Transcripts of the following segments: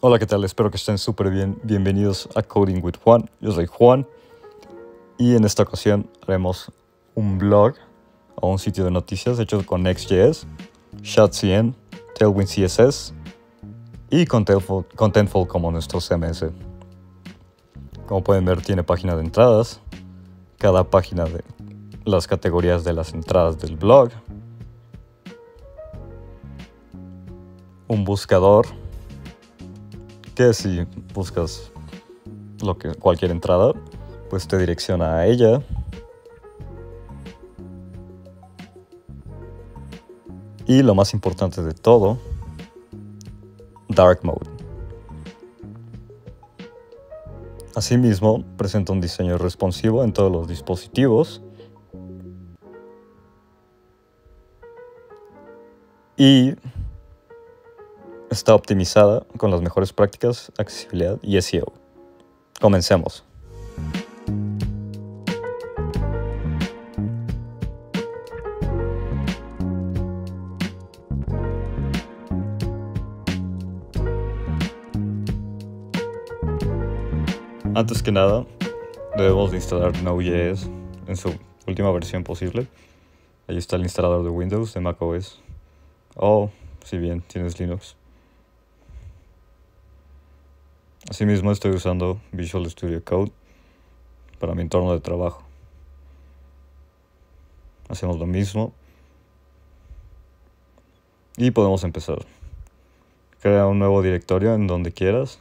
Hola, ¿qué tal? Espero que estén súper bien. Bienvenidos a Coding with Juan. Yo soy Juan y en esta ocasión haremos un blog o un sitio de noticias hecho con Next.js, ShotCN, Tailwind CSS y Contentful, Contentful como nuestro CMS. Como pueden ver, tiene página de entradas, cada página de las categorías de las entradas del blog, un buscador que si buscas lo que, cualquier entrada, pues te direcciona a ella. Y lo más importante de todo, Dark Mode. Asimismo, presenta un diseño responsivo en todos los dispositivos. Y Está optimizada con las mejores prácticas, accesibilidad y SEO. Comencemos. Antes que nada, debemos de instalar Node.js en su última versión posible. Ahí está el instalador de Windows, de macOS. O, oh, si bien tienes Linux. Asimismo estoy usando Visual Studio Code para mi entorno de trabajo. Hacemos lo mismo. Y podemos empezar. Crea un nuevo directorio en donde quieras.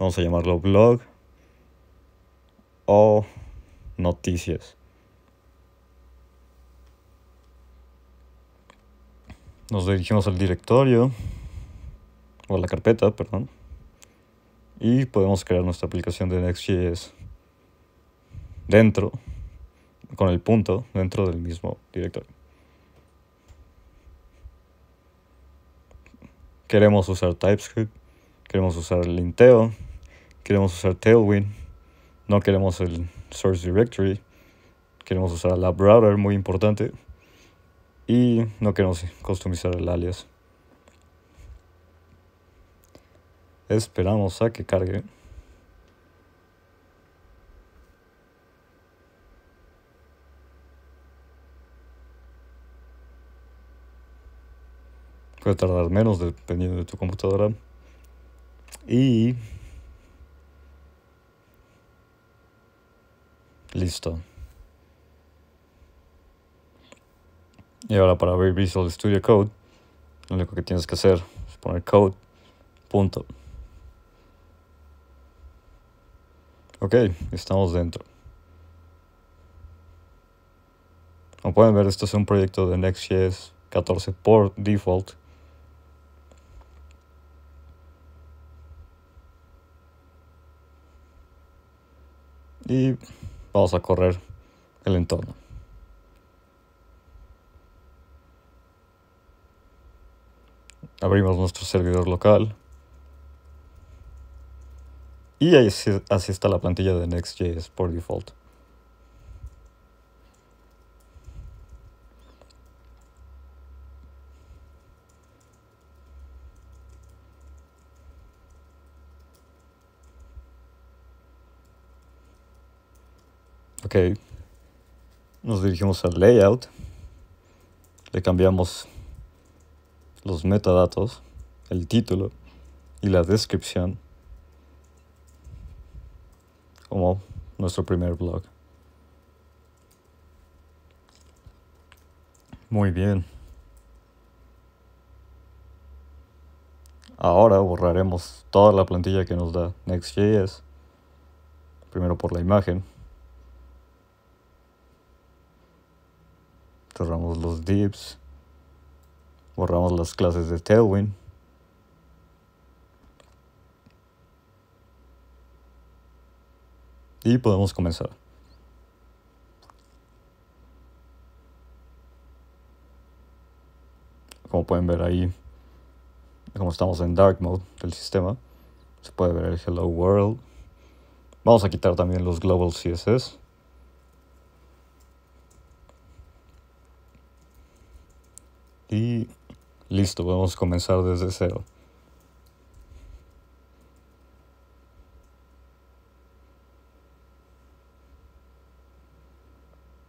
Vamos a llamarlo blog o noticias. Nos dirigimos al directorio o a la carpeta, perdón y podemos crear nuestra aplicación de Next.js dentro, con el punto, dentro del mismo directorio. Queremos usar TypeScript, queremos usar Linteo, queremos usar Tailwind, no queremos el Source Directory, queremos usar la browser, muy importante, y no queremos customizar el alias. Esperamos a que cargue. Puede tardar menos dependiendo de tu computadora. Y... Listo. Y ahora para ver Visual Studio Code, lo único que tienes que hacer es poner code. Punto. Ok, estamos dentro. Como pueden ver, esto es un proyecto de Next.js 14 por default. Y vamos a correr el entorno. Abrimos nuestro servidor local. Y así, está la plantilla de Next.js por default. Ok. Nos dirigimos al layout. Le cambiamos los metadatos, el título y la descripción como nuestro primer blog. Muy bien. Ahora borraremos toda la plantilla que nos da Next.js. Primero por la imagen. Cerramos los divs. Borramos las clases de Tailwind. y podemos comenzar. Como pueden ver ahí, como estamos en dark mode del sistema, se puede ver el hello world. Vamos a quitar también los global CSS. Y listo, podemos comenzar desde cero.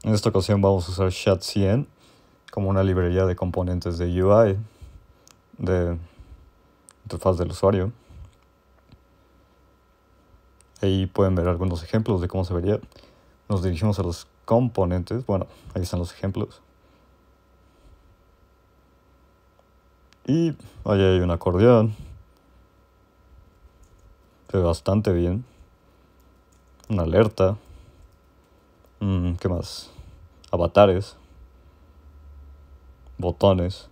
En esta ocasión vamos a usar Chat 100 como una librería de componentes de UI, de interfaz del usuario. Ahí pueden ver algunos ejemplos de cómo se vería. Nos dirigimos a los componentes. Bueno, ahí están los ejemplos. Y ahí hay un acordeón. Se ve bastante bien. Una alerta. Mm, ¿Qué más? Avatares. Botones.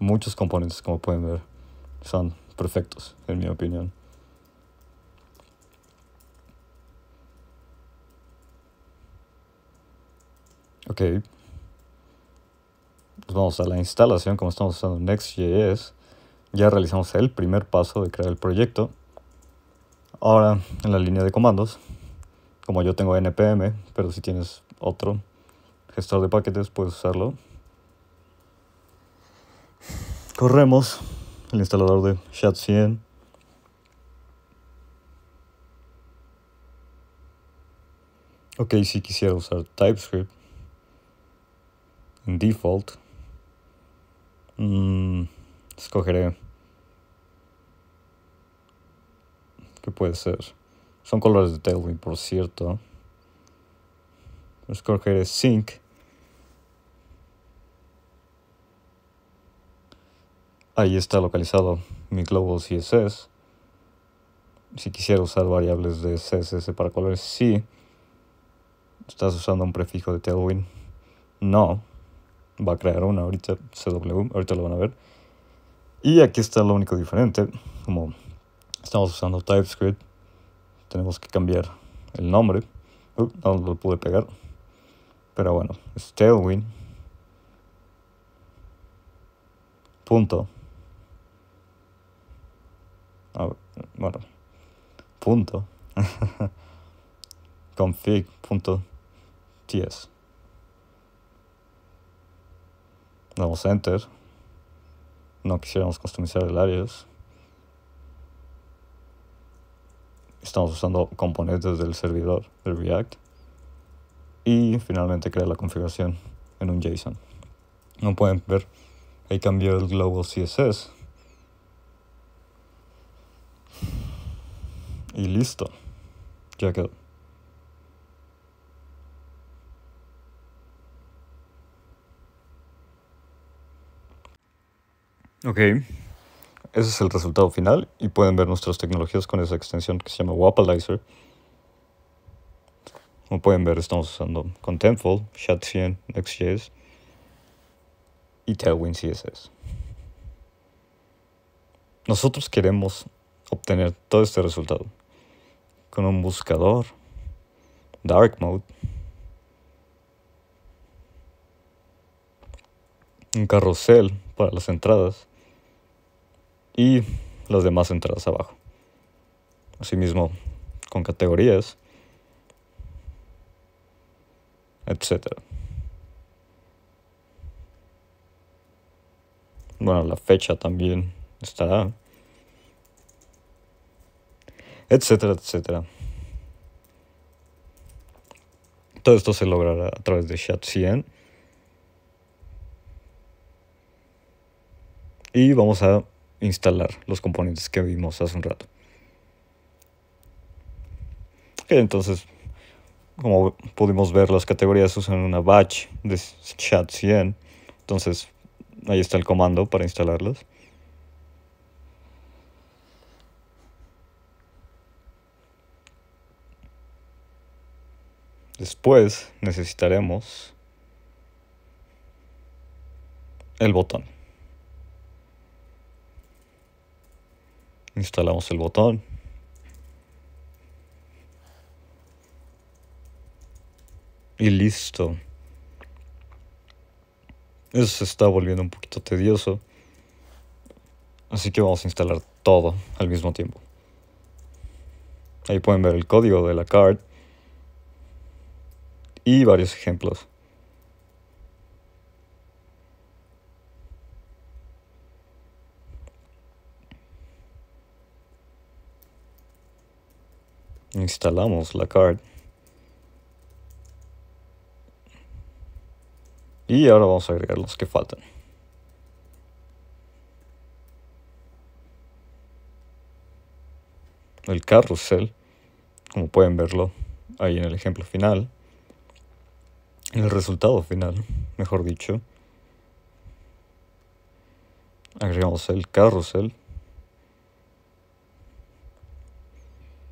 Muchos componentes, como pueden ver, son perfectos, en mi opinión. Ok. Pues vamos a la instalación, como estamos usando Next.js, ya realizamos el primer paso de crear el proyecto. Ahora, en la línea de comandos, como yo tengo npm, pero si tienes otro gestor de paquetes, puedes usarlo. Corremos el instalador de chat 100 Ok, si quisiera usar TypeScript en default, mm, escogeré puede ser. Son colores de Tailwind, por cierto. Vamos a Zinc. Ahí está localizado mi Global CSS. Si quisiera usar variables de CSS para colores, sí. ¿Estás usando un prefijo de Tailwind? No. Va a crear una ahorita, CW, ahorita lo van a ver. Y aquí está lo único diferente, como estamos usando TypeScript, tenemos que cambiar el nombre. Uh, no lo pude pegar, pero bueno, es Punto. Ah, bueno, punto. config.ts. Damos enter. No quisiéramos customizar el área estamos usando componentes del servidor de React y finalmente crea la configuración en un JSON. Como pueden ver, ahí cambió el global CSS y listo, ya quedó. ok ese es el resultado final y pueden ver nuestras tecnologías con esa extensión que se llama Wapalizer. Como pueden ver, estamos usando Contentful, shad Next.js y Tailwind CSS. Nosotros queremos obtener todo este resultado con un buscador, Dark Mode, un carrusel para las entradas y las demás entradas abajo. Asimismo, con categorías, Etcétera. Bueno, la fecha también estará. Etcétera, etcétera. Todo esto se logrará a través de Chat100. Y vamos a instalar los componentes que vimos hace un rato. Entonces, como pudimos ver, las categorías usan una batch de chat 100. Entonces, ahí está el comando para instalarlos Después necesitaremos el botón. Instalamos el botón. Y listo. Eso se está volviendo un poquito tedioso. Así que vamos a instalar todo al mismo tiempo. Ahí pueden ver el código de la card y varios ejemplos. instalamos la card y ahora vamos a agregar los que faltan el carrusel como pueden verlo ahí en el ejemplo final en el resultado final mejor dicho agregamos el carrusel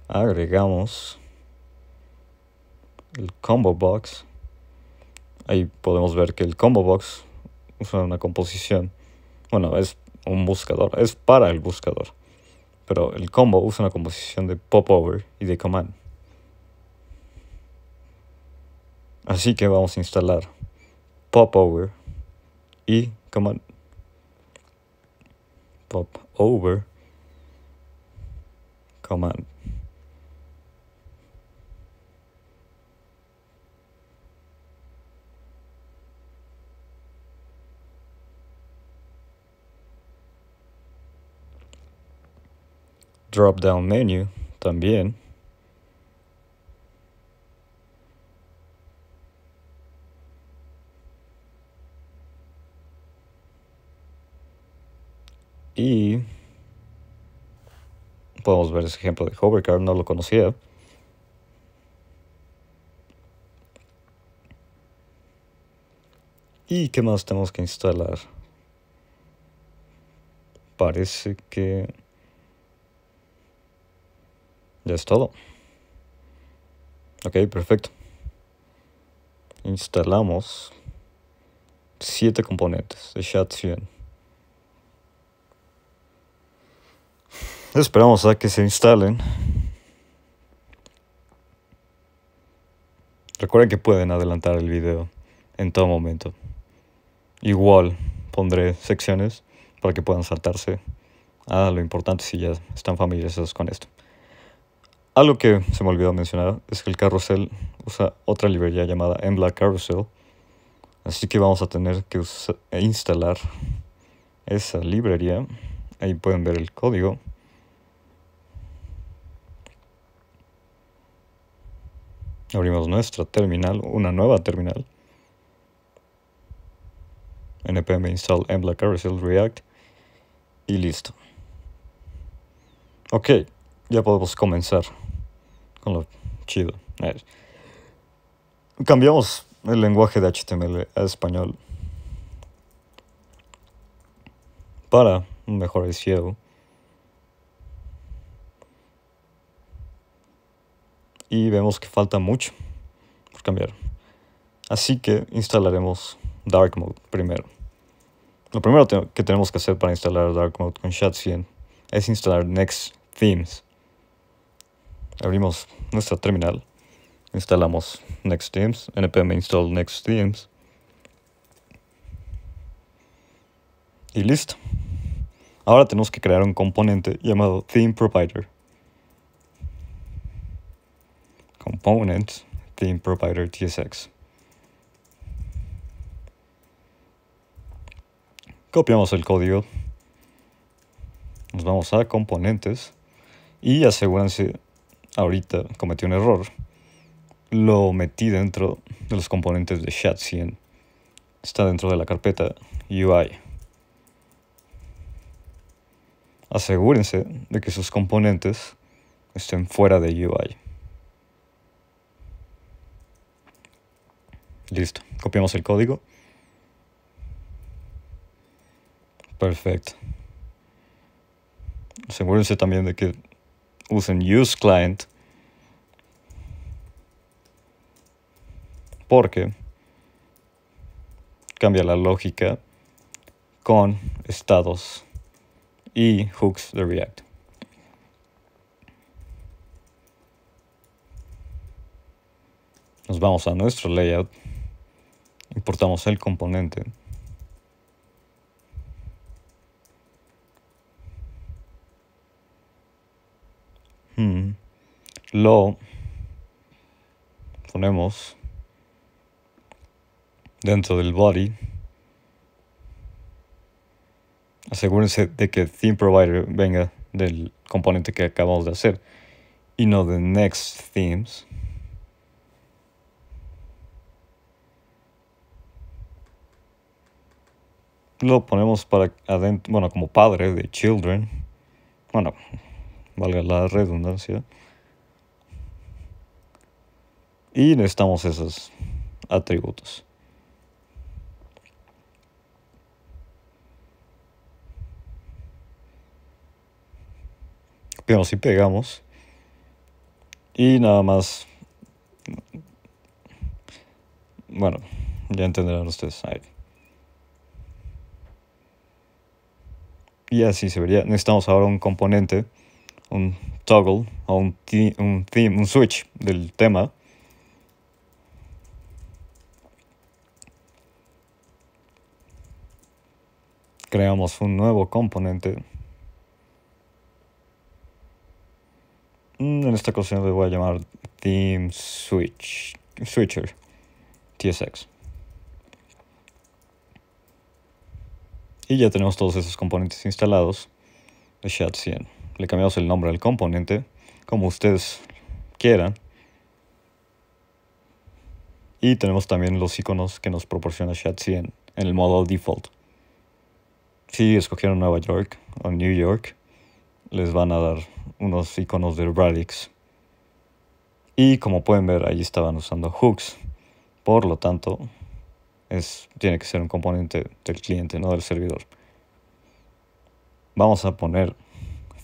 agregamos el combo box ahí podemos ver que el combo box usa una composición bueno es un buscador es para el buscador pero el combo usa una composición de popover y de command así que vamos a instalar popover y command popover command drop down menu también. Y podemos ver ese ejemplo de Hovercard, no lo conocía. ¿Y qué más tenemos que instalar? Parece que... Ya es todo. Ok, perfecto. Instalamos siete componentes de chat Esperamos a que se instalen. Recuerden que pueden adelantar el video en todo momento. Igual pondré secciones para que puedan saltarse a lo importante si ya están familiarizados con esto. Algo que se me olvidó mencionar es que el carrusel usa otra librería llamada Embla Carousel, así que vamos a tener que eh, instalar esa librería. Ahí pueden ver el código. Abrimos nuestra terminal, una nueva terminal. npm install Embla Carousel React y listo. Ok, ya podemos comenzar chido. Cambiamos el lenguaje de HTML a español para un mejor SEO. Y vemos que falta mucho por cambiar. Así que instalaremos Dark Mode primero. Lo primero que tenemos que hacer para instalar Dark Mode con Shad es instalar Next Themes abrimos nuestra terminal, instalamos NextTeams, npm install Themes. y listo. Ahora tenemos que crear un componente llamado theme provider. Component theme provider tsx. Copiamos el código. Nos vamos a componentes y asegúrense ahorita cometí un error. Lo metí dentro de los componentes de chat 100. Está dentro de la carpeta UI. Asegúrense de que sus componentes estén fuera de UI. Listo, copiamos el código. Perfecto. Asegúrense también de que usen use client. Porque cambia la lógica con estados y hooks de React. Nos vamos a nuestro layout, importamos el componente. Mm. lo ponemos dentro del body. Asegúrense de que theme provider venga del componente que acabamos de hacer y no de next themes. Lo ponemos para adentro, bueno, como padre de children. Bueno, valga la redundancia. Y necesitamos esos atributos. pero si pegamos. Y nada más. Bueno, ya entenderán ustedes. Y así se vería. Necesitamos ahora un componente un toggle o un, un, theme, un switch del tema. Creamos un nuevo componente. Mm, en esta ocasión le voy a llamar theme switch, switcher, TSX. Y ya tenemos todos esos componentes instalados de Shad 100 le cambiamos el nombre al componente, como ustedes quieran. Y tenemos también los iconos que nos proporciona Shatsi en, el modo default. Si escogieron Nueva York o New York, les van a dar unos iconos de Radix. Y como pueden ver, ahí estaban usando hooks. Por lo tanto, es, tiene que ser un componente del cliente, no del servidor. Vamos a poner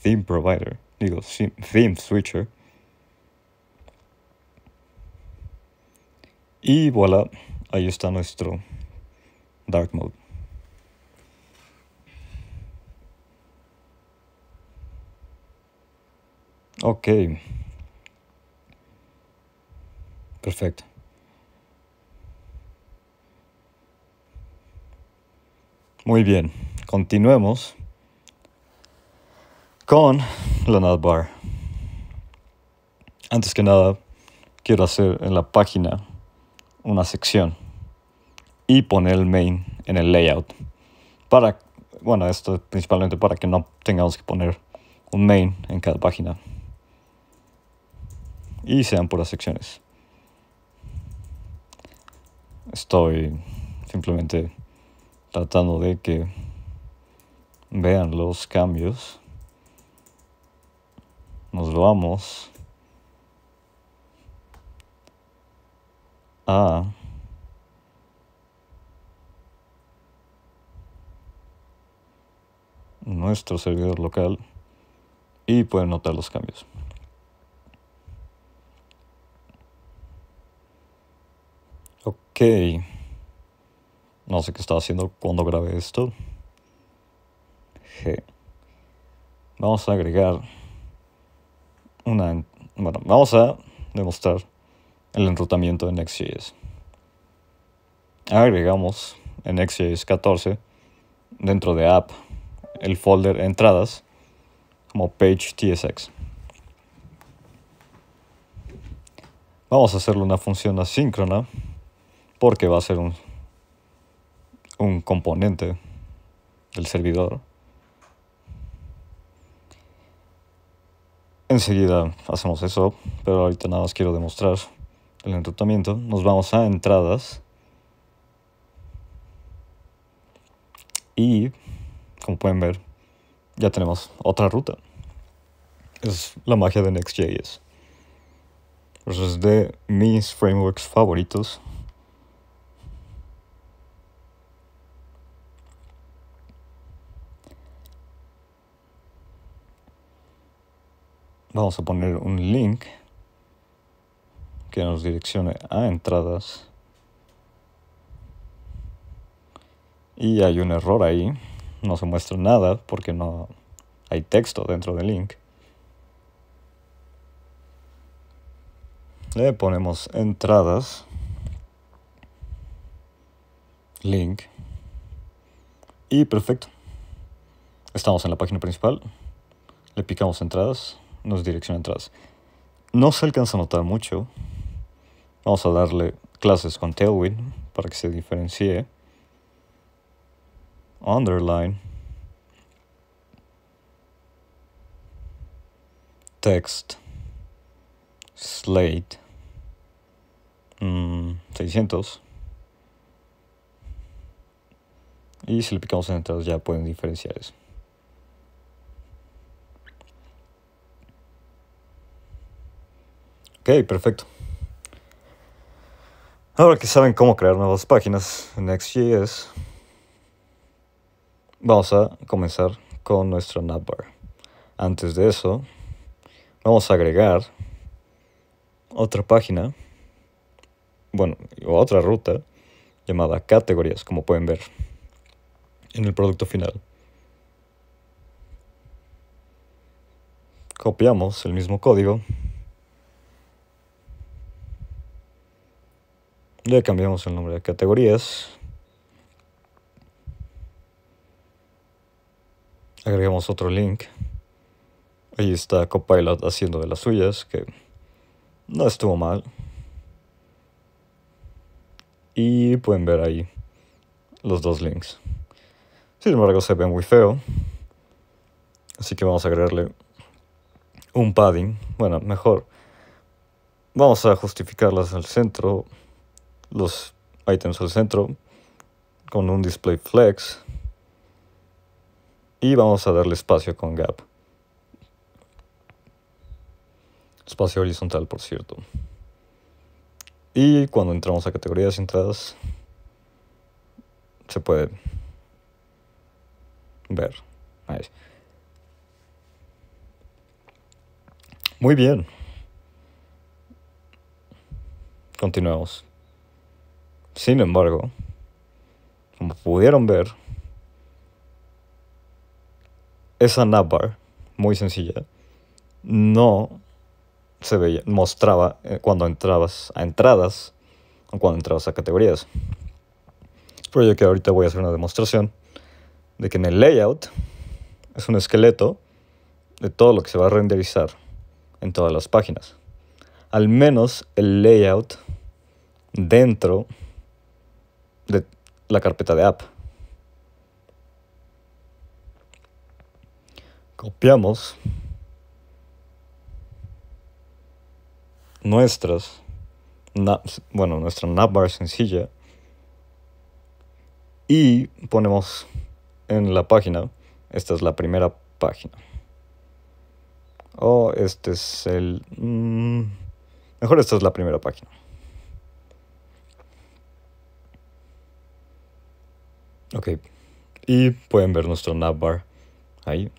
theme provider, digo, theme switcher. Y voilà, ahí está nuestro dark mode. Ok. Perfecto. Muy bien, continuemos con la navbar. Antes que nada, quiero hacer en la página una sección y poner el main en el layout. Para, bueno, esto principalmente para que no tengamos que poner un main en cada página. Y sean puras secciones. Estoy simplemente tratando de que vean los cambios nos vamos a nuestro servidor local y pueden notar los cambios. Ok. No sé qué estaba haciendo cuando grabé esto. Vamos a agregar bueno, vamos a demostrar el enrutamiento en Next.js. Agregamos en Next.js 14 dentro de app el folder entradas como page.tsx Vamos a hacerle una función asíncrona porque va a ser un, un componente del servidor. Enseguida hacemos eso, pero ahorita nada más quiero demostrar el enrutamiento. Nos vamos a entradas. Y, como pueden ver, ya tenemos otra ruta. Es la magia de Next.js. Pues es de mis frameworks favoritos. vamos a poner un link que nos direccione a entradas. Y hay un error ahí, no se muestra nada porque no hay texto dentro del link. Le ponemos entradas, link y perfecto. Estamos en la página principal, le picamos entradas nos direcciona atrás. No se alcanza a notar mucho. Vamos a darle clases con tailwind para que se diferencie. Underline. Text. Slate. 600. Mm, y si le picamos en atrás ya pueden diferenciar eso. Ok, perfecto. Ahora que saben cómo crear nuevas páginas en Next.js, vamos a comenzar con nuestra navbar. Antes de eso, vamos a agregar otra página, bueno, otra ruta llamada categorías, como pueden ver en el producto final. Copiamos el mismo código Le cambiamos el nombre de categorías. Agregamos otro link. Ahí está Copilot haciendo de las suyas, que no estuvo mal. Y pueden ver ahí los dos links. Sin embargo, se ve muy feo. Así que vamos a agregarle un padding. Bueno, mejor. Vamos a justificarlas al centro los ítems al centro con un display flex y vamos a darle espacio con gap. Espacio horizontal, por cierto. Y cuando entramos a categorías entradas, se puede ver. Muy bien. Continuamos. Sin embargo, como pudieron ver, esa navbar muy sencilla no se veía, mostraba eh, cuando entrabas a entradas o cuando entrabas a categorías. Pero por que ahorita voy a hacer una demostración de que en el layout es un esqueleto de todo lo que se va a renderizar en todas las páginas. Al menos el layout dentro de la carpeta de app. Copiamos nuestras, bueno, nuestra navbar sencilla y ponemos en la página, esta es la primera página. O oh, este es el... Mm, mejor esta es la primera página. Ok. Y pueden ver nuestro navbar ahí.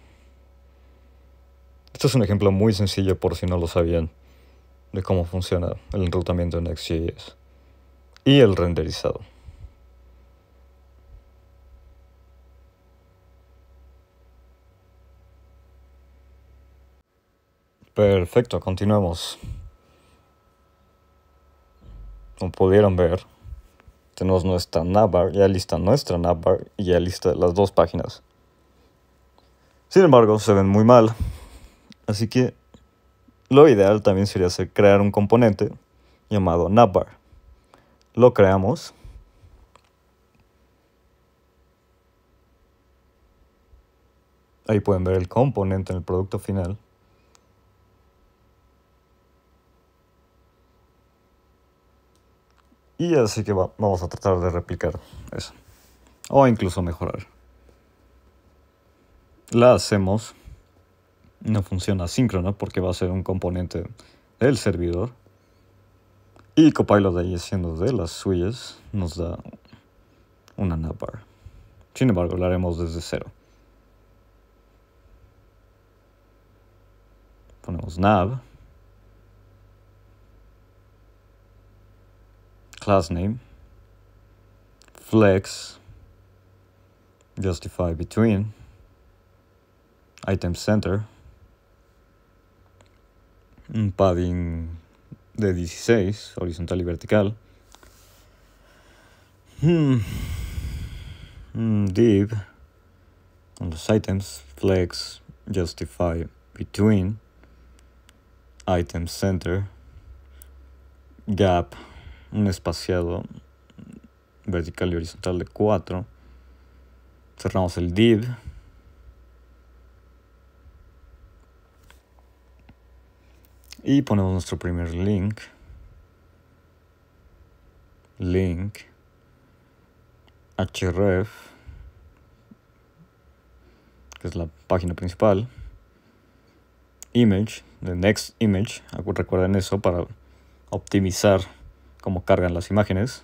Esto es un ejemplo muy sencillo por si no lo sabían de cómo funciona el enrutamiento en Next.js y el renderizado. Perfecto, continuamos. Como pudieron ver, tenemos nuestra navbar, ya lista nuestra navbar y ya lista las dos páginas. Sin embargo, se ven muy mal. Así que lo ideal también sería crear un componente llamado navbar. Lo creamos. Ahí pueden ver el componente en el producto final. Y así que vamos a tratar de replicar eso. O incluso mejorar. La hacemos. No funciona asíncrono porque va a ser un componente del servidor. Y Copilot ahí siendo de las suyas nos da una navbar. Sin embargo, lo haremos desde cero. Ponemos nav. class name, flex, justify between, item center, un padding de 16, horizontal y vertical, hmm. Mm, div, on those items, flex, justify between, item center, gap un espaciado vertical y horizontal de 4. Cerramos el div. Y ponemos nuestro primer link. Link. href. Que es la página principal. Image. The next image. Recuerden eso para optimizar cómo cargan las imágenes.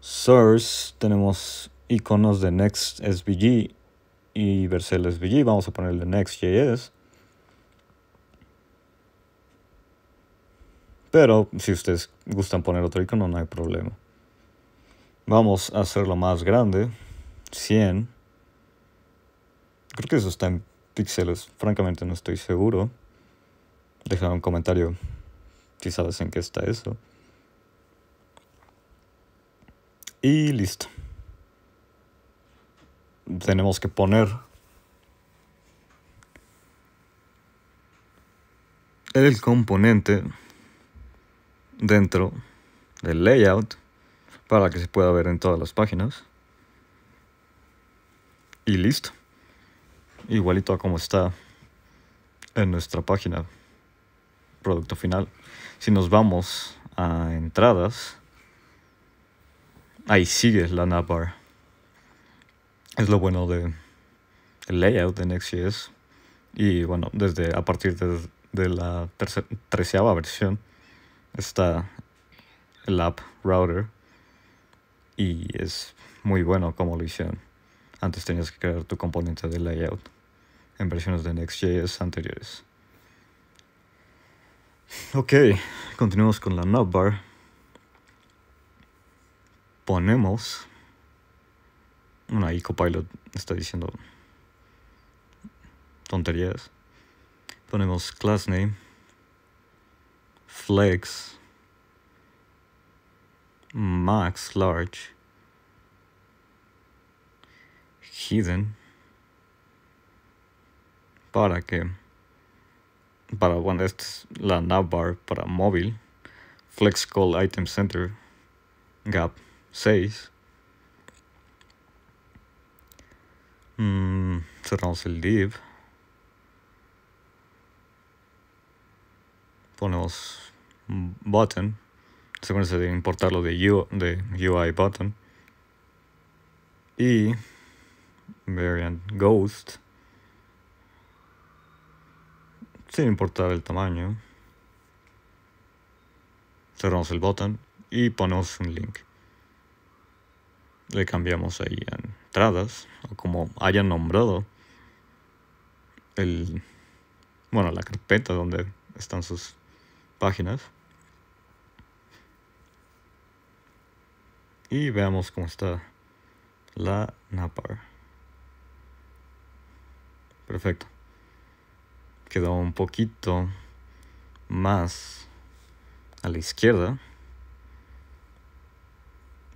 Source, tenemos iconos de Next SVG y versel SVG. Vamos a ponerle Next.js. Pero si ustedes gustan poner otro icono, no hay problema. Vamos a hacerlo más grande. 100. Creo que eso está en píxeles. Francamente no estoy seguro. Dejar un comentario si sabes en qué está eso. Y listo. Tenemos que poner el componente dentro del layout para que se pueda ver en todas las páginas. Y listo. Igualito a como está en nuestra página. Producto final. Si nos vamos a entradas, ahí sigue la navbar. Es lo bueno del layout de Next.js. Y bueno, desde a partir de, de la treceava versión está el app router. Y es muy bueno como lo hicieron. Antes tenías que crear tu componente de layout en versiones de Next.js anteriores. Ok, continuamos con la navbar. Ponemos. Una ahí Copilot está diciendo tonterías. Ponemos class name, flex, max large, hidden, para que para, cuando es la navbar para móvil, Flex Call Item Center, GAP 6. Mm, cerramos el div. Ponemos button. se de importarlo de, de UI button. Y variant ghost sin este importar el tamaño. Cerramos el botón y ponemos un link. Le cambiamos ahí a entradas, o como hayan nombrado el, bueno, la carpeta donde están sus páginas. Y veamos cómo está la Napar. Perfecto quedó un poquito más a la izquierda.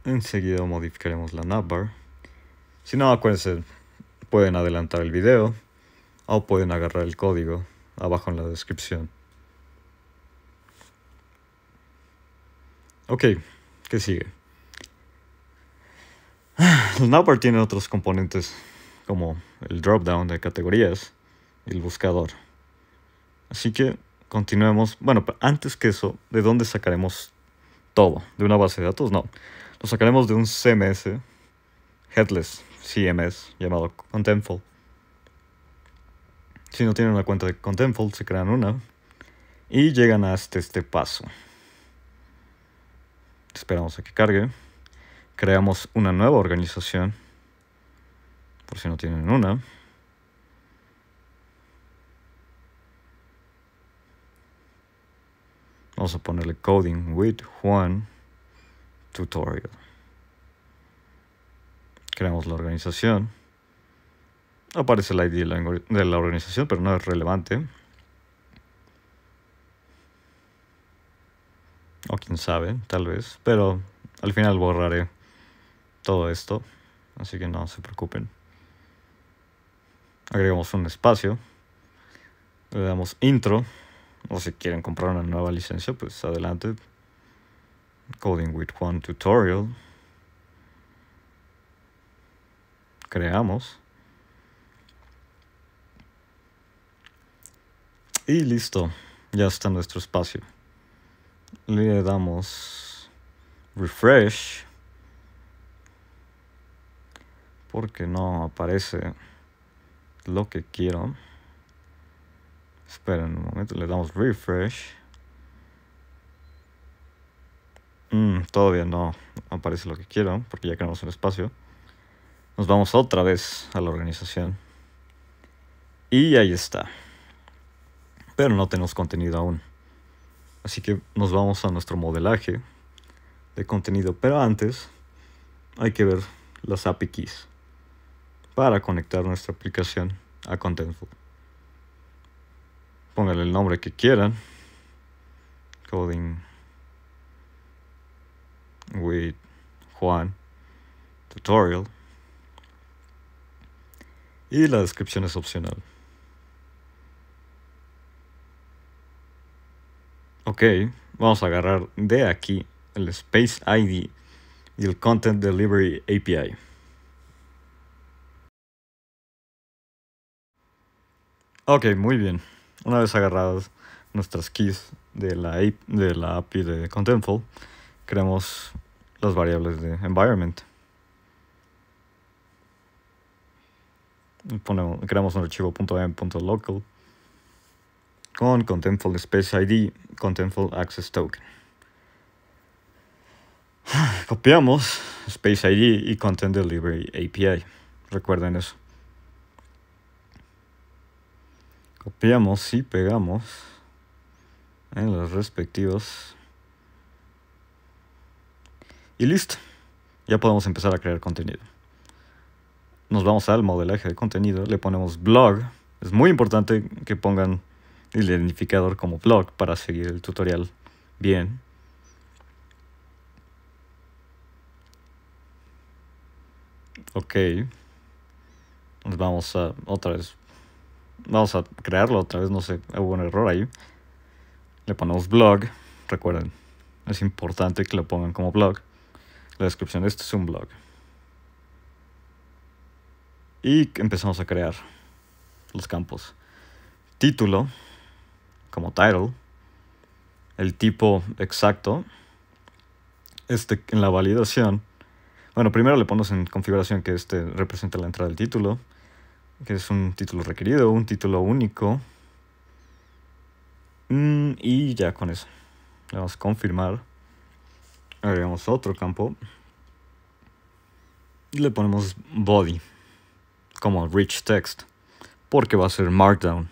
Enseguida modificaremos la navbar. Si no, acuérdense, pueden adelantar el video o pueden agarrar el código abajo en la descripción. Ok, ¿qué sigue? La navbar tiene otros componentes como el dropdown de categorías y el buscador. Así que continuemos. Bueno, antes que eso, ¿de dónde sacaremos todo? ¿De una base de datos? No. Lo sacaremos de un CMS, Headless CMS, llamado Contentful. Si no tienen una cuenta de Contentful, se crean una. Y llegan hasta este, este paso. Esperamos a que cargue. Creamos una nueva organización. Por si no tienen una. Vamos a ponerle coding with Juan tutorial. Creamos la organización. Aparece la ID de la organización, pero no es relevante. O quién sabe, tal vez. Pero al final borraré todo esto. Así que no se preocupen. Agregamos un espacio. Le damos intro o si quieren comprar una nueva licencia, pues adelante. Coding with one Tutorial. Creamos. Y listo, ya está nuestro espacio. Le damos refresh. Porque no aparece lo que quiero. Esperen un momento, le damos refresh. Mm, todavía no aparece lo que quiero porque ya creamos un espacio. Nos vamos otra vez a la organización. Y ahí está. Pero no tenemos contenido aún. Así que nos vamos a nuestro modelaje de contenido. Pero antes hay que ver las API keys para conectar nuestra aplicación a Contentful pónganle el nombre que quieran. Coding with Juan Tutorial. Y la descripción es opcional. Ok, vamos a agarrar de aquí el Space ID y el Content Delivery API. Ok, muy bien. Una vez agarradas nuestras keys de la, API, de la API de Contentful, creamos las variables de environment. Ponemos, creamos un archivo .env.local con Contentful Space ID, Contentful Access Token. Copiamos Space ID y Content Delivery API. Recuerden eso. copiamos y pegamos en ¿eh? los respectivos y listo ya podemos empezar a crear contenido nos vamos al modelaje de contenido le ponemos blog es muy importante que pongan el identificador como blog para seguir el tutorial bien ok nos vamos a otra vez Vamos a crearlo otra vez, no sé, hubo un error ahí. Le ponemos blog, recuerden, es importante que lo pongan como blog. La descripción de esto es un blog. Y empezamos a crear los campos. Título, como title, el tipo exacto. Este en la validación. Bueno, primero le ponemos en configuración que este representa la entrada del título que es un título requerido, un título único. Mm, y ya con eso. Le vamos a confirmar. Agregamos otro campo. Y le ponemos body. Como rich text. Porque va a ser markdown.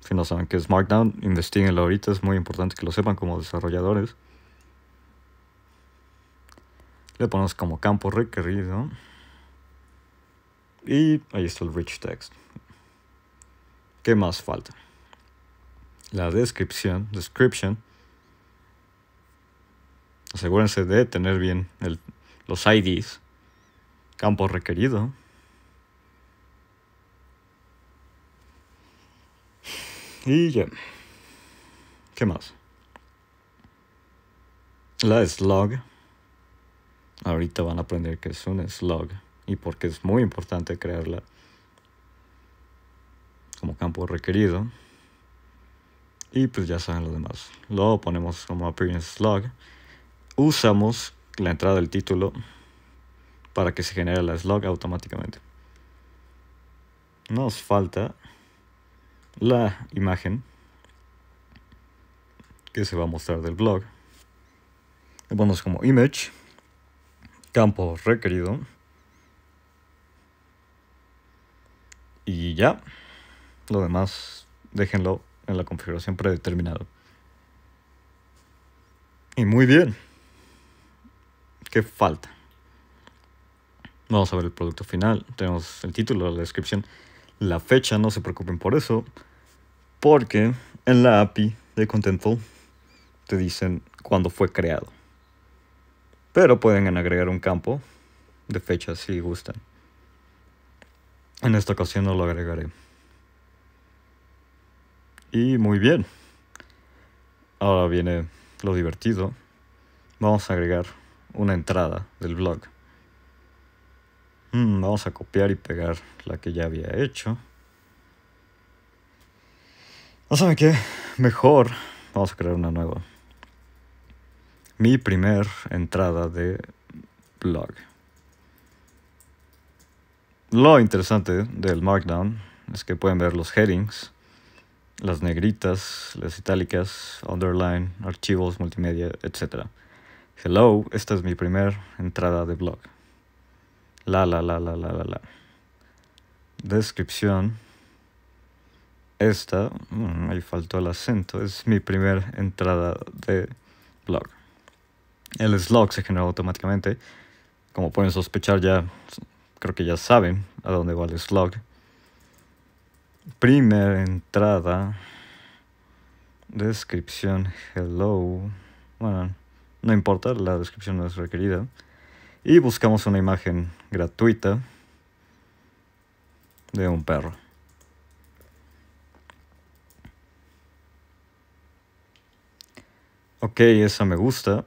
Si no saben qué es markdown, investiguenlo ahorita. Es muy importante que lo sepan como desarrolladores. Le ponemos como campo requerido. Y ahí está el rich text. ¿Qué más falta? La descripción, description. Asegúrense de tener bien los IDs. Campo requerido. Y ya. ¿Qué más? La slog Ahorita van a aprender que es un slug y porque es muy importante crearla como campo requerido. Y pues ya saben lo demás. Lo ponemos como appearance log. Usamos la entrada del título para que se genere la slug automáticamente. Nos falta la imagen que se va a mostrar del blog. Le ponemos como image, campo requerido. Y ya, lo demás déjenlo en la configuración predeterminada. Y muy bien. ¿Qué falta? Vamos a ver el producto final. Tenemos el título, la descripción, la fecha, no se preocupen por eso. Porque en la API de Contentful te dicen cuándo fue creado. Pero pueden agregar un campo de fecha si gustan. En esta ocasión no lo agregaré. Y muy bien. Ahora viene lo divertido. Vamos a agregar una entrada del blog. Mm, vamos a copiar y pegar la que ya había hecho. ¿No saben qué? Mejor vamos a crear una nueva. Mi primer entrada de blog. Lo interesante del Markdown es que pueden ver los headings, las negritas, las itálicas, underline, archivos, multimedia, etc. Hello, esta es mi primera entrada de blog. La, la, la, la, la, la, la. Descripción. Esta, mm, ahí faltó el acento, es mi primera entrada de blog. El slog se generó automáticamente. Como pueden sospechar ya creo que ya saben a dónde va el slug. Primer entrada. Descripción, hello. Bueno, no importa, la descripción no es requerida. Y buscamos una imagen gratuita de un perro. Ok, esa me gusta.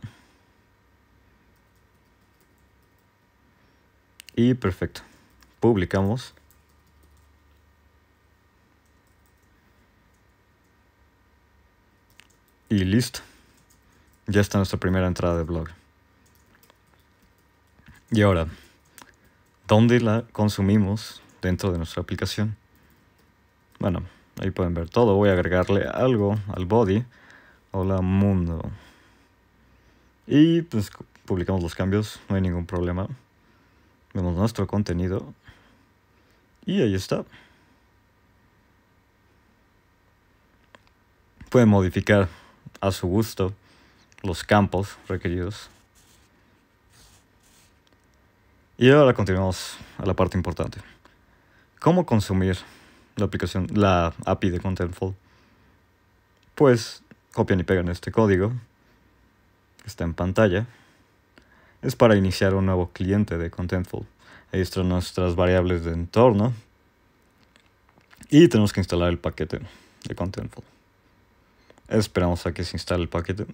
Y perfecto. Publicamos. Y listo. Ya está nuestra primera entrada de blog. Y ahora, ¿dónde la consumimos dentro de nuestra aplicación? Bueno, ahí pueden ver todo. Voy a agregarle algo al body. Hola mundo. Y pues publicamos los cambios, no hay ningún problema. Vemos nuestro contenido. Y ahí está. Pueden modificar a su gusto los campos requeridos. Y ahora continuamos a la parte importante. ¿Cómo consumir la aplicación, la API de Contentful? Pues copian y pegan este código que está en pantalla es para iniciar un nuevo cliente de Contentful. Ahí están nuestras variables de entorno. Y tenemos que instalar el paquete de Contentful. Esperamos a que se instale el paquete.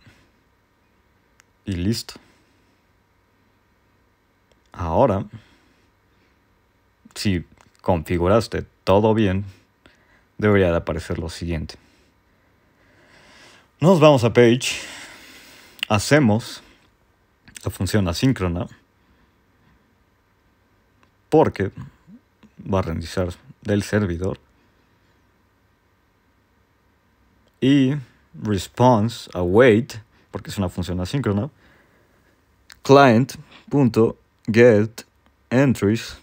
Y listo. Ahora, si configuraste todo bien, debería de aparecer lo siguiente. Nos vamos a Page. Hacemos esta función asíncrona porque va a renderizar del servidor y response await porque es una función asíncrona client.get entries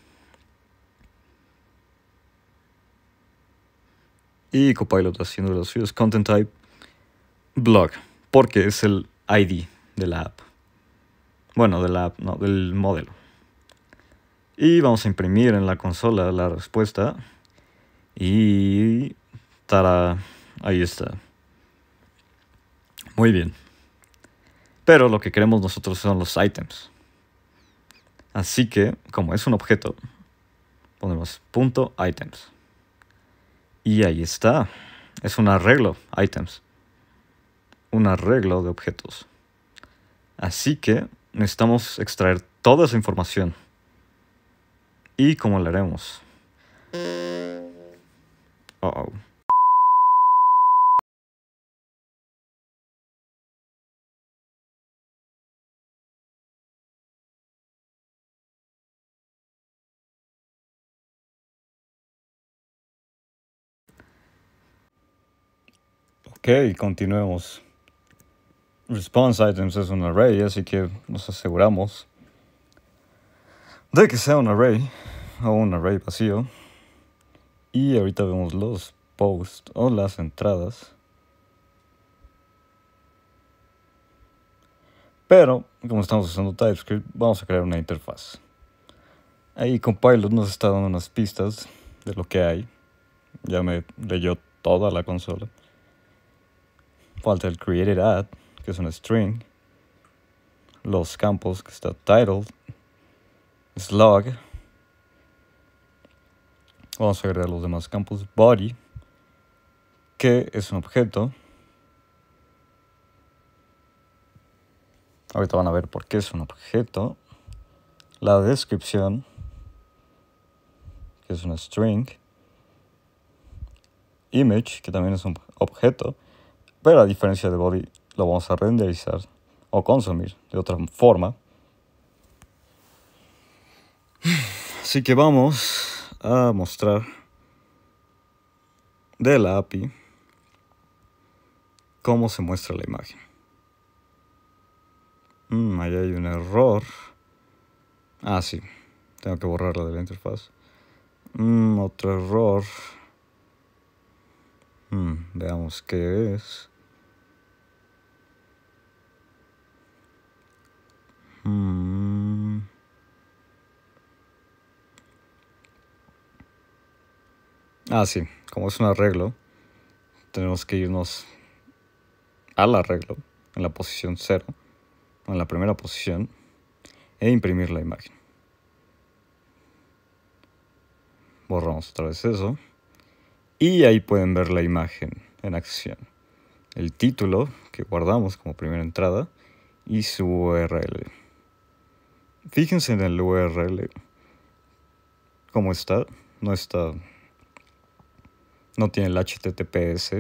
y Copilot haciendo los suyos content type blog porque es el ID de la app bueno, de la, del modelo. Y vamos a imprimir en la consola la respuesta. Y... Tara, ahí está. Muy bien. Pero lo que queremos nosotros son los items. Así que, como es un objeto, ponemos punto items. Y ahí está. Es un arreglo, items. Un arreglo de objetos. Así que necesitamos extraer toda esa información. ¿Y cómo lo haremos? Ok, continuemos response items es un array, así que nos aseguramos de que sea un array o un array vacío. Y ahorita vemos los posts o las entradas. Pero, como estamos usando TypeScript, vamos a crear una interfaz. Ahí Compilot nos está dando unas pistas de lo que hay. Ya me leyó toda la consola. Falta el create que es un string, los campos, que está titled, slug, vamos a agregar los demás campos, body, que es un objeto, ahorita van a ver por qué es un objeto, la descripción, que es una string, image, que también es un objeto, pero a diferencia de body, lo vamos a renderizar o consumir de otra forma. Así que vamos a mostrar de la API cómo se muestra la imagen. Mm, ahí hay un error. Ah, sí. Tengo que borrarla de la interfaz. Mm, otro error. Mm, veamos qué es. Mm. Ah, sí, como es un arreglo, tenemos que irnos al arreglo, en la posición 0, en la primera posición, e imprimir la imagen. Borramos otra vez eso. Y ahí pueden ver la imagen en acción. El título que guardamos como primera entrada y su URL. Fíjense en el URL. ¿Cómo está? No está. No tiene el HTTPS,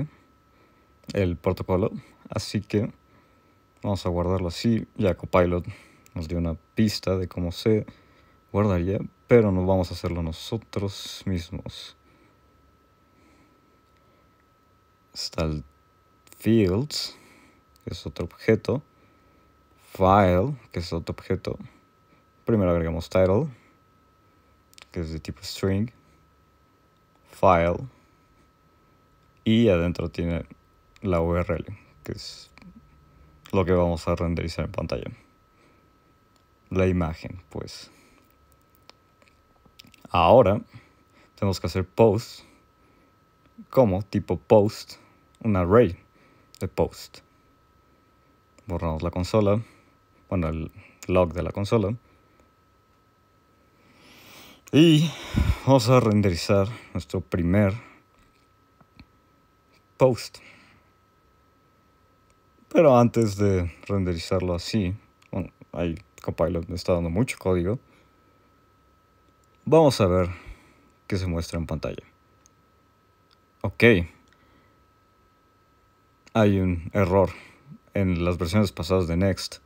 el protocolo. Así que vamos a guardarlo así. Ya Copilot nos dio una pista de cómo se guardaría, pero no vamos a hacerlo nosotros mismos. Está el fields, que es otro objeto. File, que es otro objeto. Primero agregamos title, que es de tipo string, file, y adentro tiene la URL, que es lo que vamos a renderizar en pantalla. La imagen, pues. Ahora tenemos que hacer post como tipo post, un array de post. Borramos la consola, bueno, el log de la consola. Y vamos a renderizar nuestro primer post. Pero antes de renderizarlo así, bueno, ahí Copilot me está dando mucho código. Vamos a ver qué se muestra en pantalla. Ok. Hay un error en las versiones pasadas de Next.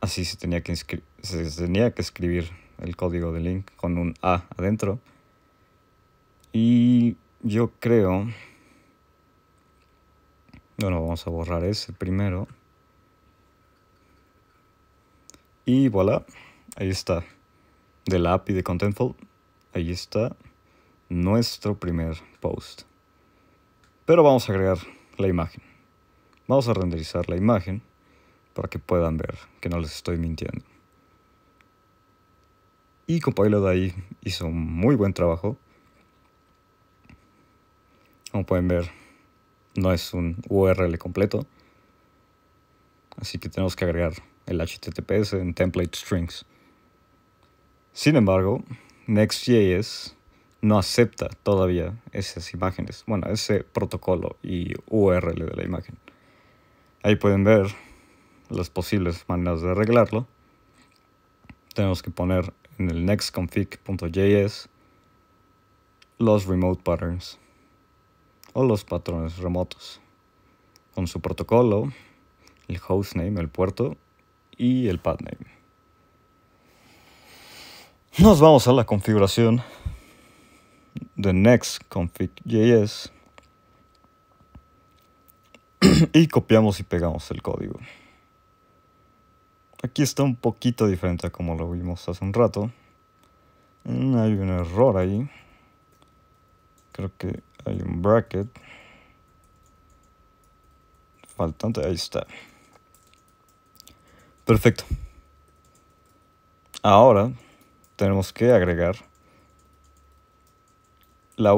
Así se tenía que, se tenía que escribir el código de link con un A adentro. Y yo creo... Bueno, vamos a borrar ese primero. Y voilà, ahí está. De la API de Contentful, ahí está nuestro primer post. Pero vamos a agregar la imagen. Vamos a renderizar la imagen para que puedan ver que no les estoy mintiendo. Y de ahí hizo muy buen trabajo. Como pueden ver, no es un URL completo. Así que tenemos que agregar el HTTPS en template strings. Sin embargo, Next.js no acepta todavía esas imágenes, bueno, ese protocolo y URL de la imagen. Ahí pueden ver las posibles maneras de arreglarlo. Tenemos que poner en el nextconfig.js los remote patterns o los patrones remotos con su protocolo, el hostname, el puerto y el padname. Nos vamos a la configuración de nextconfig.js y copiamos y pegamos el código. Aquí está un poquito diferente a como lo vimos hace un rato. Mm, hay un error ahí. Creo que hay un bracket. Faltante, ahí está. Perfecto. Ahora tenemos que agregar la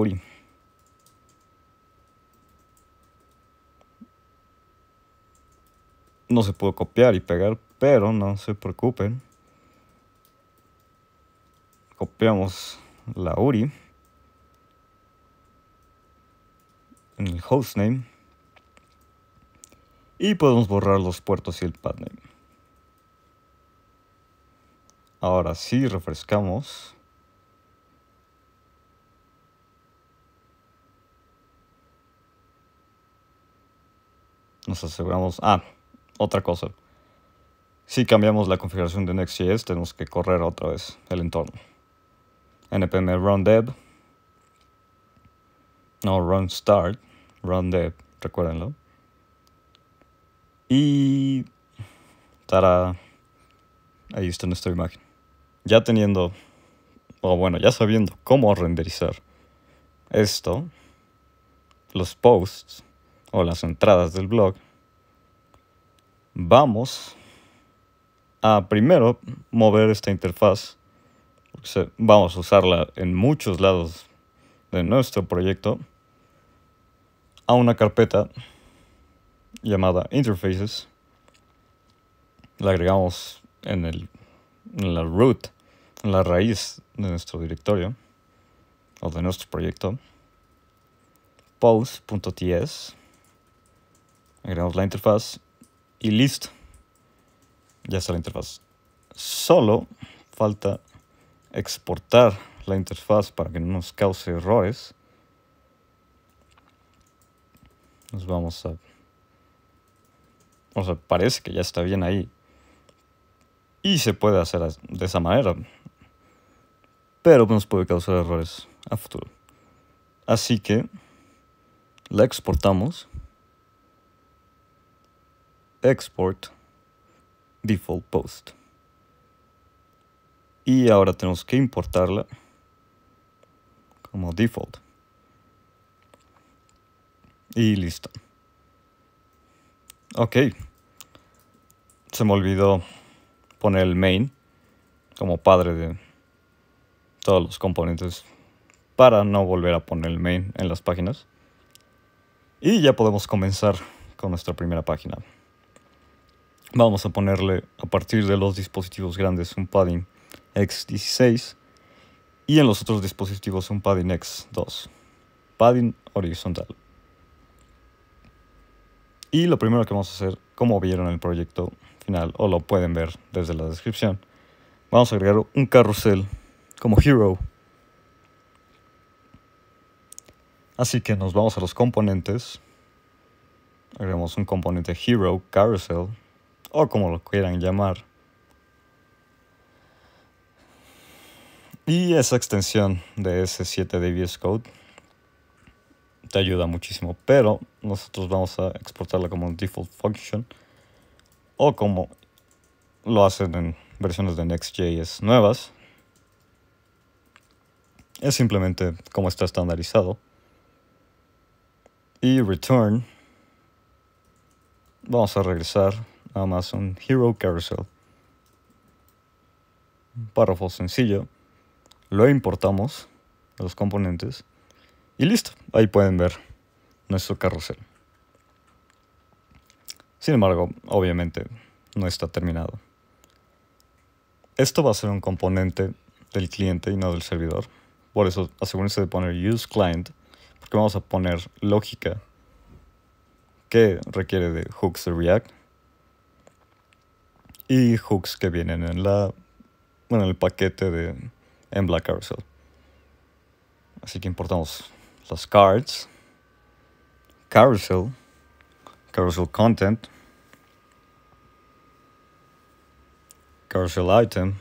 No se puede copiar y pegar pero no se preocupen. Copiamos la URI en el hostname y podemos borrar los puertos y el padname. Ahora sí refrescamos. Nos aseguramos. Ah, otra cosa. Si cambiamos la configuración de Next.js, tenemos que correr otra vez el entorno. npm run dev, no run start, run dev, recuérdenlo. Y tará, ahí está nuestra imagen. Ya teniendo, o bueno, ya sabiendo cómo renderizar esto, los posts o las entradas del blog, vamos a primero mover esta interfaz. vamos a usarla en muchos lados de nuestro proyecto a una carpeta llamada interfaces. La agregamos en, el, en la root, en la raíz de nuestro directorio o de nuestro proyecto. post.ts Agregamos la interfaz y listo. Ya está la interfaz. Solo falta exportar la interfaz para que no nos cause errores. Nos vamos a... O sea, parece que ya está bien ahí. Y se puede hacer de esa manera. Pero nos puede causar errores a futuro. Así que la exportamos. Export default post. Y ahora tenemos que importarla como default. Y listo. Ok. Se me olvidó poner el main como padre de todos los componentes para no volver a poner el main en las páginas. Y ya podemos comenzar con nuestra primera página. Vamos a ponerle a partir de los dispositivos grandes un padding X16 y en los otros dispositivos un padding X2. Padding horizontal. Y lo primero que vamos a hacer, como vieron en el proyecto final, o lo pueden ver desde la descripción, vamos a agregar un carrusel como hero. Así que nos vamos a los componentes. Agregamos un componente hero carousel o como lo quieran llamar. Y esa extensión de ese 7 de Code te ayuda muchísimo, pero nosotros vamos a exportarla como default function o como lo hacen en versiones de Next.js nuevas. Es simplemente como está estandarizado. Y return. Vamos a regresar Amazon Hero Carousel. Un párrafo sencillo. Lo importamos, los componentes, y listo, ahí pueden ver nuestro carrusel. Sin embargo, obviamente no está terminado. Esto va a ser un componente del cliente y no del servidor. Por eso asegúrense de poner use client, porque vamos a poner lógica que requiere de hooks de React y hooks que vienen en la bueno, el paquete de en Black Carousel. Así que importamos las cards, carousel, carousel content, carousel item.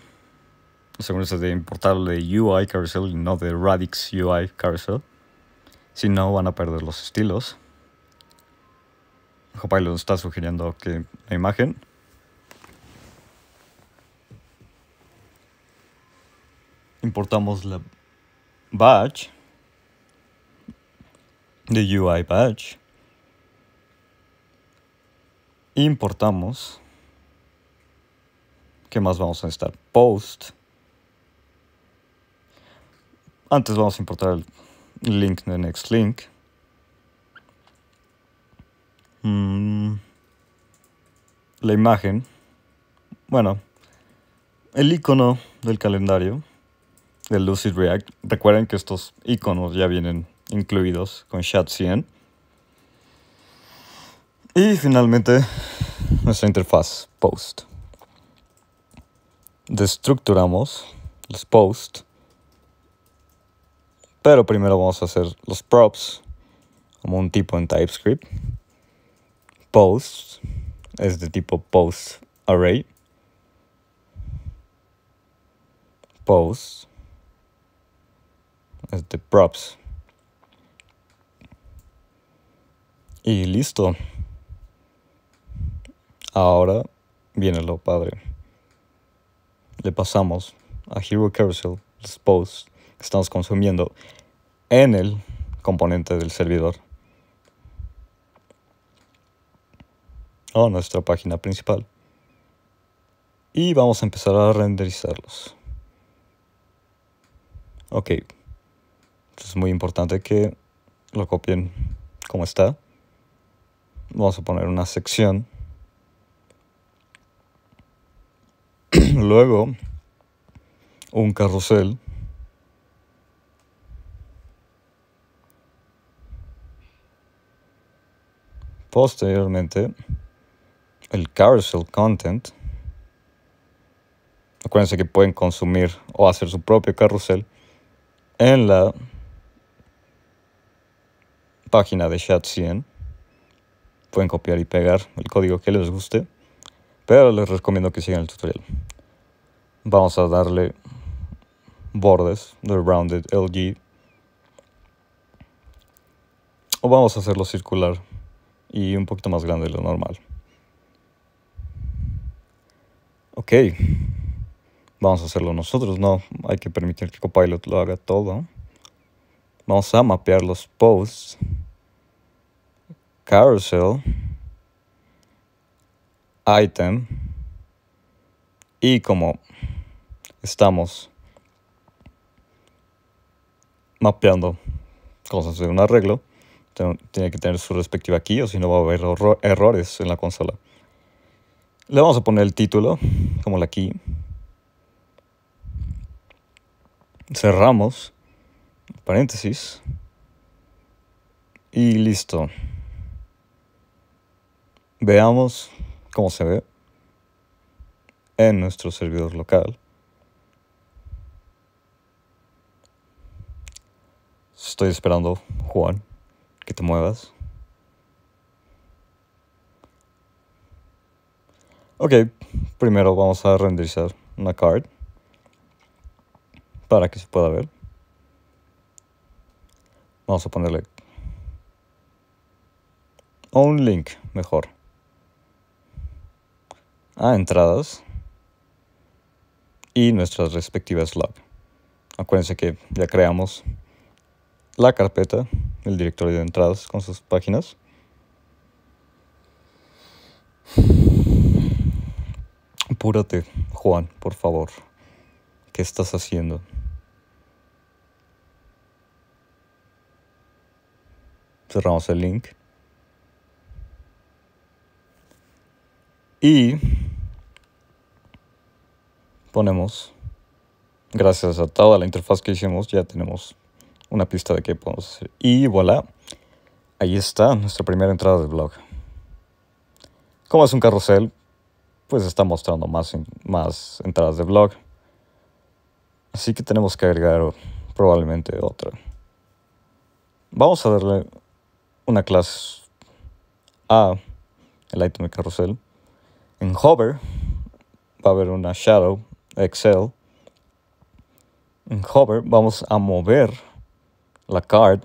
Asegúrense de importarle UI carousel y no de Radix UI carousel. Si no, van a perder los estilos. Copilot nos está sugiriendo que la imagen importamos la batch, de UI badge. importamos, ¿qué más vamos a necesitar? Post. Antes vamos a importar el link de next link. Mm. La imagen. Bueno, el icono del calendario de Lucid React. Recuerden que estos iconos ya vienen incluidos con Chat 100. Y finalmente nuestra interfaz post. Destructuramos los post. Pero primero vamos a hacer los props como un tipo en TypeScript. Post es de tipo post array. Post este, props. Y listo. Ahora viene lo padre. Le pasamos a Hero Carousel, los posts que estamos consumiendo en el componente del servidor. A nuestra página principal. Y vamos a empezar a renderizarlos. Ok, es muy importante que lo copien como está. Vamos a poner una sección. Luego, un carrusel. Posteriormente, el carousel content. Acuérdense que pueden consumir o hacer su propio carrusel en la página de chat 100 Pueden copiar y pegar el código que les guste, pero les recomiendo que sigan el tutorial. Vamos a darle bordes de rounded LG o vamos a hacerlo circular y un poquito más grande de lo normal. Ok, vamos a hacerlo nosotros, no, hay que permitir que Copilot lo haga todo. Vamos a mapear los posts. Carousel. Item. Y como estamos mapeando cosas de un arreglo, tiene que tener su respectiva key o si no va a haber errores en la consola. Le vamos a poner el título como la key. Cerramos paréntesis y listo. Veamos cómo se ve en nuestro servidor local. Estoy esperando, Juan, que te muevas. Ok, primero vamos a renderizar una card para que se pueda ver. Vamos a ponerle un link mejor a entradas y nuestras respectivas lab. Acuérdense que ya creamos la carpeta, el directorio de entradas con sus páginas. Apúrate, Juan, por favor. ¿Qué estás haciendo? cerramos el link. Y ponemos, gracias a toda la interfaz que hicimos, ya tenemos una pista de qué podemos hacer. Y voilà, ahí está nuestra primera entrada de blog. Como es un carrusel, pues está mostrando más, más entradas de blog. Así que tenemos que agregar probablemente otra. Vamos a darle una clase A, el item de carrusel. En hover va a haber una shadow, excel. En hover vamos a mover la card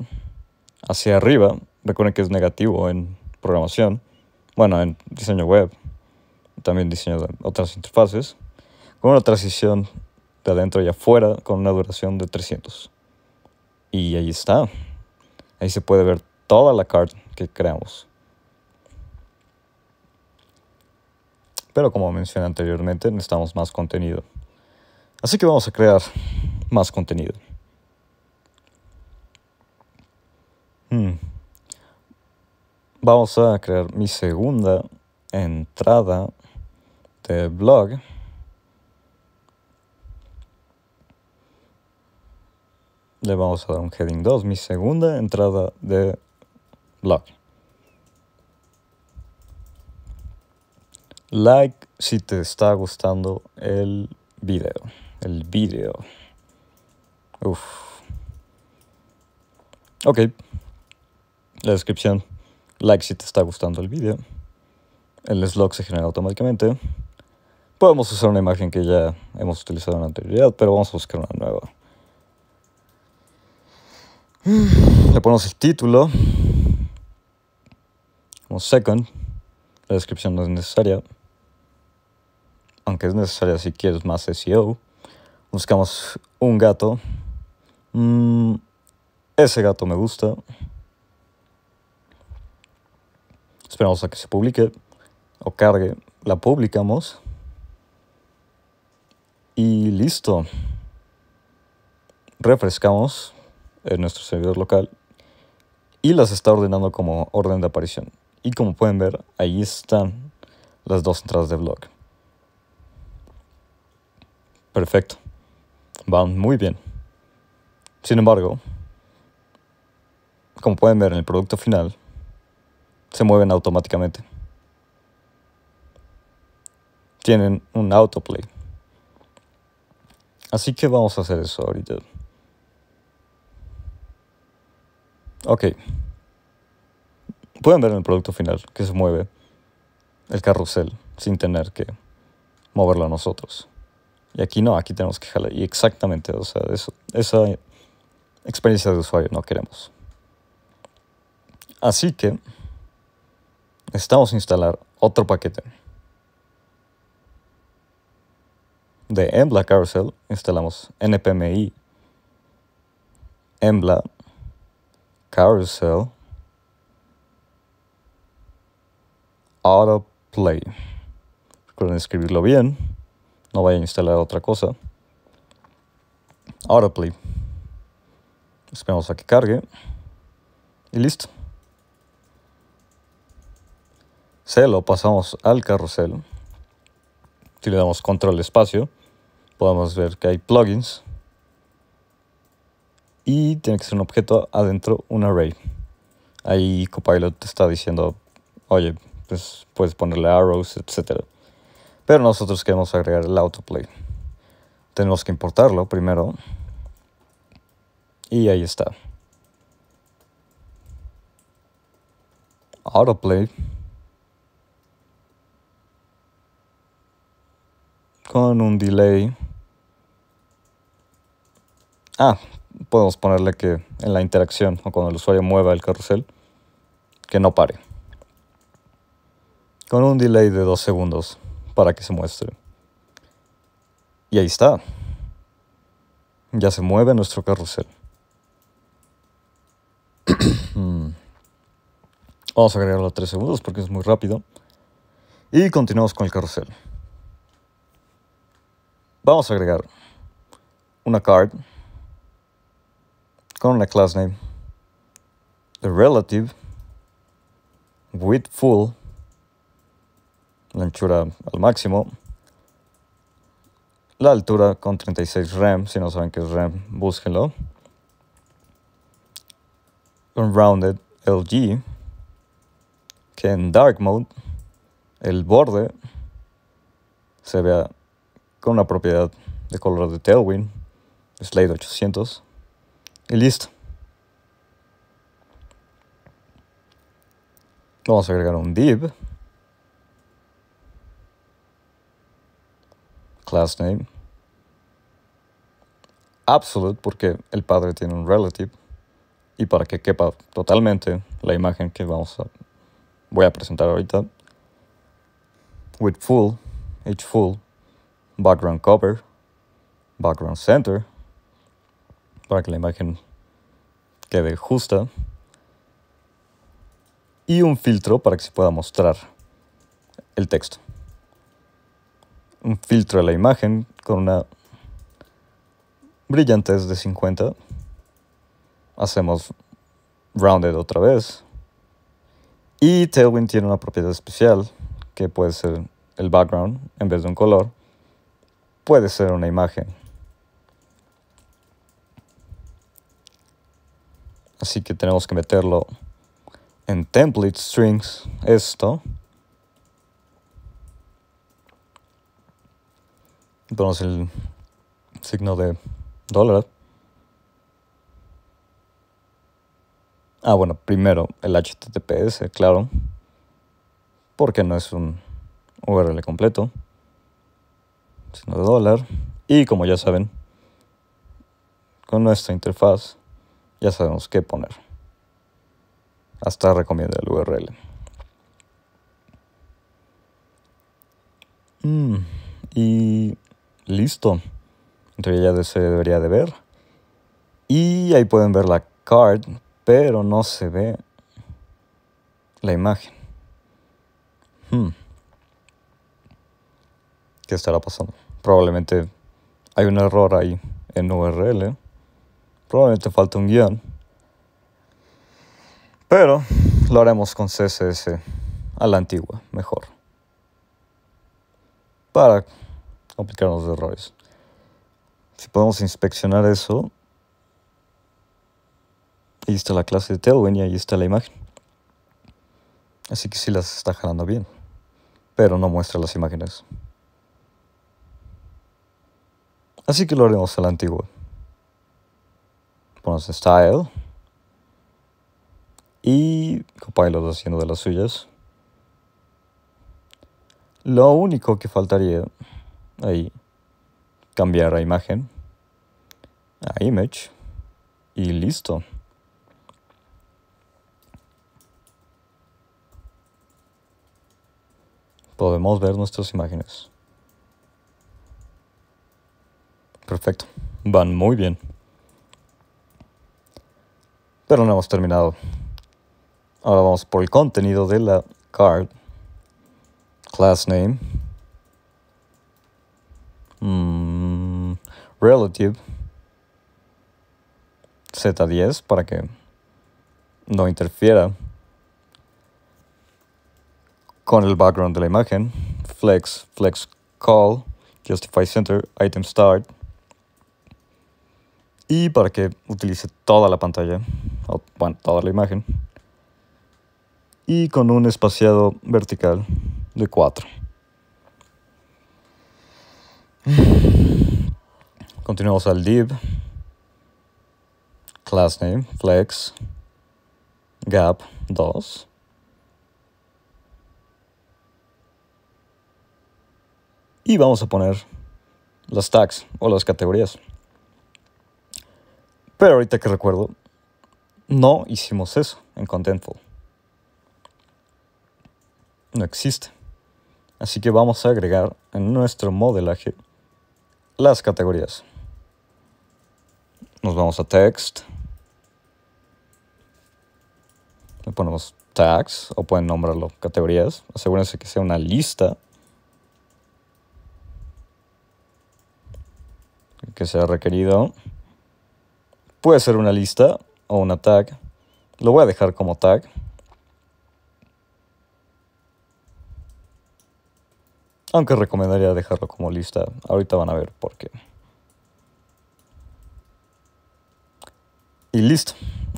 hacia arriba. Recuerden que es negativo en programación. Bueno, en diseño web. También diseño de otras interfaces. Con una transición de adentro y afuera con una duración de 300. Y ahí está. Ahí se puede ver toda la carta que creamos. Pero como mencioné anteriormente, necesitamos más contenido. Así que vamos a crear más contenido. Hmm. Vamos a crear mi segunda entrada de blog. Le vamos a dar un heading 2, mi segunda entrada de Like si te está gustando el video. El video. Uf. Ok. La descripción. Like si te está gustando el video. El slug se genera automáticamente. Podemos usar una imagen que ya hemos utilizado en anterioridad, pero vamos a buscar una nueva. Le ponemos el título second. La descripción no es necesaria. Aunque es necesaria si quieres más SEO. Buscamos un gato. Mm, ese gato me gusta. Esperamos a que se publique o cargue. La publicamos. Y listo. Refrescamos en nuestro servidor local y las está ordenando como orden de aparición. Y como pueden ver, ahí están las dos entradas de blog. Perfecto. Van muy bien. Sin embargo, como pueden ver en el producto final, se mueven automáticamente. Tienen un autoplay. Así que vamos a hacer eso ahorita. Ok pueden ver en el producto final que se mueve el carrusel sin tener que moverlo a nosotros. Y aquí no, aquí tenemos que jalar. Y exactamente, o sea, eso, esa experiencia de usuario no queremos. Así que estamos a instalar otro paquete. De Embla Carousel instalamos npmi embla carousel autoplay. Recuerden escribirlo bien. No vayan a instalar otra cosa. Autoplay. Esperamos a que cargue. Y listo. Se lo pasamos al carrusel. Si le damos control espacio, podemos ver que hay plugins. Y tiene que ser un objeto adentro, un array. Ahí Copilot te está diciendo, oye, pues, puedes ponerle arrows, etcétera Pero nosotros queremos agregar el autoplay. Tenemos que importarlo primero. Y ahí está. Autoplay. Con un delay. Ah, podemos ponerle que en la interacción o cuando el usuario mueva el carrusel, que no pare con un delay de 2 segundos para que se muestre. Y ahí está. Ya se mueve nuestro carrusel. Hmm. Vamos a agregarlo a 3 segundos porque es muy rápido. Y continuamos con el carrusel. Vamos a agregar una card con una class name, the relative with full la anchura al máximo, la altura con 36 RAM. si no saben qué es rem, búsquenlo, un rounded LG, que en dark mode el borde se vea con una propiedad de color de Tailwind, slate 800, y listo. Vamos a agregar un div last name. Absolute porque el padre tiene un relative y para que quepa totalmente la imagen que vamos a, voy a presentar ahorita. With full, each full, background cover, background center, para que la imagen quede justa. Y un filtro para que se pueda mostrar el texto un filtro a la imagen con una brillantez de 50. Hacemos rounded otra vez. Y Tailwind tiene una propiedad especial que puede ser el background en vez de un color. Puede ser una imagen. Así que tenemos que meterlo en template strings esto Ponemos el signo de dólar. Ah, bueno, primero el HTTPS, claro. Porque no es un URL completo, sino de dólar. Y como ya saben, con nuestra interfaz ya sabemos qué poner. Hasta recomienda el URL. Mm, y listo. Entonces ya se debería de ver. Y ahí pueden ver la card, pero no se ve la imagen. Hmm. ¿Qué estará pasando? Probablemente hay un error ahí en URL. Probablemente falta un guión. Pero lo haremos con CSS a la antigua, mejor. Para Aplicar los errores. Si podemos inspeccionar eso, ahí está la clase de Tailwind y ahí está la imagen. Así que sí las está jalando bien, pero no muestra las imágenes. Así que lo haremos a antiguo. antigua. Ponemos Style y Copilot haciendo de las suyas. Lo único que faltaría ahí, cambiar a imagen, a image y listo. Podemos ver nuestras imágenes. Perfecto, van muy bien. Pero no hemos terminado. Ahora vamos por el contenido de la card. Class name Mm, relative z10 para que no interfiera con el background de la imagen. Flex, flex call, justify center, item start. Y para que utilice toda la pantalla, o, bueno, toda la imagen. Y con un espaciado vertical de 4. Continuamos al div, class name, flex, gap 2. Y vamos a poner las tags o las categorías. Pero ahorita que recuerdo, no hicimos eso en Contentful. No existe. Así que vamos a agregar en nuestro modelaje las categorías. Nos vamos a text. Le ponemos tags o pueden nombrarlo categorías. Asegúrense que sea una lista. Que sea requerido. Puede ser una lista o una tag. Lo voy a dejar como tag. Aunque recomendaría dejarlo como lista. Ahorita van a ver por qué. Y listo.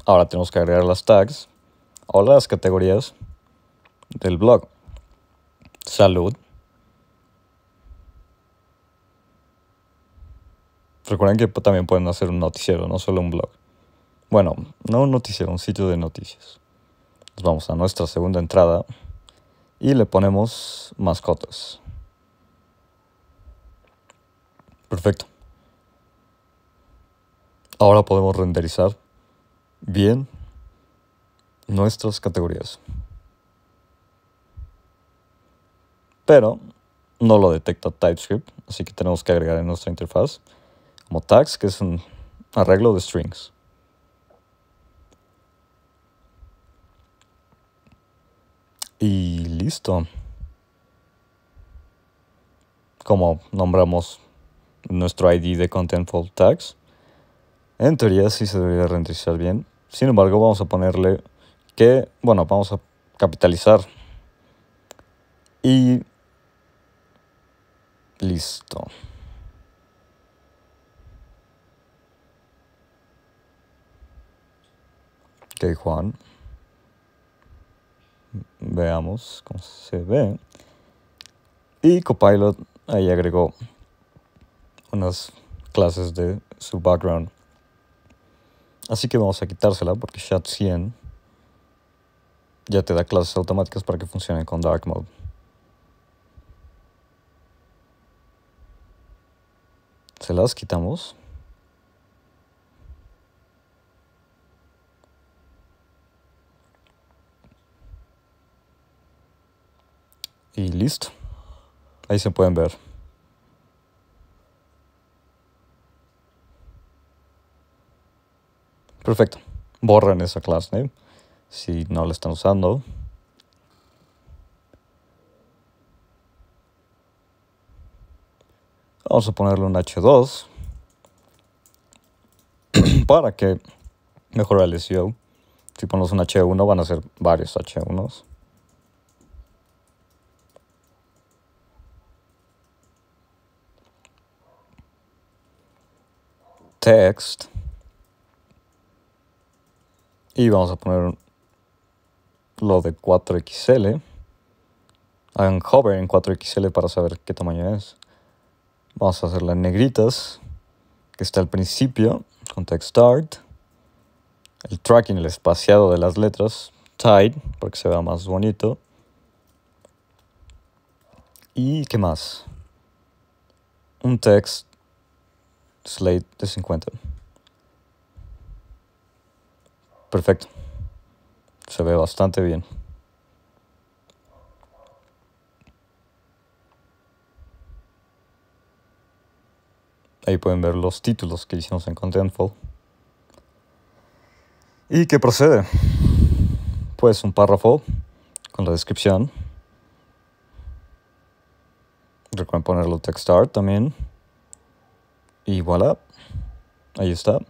Ahora tenemos que agregar las tags o las categorías del blog. Salud. Recuerden que también pueden hacer un noticiero, no solo un blog. Bueno, no un noticiero, un sitio de noticias. vamos a nuestra segunda entrada y le ponemos mascotas. Perfecto. Ahora podemos renderizar bien nuestras categorías. Pero no lo detecta TypeScript, así que tenemos que agregar en nuestra interfaz como tags, que es un arreglo de strings. Y listo. Como nombramos nuestro ID de Contentful Tags. En teoría sí se debería renderizar bien. Sin embargo, vamos a ponerle que, bueno, vamos a capitalizar. Y listo. Ok, Juan. Veamos cómo se ve. Y Copilot ahí agregó unas clases de su background. Así que vamos a quitársela porque chat 100 ya te da clases automáticas para que funcione con Dark Mode. Se las quitamos. Y listo. Ahí se pueden ver. Perfecto. Borren esa class name ¿eh? si no la están usando. Vamos a ponerle un H2 para que mejore el SEO. Si ponemos un H1 van a ser varios H1s. Text. Y vamos a poner lo de 4XL. Hagan hover en 4XL para saber qué tamaño es. Vamos a hacer las negritas, que está al principio, con text start. El tracking, el espaciado de las letras, tight, porque se vea más bonito. ¿Y qué más? Un text slate de 50. Perfecto. Se ve bastante bien. Ahí pueden ver los títulos que hicimos en Contentful. ¿Y qué procede? Pues un párrafo con la descripción. Recuerden ponerlo textart también. Y voilà. Ahí está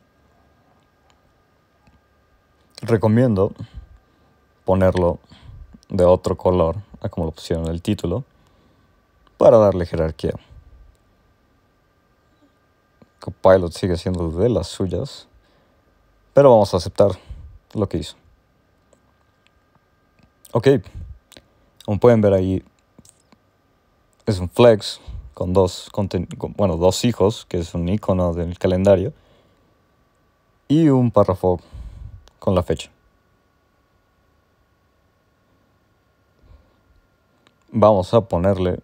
recomiendo ponerlo de otro color a como lo pusieron en el título para darle jerarquía. Copilot sigue siendo de las suyas, pero vamos a aceptar lo que hizo. Ok, como pueden ver ahí, es un flex con dos, bueno, dos hijos, que es un icono del calendario, y un párrafo con la fecha. Vamos a ponerle,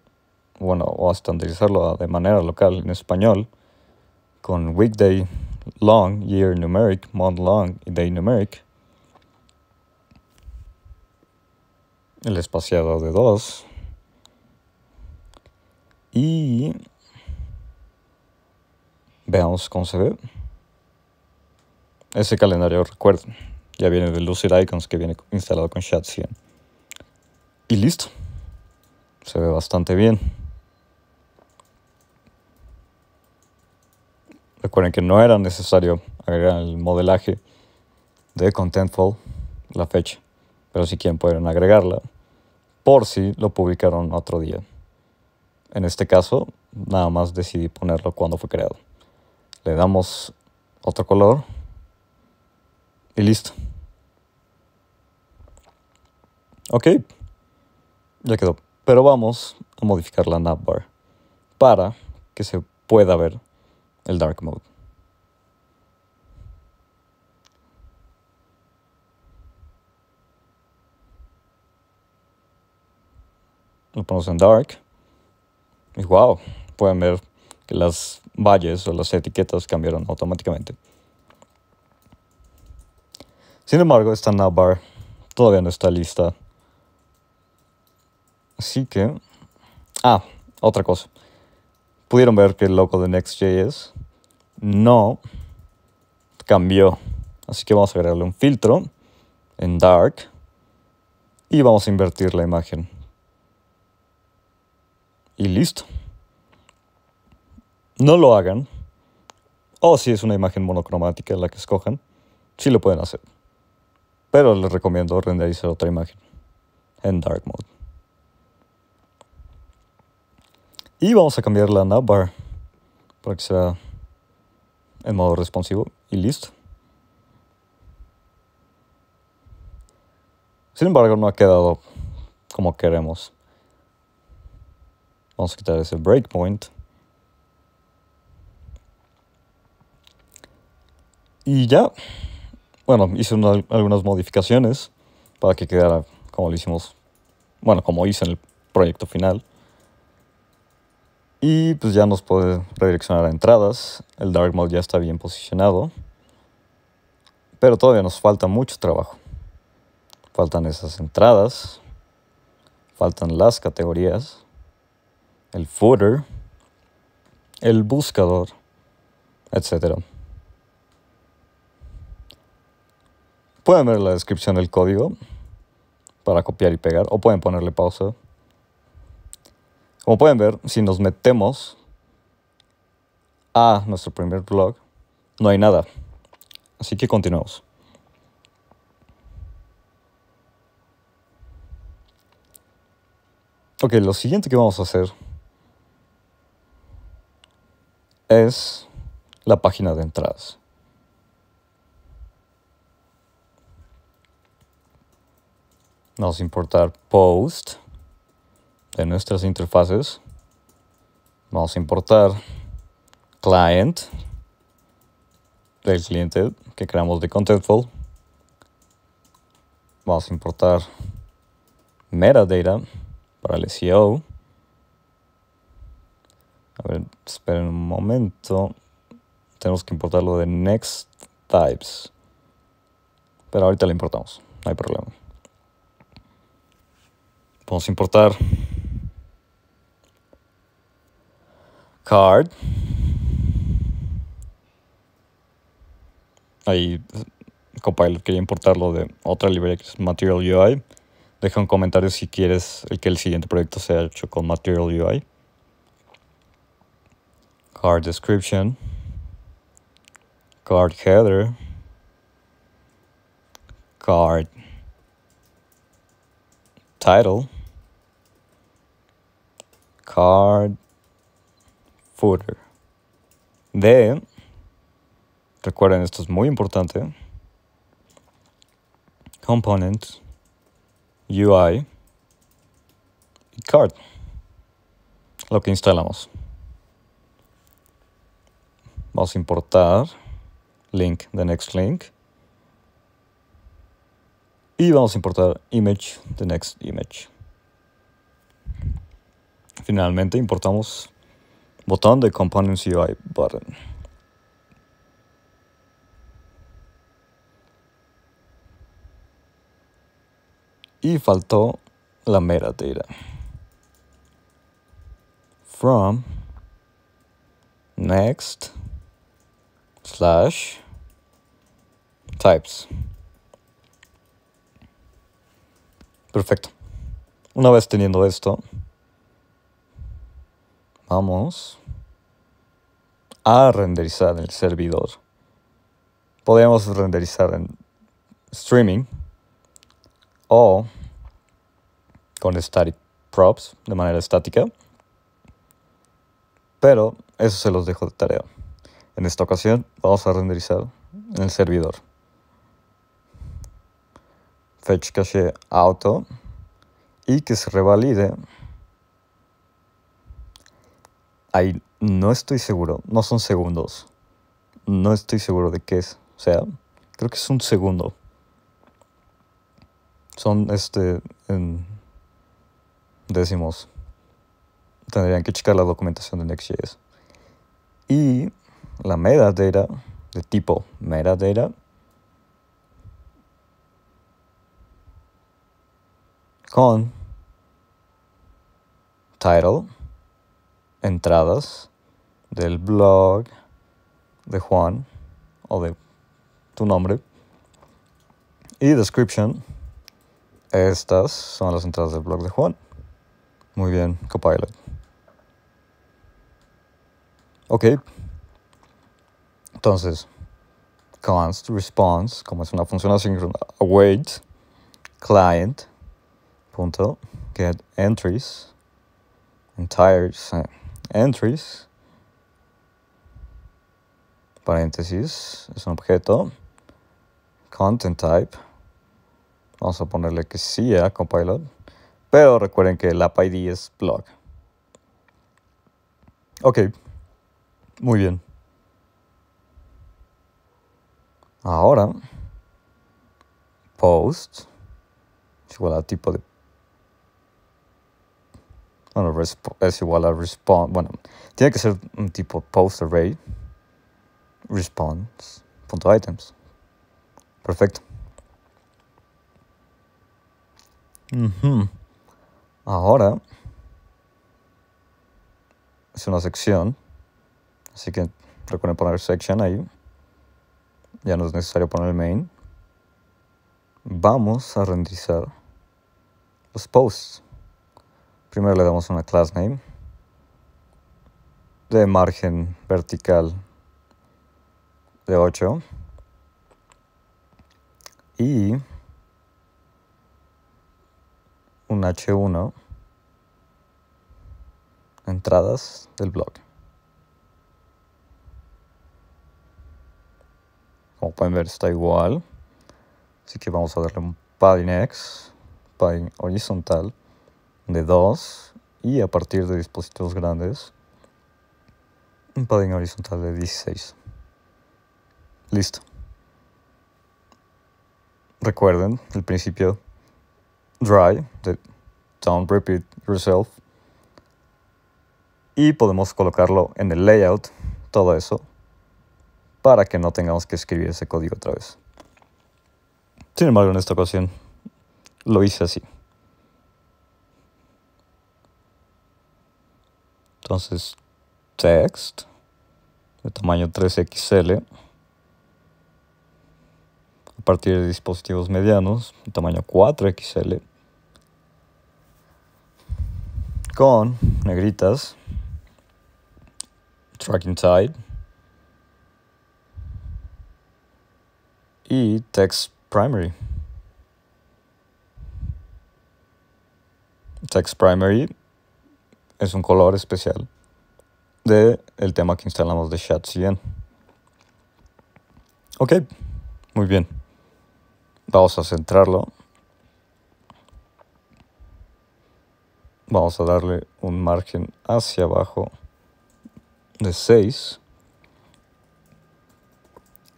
bueno, o a estandarizarlo de manera local en español con weekday long, year numeric, month long day numeric. El espaciado de 2. Y veamos cómo se ve ese calendario, recuerden. Ya viene de Lucid Icons que viene instalado con Chat 100. Y listo. Se ve bastante bien. Recuerden que no era necesario agregar el modelaje de Contentful, la fecha, pero si quieren pueden agregarla por si lo publicaron otro día. En este caso, nada más decidí ponerlo cuando fue creado. Le damos otro color y listo. Ok, ya quedó. Pero vamos a modificar la navbar para que se pueda ver el dark mode. Lo ponemos en dark. Y wow, pueden ver que las valles o las etiquetas cambiaron automáticamente. Sin embargo, esta navbar todavía no está lista Así que... Ah, otra cosa. ¿Pudieron ver que el logo de Next.js no cambió? Así que vamos a agregarle un filtro en dark y vamos a invertir la imagen. Y listo. No lo hagan. O si es una imagen monocromática la que escojan, sí lo pueden hacer. Pero les recomiendo renderizar otra imagen en dark mode. Y vamos a cambiar la navbar para que sea en modo responsivo y listo. Sin embargo, no ha quedado como queremos. Vamos a quitar ese breakpoint. Y ya, bueno, hice algunas modificaciones para que quedara como lo hicimos, bueno, como hice en el proyecto final. Y pues ya nos puede redireccionar a entradas. El Dark Mode ya está bien posicionado. Pero todavía nos falta mucho trabajo. Faltan esas entradas. Faltan las categorías. El footer. El buscador. Etcétera. Pueden ver la descripción del código para copiar y pegar o pueden ponerle pausa como pueden ver, si nos metemos a nuestro primer blog, no hay nada. Así que continuamos. Ok, lo siguiente que vamos a hacer es la página de entradas. Nos importar post de nuestras interfaces. Vamos a importar client del cliente que creamos de Contentful. Vamos a importar metadata para el SEO. A ver, esperen un momento. Tenemos que importarlo de next types. Pero ahorita lo importamos, no hay problema. Vamos a importar card. Ahí Copilot quería importarlo de otra librería que es Material UI. Deja un comentario si quieres que el siguiente proyecto sea hecho con Material UI. Card description. Card header. Card title. Card footer de, recuerden esto es muy importante, component, UI y card, lo que instalamos. Vamos a importar link the next link y vamos a importar image the next image. Finalmente importamos botón de Components UI button. Y faltó la metadata. From next slash types. Perfecto. Una vez teniendo esto, vamos a renderizar en el servidor. Podemos renderizar en streaming o con static props de manera estática. Pero eso se los dejo de tarea. En esta ocasión vamos a renderizar en el servidor. Fetch cache auto y que se revalide. Ahí no estoy seguro, no son segundos. No estoy seguro de qué es. O sea, creo que es un segundo. Son este en décimos. Tendrían que checar la documentación de Next.js. Y la metadata de tipo metadata con title, entradas, del blog de Juan o de tu nombre y description. Estas son las entradas del blog de Juan. Muy bien, Copilot. Ok. Entonces, const response, como es una función asíncrona, await client punto get entries entire eh, entries paréntesis, es un objeto, content type, vamos a ponerle que sí a ¿eh? compilot, pero recuerden que el app ID es blog. Ok, muy bien. Ahora, post, es igual a tipo de... Bueno, es igual a response, bueno, tiene que ser un tipo post array response.items. Perfecto. Ahora es una sección, así que recuerden poner section ahí. Ya no es necesario poner el main. Vamos a renderizar los posts. Primero le damos una class name de margen vertical de 8. Y un H1 entradas del blog. Como pueden ver está igual. Así que vamos a darle un padding X, padding horizontal de 2 y a partir de dispositivos grandes un padding horizontal de 16. Listo. Recuerden el principio dry, de don't repeat yourself. Y podemos colocarlo en el layout, todo eso, para que no tengamos que escribir ese código otra vez. Sin embargo, en esta ocasión lo hice así. Entonces, text de tamaño 3XL a partir de dispositivos medianos, tamaño 4XL, con negritas, tracking type y text primary. Text primary es un color especial del el tema que instalamos de Chat 100. Ok, muy bien. Vamos a centrarlo. Vamos a darle un margen hacia abajo de 6.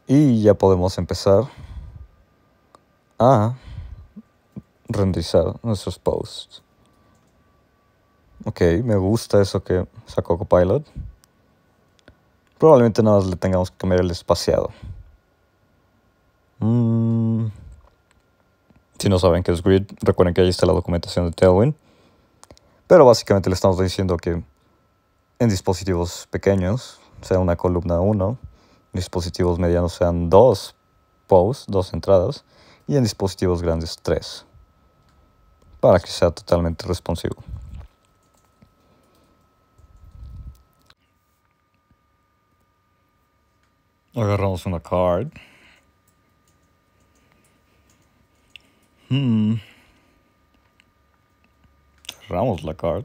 Y ya podemos empezar a renderizar nuestros posts. Ok, me gusta eso que sacó Copilot. Probablemente nada más le tengamos que cambiar el espaciado. Mmm. Si no saben qué es grid, recuerden que ahí está la documentación de Tailwind. Pero básicamente le estamos diciendo que en dispositivos pequeños sea una columna 1, dispositivos medianos sean 2 posts, 2 entradas, y en dispositivos grandes 3, para que sea totalmente responsivo. Agarramos una card. Hmm. Ramos Lacard.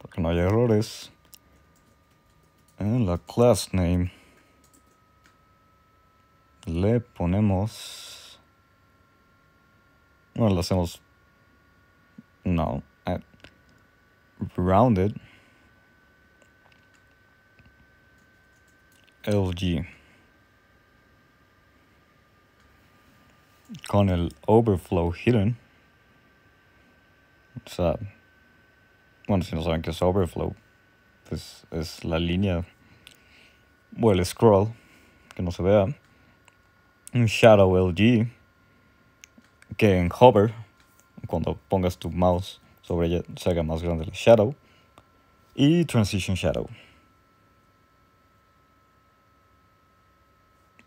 Porque no hay errores. En la class name. Le ponemos. Bueno, le hacemos. No. rounded. LG. con el overflow hidden. O sea, bueno, si no saben qué es overflow, pues es la línea o el scroll que no se vea. Un shadow LG que en hover, cuando pongas tu mouse sobre ella, se haga más grande el shadow. Y transition shadow.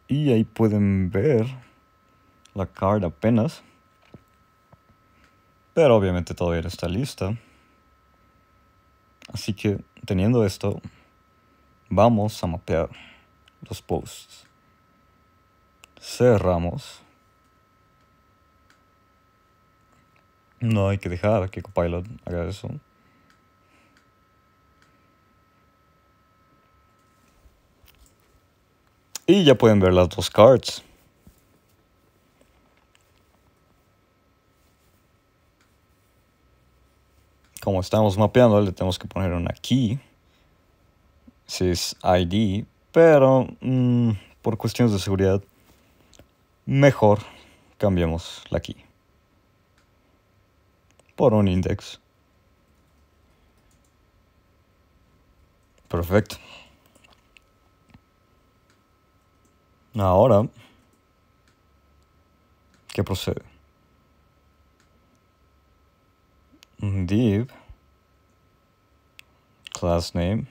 Y ahí pueden ver la card apenas. Pero obviamente todavía no está lista. Así que teniendo esto, vamos a mapear los posts. Cerramos. No hay que dejar que Copilot haga eso. Y ya pueden ver las dos cards. como estamos mapeando, le tenemos que poner una key, SysID. ID, pero mm, por cuestiones de seguridad, mejor cambiemos la key por un index. Perfecto. Ahora, ¿qué procede? Mm-hmm. div class name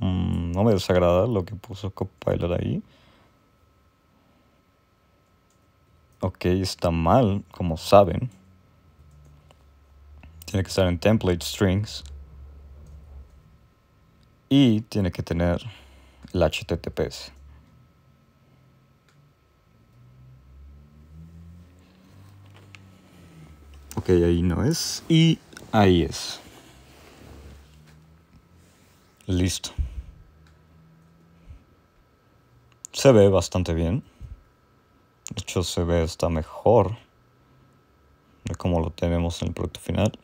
mm, no me desagrada lo que puso compiler ahí ok está mal como saben tiene que estar en template strings y tiene que tener el https Ok, ahí no es. Y ahí es. Listo. Se ve bastante bien. De hecho, se ve hasta mejor de cómo lo tenemos en el producto final.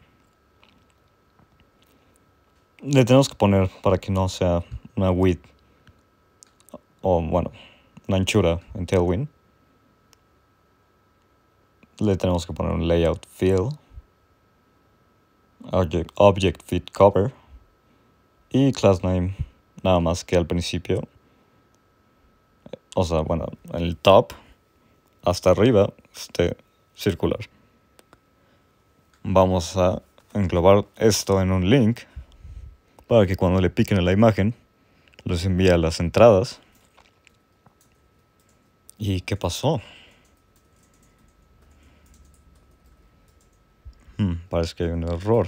Le tenemos que poner para que no sea una width o, bueno, una anchura en Tailwind le tenemos que poner un layout fill, object, fit cover y class name, nada más que al principio, o sea, bueno, en el top hasta arriba este circular. Vamos a englobar esto en un link para que cuando le piquen a la imagen los envíe a las entradas. ¿Y qué pasó? Mm, parece que hay un error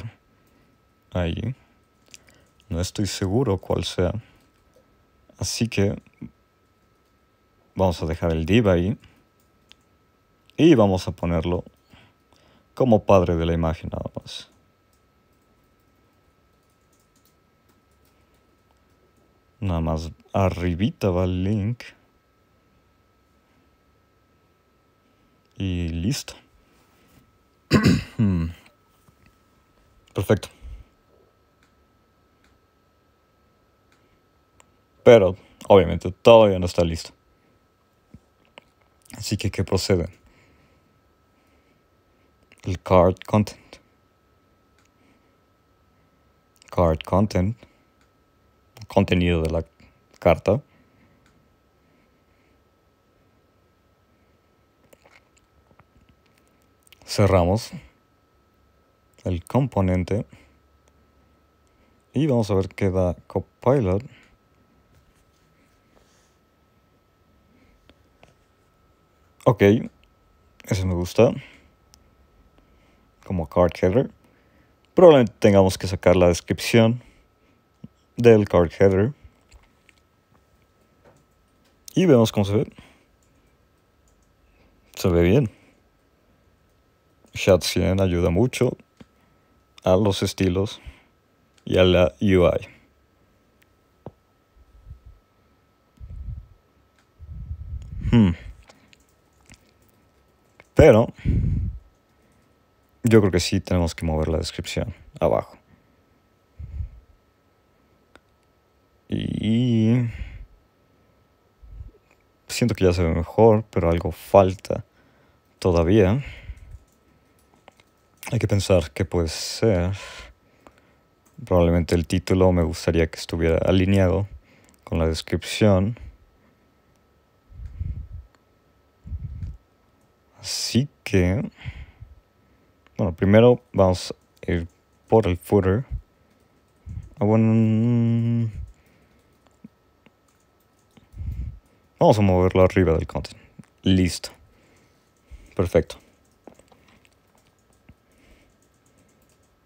ahí. No estoy seguro cuál sea. Así que vamos a dejar el div ahí. Y vamos a ponerlo como padre de la imagen nada más. Nada más arribita va el link. Y listo. Hmm. Perfecto. Pero, obviamente, todavía no está listo. Así que, ¿qué procede? El card content. Card content. Contenido de la carta. Cerramos el componente y vamos a ver qué da Copilot. Ok, eso me gusta. Como card header. Probablemente tengamos que sacar la descripción del card header. Y vemos cómo se ve. Se ve bien. Chat 100 ayuda mucho a los estilos y a la UI. Hmm. Pero yo creo que sí tenemos que mover la descripción abajo. Y siento que ya se ve mejor, pero algo falta todavía. Hay que pensar que puede ser. Probablemente el título me gustaría que estuviera alineado con la descripción. Así que, bueno, primero vamos a ir por el footer. Ah, mm. vamos a moverlo arriba del content. Listo. Perfecto.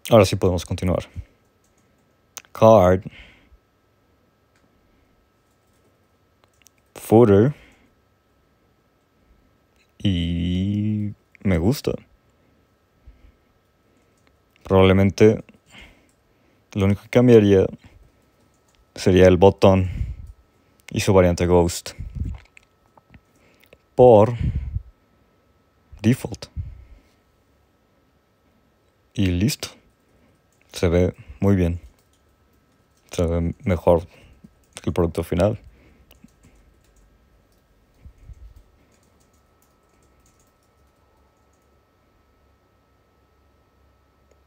Ahora sí podemos continuar. Card. Footer. Y me gusta. Probablemente lo único que cambiaría sería el botón y su variante Ghost por default. Y listo se ve muy bien. Se ve mejor que el producto final.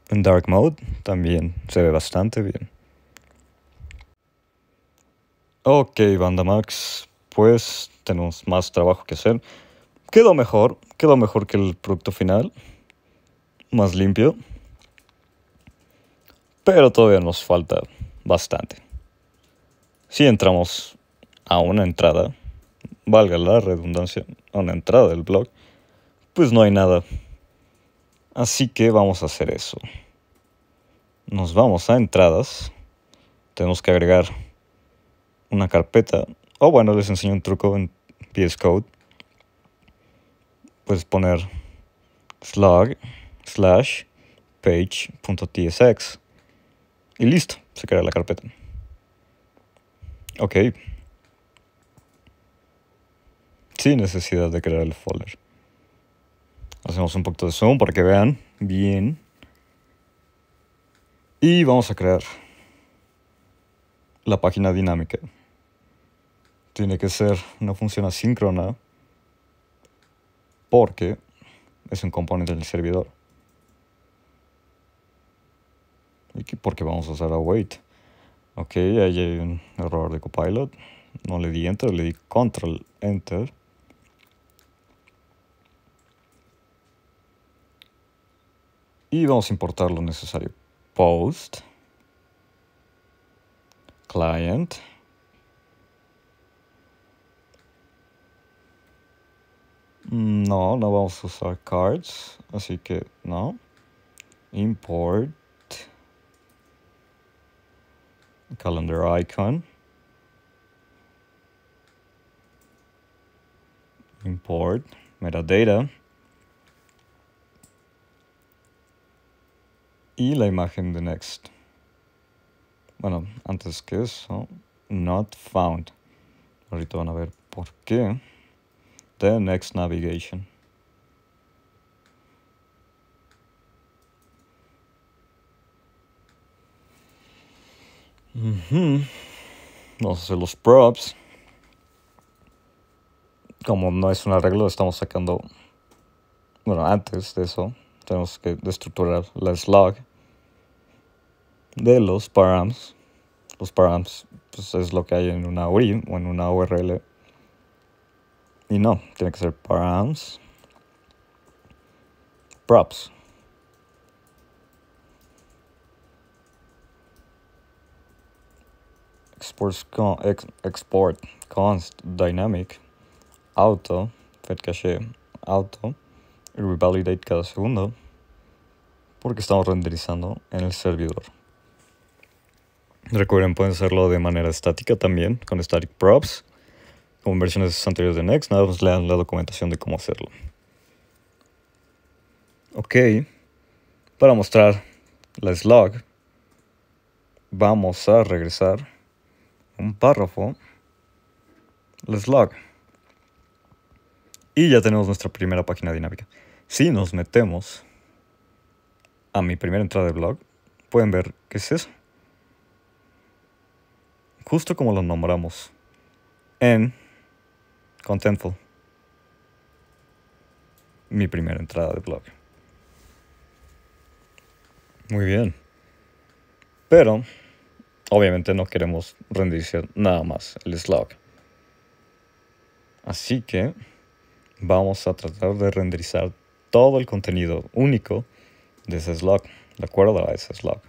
En Dark Mode también se ve bastante bien. Ok, banda Max, pues tenemos más trabajo que hacer. Quedó mejor, quedó mejor que el producto final. Más limpio pero todavía nos falta bastante. Si entramos a una entrada, valga la redundancia, a una entrada del blog, pues no hay nada. Así que vamos a hacer eso. Nos vamos a entradas. Tenemos que agregar una carpeta. O bueno, les enseño un truco en VS Code. Puedes poner slug slash page.tsx y listo, se crea la carpeta. Ok. Sin necesidad de crear el folder. Hacemos un poquito de zoom para que vean bien. Y vamos a crear la página dinámica. Tiene que ser una función asíncrona porque es un componente del servidor. porque vamos a usar await. Ok, ahí hay un error de copilot. No le di enter, le di control enter. Y vamos a importar lo necesario. Post. Client. Mm, no, no vamos a usar cards, así que no. Import. calendar icon. Import metadata. Y la imagen de next. Bueno, antes que eso, not found. Ahorita van a ver por qué. The next navigation. Vamos a hacer los props. Como no es un arreglo, estamos sacando... Bueno, antes de eso, tenemos que destructurar la slug de los params. Los params pues, es lo que hay en una URI o en una URL. Y no, tiene que ser params props. Export Const Dynamic Auto Fed Auto y Revalidate cada segundo porque estamos renderizando en el servidor. Recuerden, pueden hacerlo de manera estática también con static props. con versiones anteriores de Next, nada más lean la documentación de cómo hacerlo. Ok, para mostrar la slug, vamos a regresar un párrafo, Let's log. Y ya tenemos nuestra primera página dinámica. Si nos metemos a mi primera entrada de blog, pueden ver qué es eso. Justo como lo nombramos en Contentful. Mi primera entrada de blog. Muy bien. Pero Obviamente no queremos renderizar nada más el Slug. Así que vamos a tratar de renderizar todo el contenido único de ese Slug. de acuerdo a ese Slug.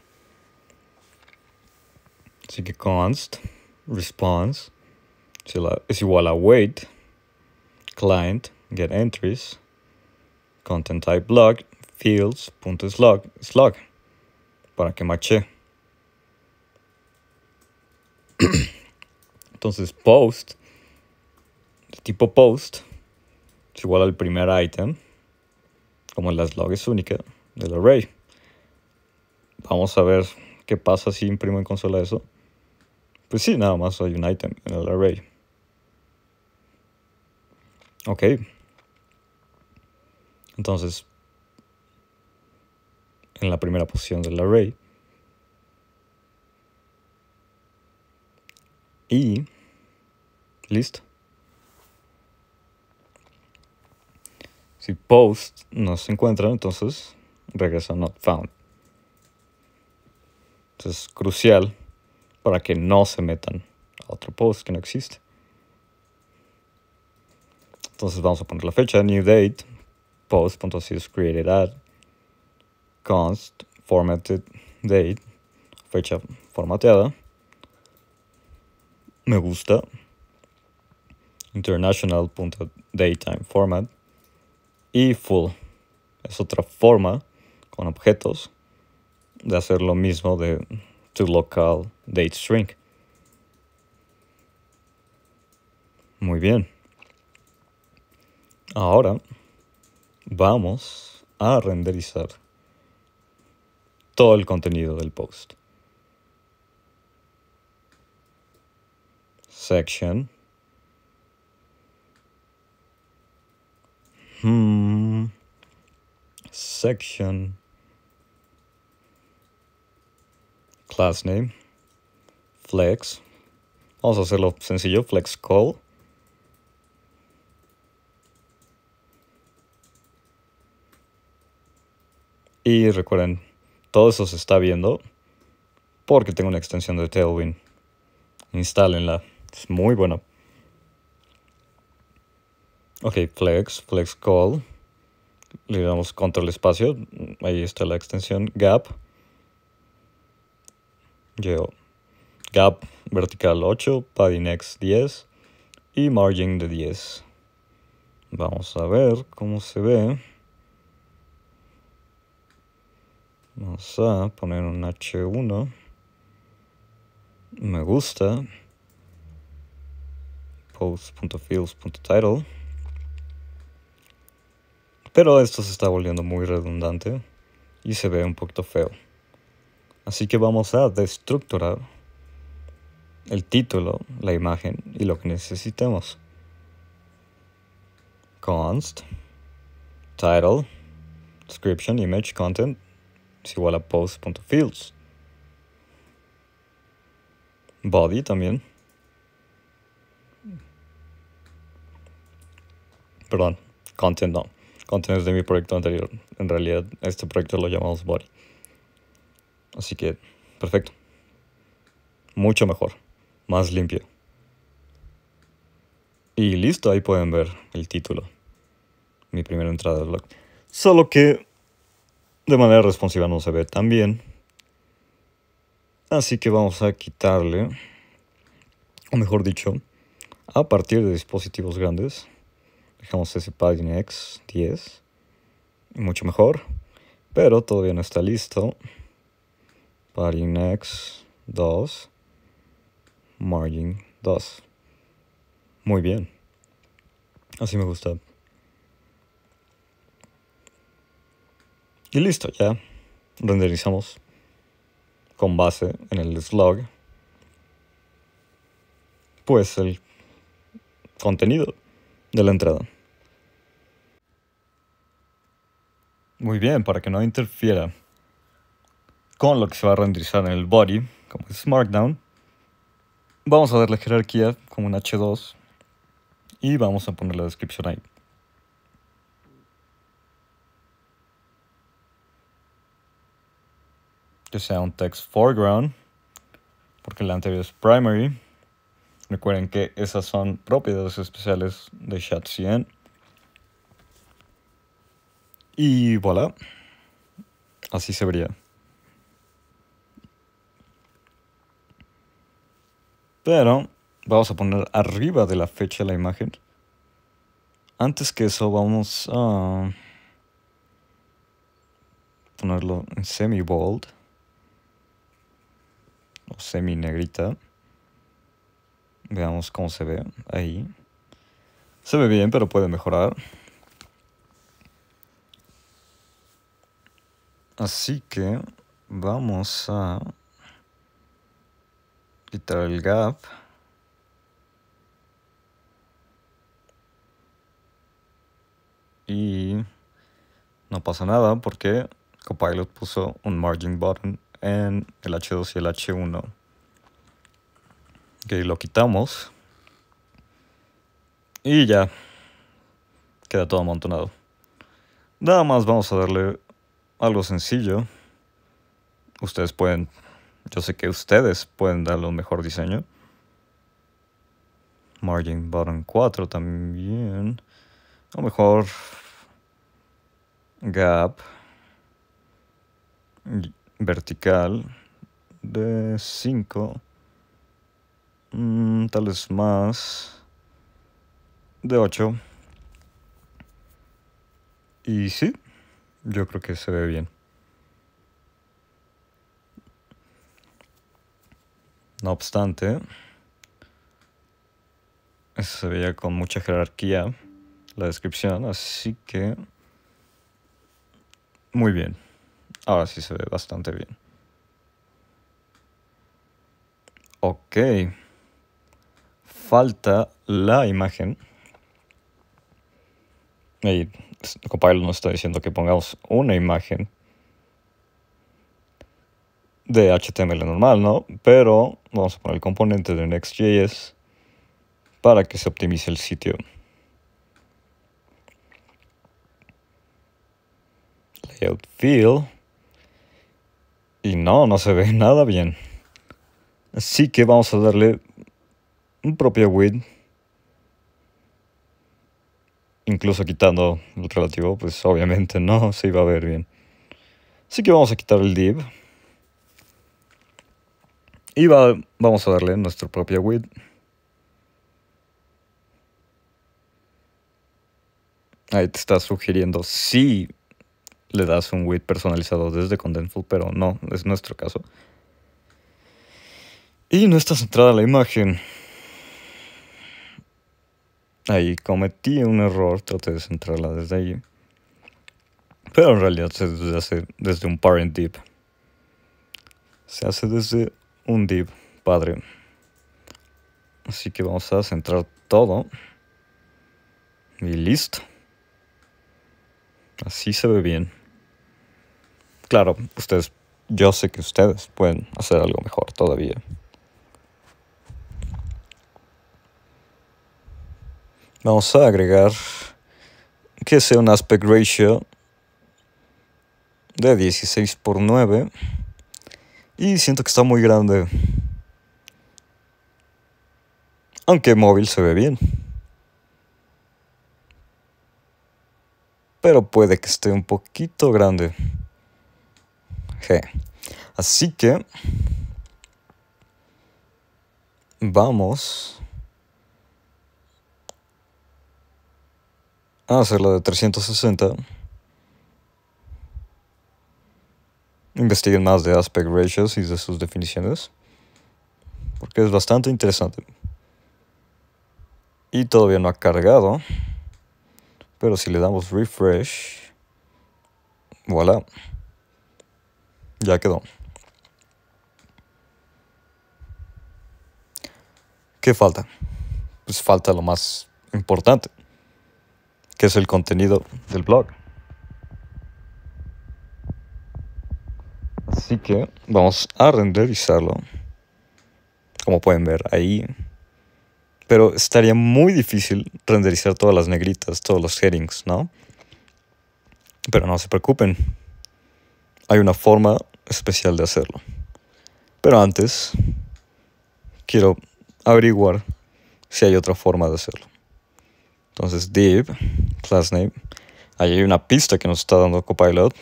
Así que const response es igual a wait client get entries content type log fields.slug slug para que mache Entonces, post, tipo post, es igual al primer item, como las logs es única del array. Vamos a ver qué pasa si imprimo en consola eso. Pues sí, nada más hay un item en el array. Ok. Entonces, en la primera posición del array, Y... Listo. Si post no se encuentra, entonces regresa not found. Entonces es crucial para que no se metan a otro post que no existe. Entonces vamos a poner la fecha, new date, post.sys created at, const, formatted date, fecha formateada, me gusta. time format. Y full. Es otra forma con objetos de hacer lo mismo de to local date string. Muy bien. Ahora vamos a renderizar todo el contenido del post. section. Hmm. Section. Class name. Flex. Vamos a hacerlo sencillo. Flex call. Y recuerden, todo eso se está viendo porque tengo una extensión de Tailwind. Instálenla. Es muy bueno. Ok, flex, flex call. Le damos control espacio. Ahí está la extensión gap. Yo. Gap vertical 8, padding x 10 y margin de 10. Vamos a ver cómo se ve. Vamos a poner un H1. Me gusta post.fields.title Pero esto se está volviendo muy redundante y se ve un poquito feo. Así que vamos a destructurar el título, la imagen y lo que necesitemos. Const, title, description, image, content es igual a post.fields. Body también. perdón, content no. Content es de mi proyecto anterior. En realidad, este proyecto lo llamamos Body. Así que, perfecto. Mucho mejor. Más limpio. Y listo, ahí pueden ver el título. Mi primera entrada de blog. Solo que de manera responsiva no se ve tan bien. Así que vamos a quitarle, o mejor dicho, a partir de dispositivos grandes, Dejamos ese X 10. Mucho mejor. Pero todavía no está listo. X 2. Margin 2. Muy bien. Así me gusta. Y listo, ya. Renderizamos con base en el slug. Pues el contenido de la entrada. Muy bien, para que no interfiera con lo que se va a renderizar en el body, como es Markdown, vamos a darle la jerarquía como un H2 y vamos a poner la descripción ahí. Que sea un text foreground, porque el anterior es primary, Recuerden que esas son propiedades especiales de Chat100. Y voilà. Así se vería. Pero vamos a poner arriba de la fecha la imagen. Antes que eso vamos a ponerlo en semi bold o semi negrita. Veamos cómo se ve ahí. Se ve bien, pero puede mejorar. Así que vamos a quitar el gap. Y no pasa nada porque Copilot puso un margin button en el H2 y el H1 que lo quitamos y ya queda todo amontonado. Nada más vamos a darle algo sencillo. Ustedes pueden, yo sé que ustedes pueden darle un mejor diseño. Margin button 4 también. O mejor Gap vertical de 5 Mm, tal vez más de 8. Y sí, yo creo que se ve bien. No obstante, se veía con mucha jerarquía la descripción, así que muy bien. Ahora sí se ve bastante bien. Ok falta la imagen. Y pues, Copilot nos está diciendo que pongamos una imagen de HTML normal, ¿no? Pero vamos a poner el componente de Next.js para que se optimice el sitio. Layout fill. Y no, no se ve nada bien. Así que vamos a darle un propio WID, incluso quitando el relativo, pues obviamente no se iba a ver bien. Así que vamos a quitar el div. Y va, vamos a darle nuestro propio width. Ahí te está sugiriendo si le das un width personalizado desde Contentful, pero no, es nuestro caso. Y no está centrada la imagen ahí cometí un error, traté de centrarla desde ahí Pero en realidad se hace desde un parent deep, Se hace desde un div padre. Así que vamos a centrar todo. Y listo. Así se ve bien. Claro, ustedes, yo sé que ustedes pueden hacer algo mejor todavía. Vamos a agregar que sea un aspect ratio de 16 por 9. Y siento que está muy grande. Aunque móvil se ve bien. Pero puede que esté un poquito grande. Así que... Vamos a hacer la de 360. Investiguen más de aspect ratios y de sus definiciones, porque es bastante interesante. Y todavía no ha cargado, pero si le damos refresh, voilà, ya quedó. ¿Qué falta? Pues falta lo más importante que es el contenido del blog. Así que vamos a renderizarlo. Como pueden ver ahí. Pero estaría muy difícil renderizar todas las negritas, todos los headings, ¿no? Pero no se preocupen. Hay una forma especial de hacerlo. Pero antes, quiero averiguar si hay otra forma de hacerlo. Entonces div, class name. Ahí hay una pista que nos está dando Copilot.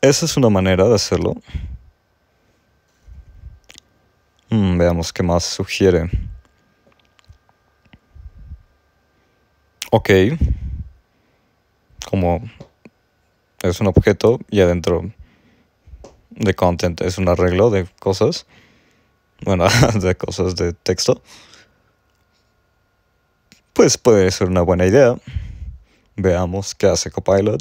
Esa es una manera de hacerlo. Mm, veamos qué más sugiere. Ok. Como es un objeto y adentro de content es un arreglo de cosas. Bueno, de cosas de texto pues puede ser una buena idea. Veamos qué hace Copilot.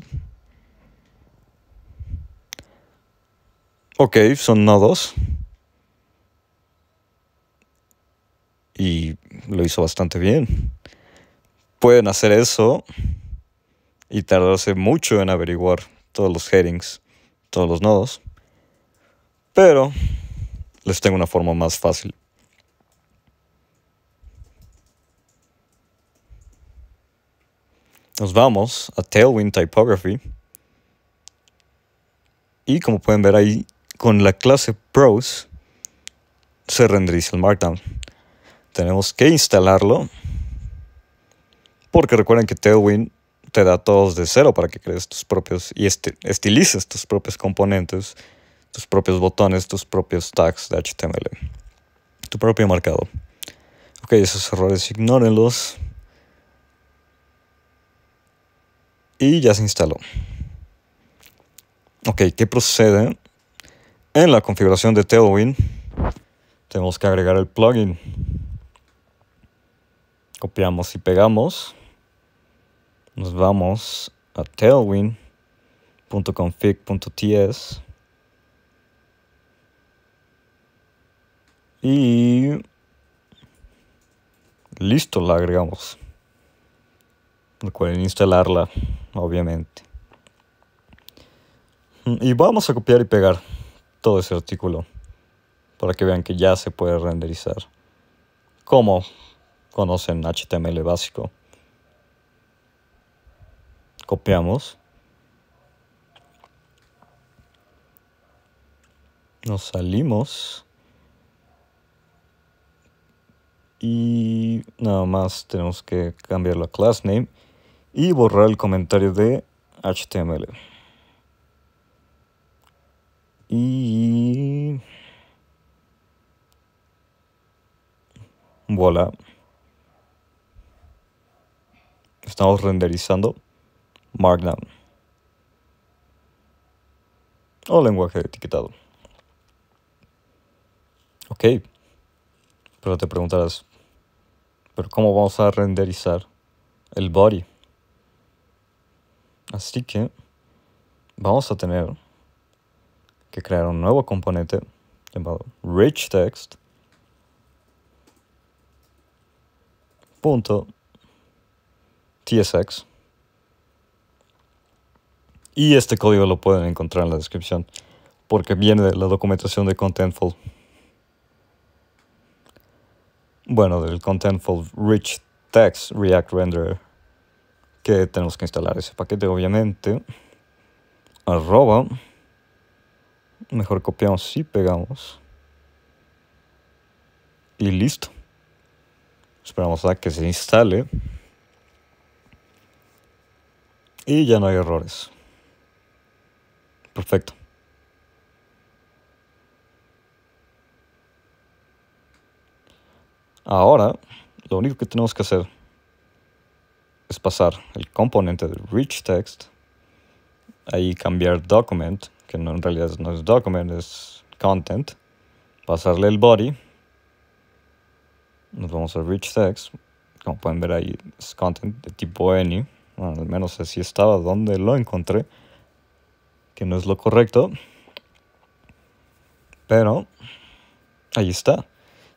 Ok, son nodos. Y lo hizo bastante bien. Pueden hacer eso y tardarse mucho en averiguar todos los headings, todos los nodos. Pero les tengo una forma más fácil nos vamos a Tailwind Typography. Y como pueden ver ahí, con la clase Pros se renderiza el Markdown. Tenemos que instalarlo. Porque recuerden que Tailwind te da todos de cero para que crees tus propios y estilices tus propios componentes, tus propios botones, tus propios tags de HTML, tu propio marcado. Ok, esos errores ignórenlos. y ya se instaló. Ok, ¿qué procede? En la configuración de Tailwind tenemos que agregar el plugin. Copiamos y pegamos. Nos vamos a tailwind.config.ts y listo, la agregamos. Recuerden instalarla obviamente. Y vamos a copiar y pegar todo ese artículo para que vean que ya se puede renderizar. Como conocen HTML básico. Copiamos. Nos salimos. Y nada más tenemos que cambiarlo la class name y borrar el comentario de HTML. Y... Voilà. Estamos renderizando Markdown. O lenguaje de etiquetado. Ok. Pero te preguntarás, ¿pero cómo vamos a renderizar el body? Así que vamos a tener que crear un nuevo componente llamado rich punto y este código lo pueden encontrar en la descripción porque viene de la documentación de Contentful. Bueno, del Contentful Rich Text React Renderer que tenemos que instalar ese paquete, obviamente. Arroba. Mejor copiamos y pegamos. Y listo. Esperamos a que se instale. Y ya no hay errores. Perfecto. Ahora, lo único que tenemos que hacer pasar el componente de rich text, ahí cambiar document, que no, en realidad no es document, es content, pasarle el body, nos vamos a rich text, como pueden ver ahí es content de tipo any, al menos así estaba donde lo encontré, que no es lo correcto, pero ahí está.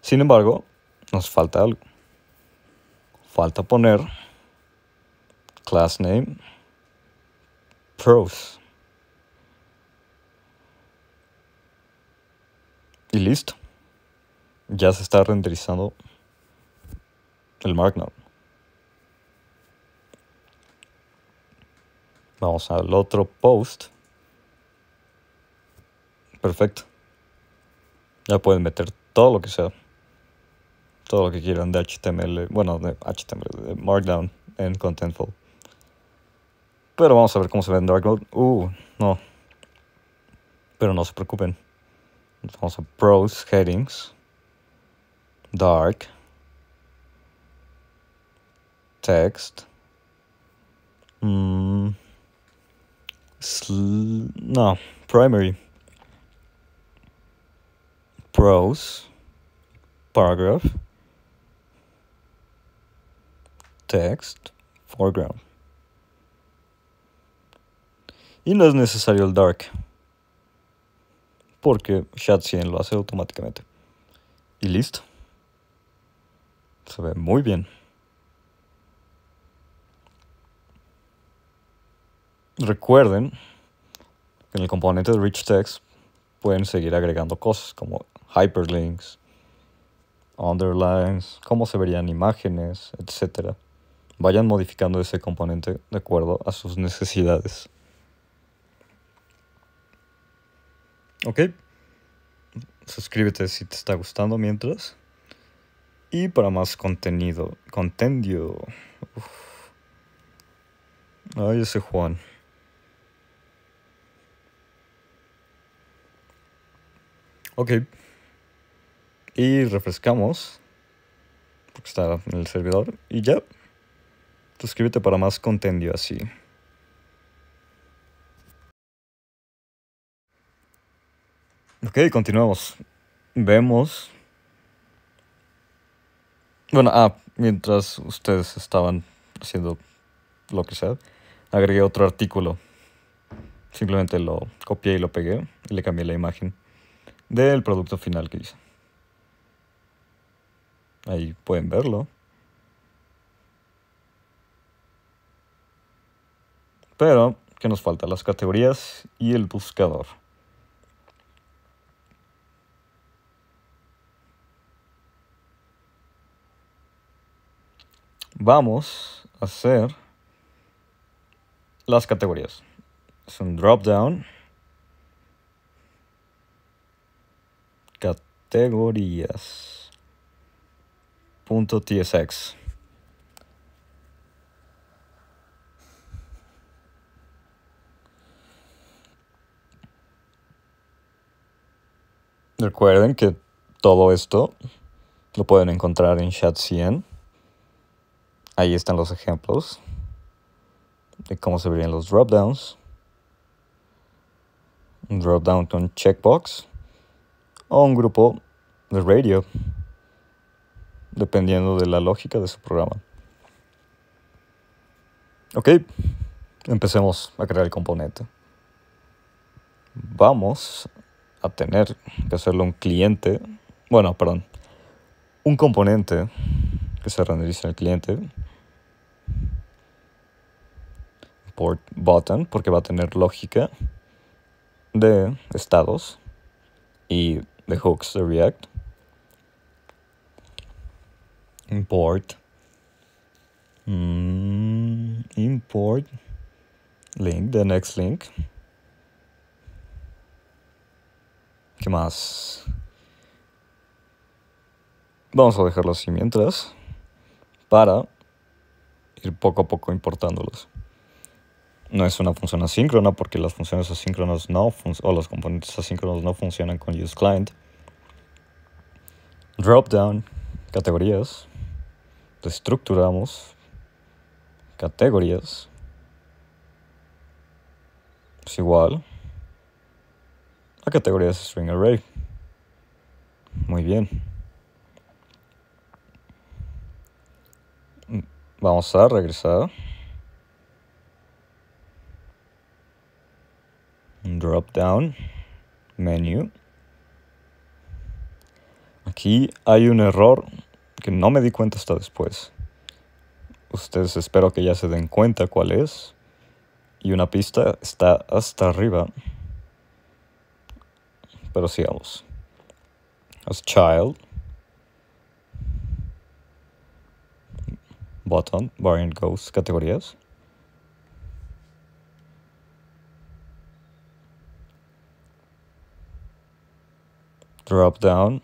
Sin embargo, nos falta algo. Falta poner class name, pros. Y listo. Ya se está renderizando el Markdown. Vamos al otro post. Perfecto. Ya pueden meter todo lo que sea. Todo lo que quieran de HTML. Bueno, de HTML, de Markdown en Contentful. Pero vamos a ver cómo se ve en Dark Mode. Uh, no. Pero no se preocupen. Vamos a Pros, Headings. Dark. Text. Mm. Sl no, primary. Prose. Paragraph. Text. Foreground. Y no es necesario el dark. Porque Shad 100 lo hace automáticamente. Y listo. Se ve muy bien. Recuerden que en el componente de Rich Text pueden seguir agregando cosas como hyperlinks, underlines, cómo se verían imágenes, etc. Vayan modificando ese componente de acuerdo a sus necesidades. ¿Ok? Suscríbete si te está gustando mientras. Y para más contenido, contendio. Ay, ah, ese Juan. Ok. Y refrescamos. Porque está en el servidor. Y ya. Suscríbete para más contendio así. Ok, continuamos. Vemos. Bueno, ah, mientras ustedes estaban haciendo lo que sea, agregué otro artículo. Simplemente lo copié y lo pegué y le cambié la imagen del producto final que hice. Ahí pueden verlo. Pero que nos falta las categorías y el buscador. vamos a hacer las categorías. Es un drop down. Categorías. Punto TSX. Recuerden que todo esto lo pueden encontrar en Chat 100. Ahí están los ejemplos de cómo se verían los dropdowns. Un dropdown con checkbox o un grupo de radio, dependiendo de la lógica de su programa. Ok, empecemos a crear el componente. Vamos a tener que hacerlo un cliente, bueno, perdón, un componente que se renderiza en el cliente import button porque va a tener lógica de estados y de hooks de React. Import. Mm, import link, the next link. ¿Qué más? Vamos a dejarlo así mientras para ir poco a poco importándolos no es una función asíncrona porque las funciones asíncronas no o los componentes asíncronos no funcionan con useClient. Dropdown, categorías, estructuramos categorías, es igual a categorías string array. Muy bien. Mm, vamos a regresar. drop down menu. Aquí hay un error que no me di cuenta hasta después. Ustedes espero que ya se den cuenta cuál es. Y una pista está hasta arriba. Pero sigamos. As child. Button, variant goes, categorías. drop down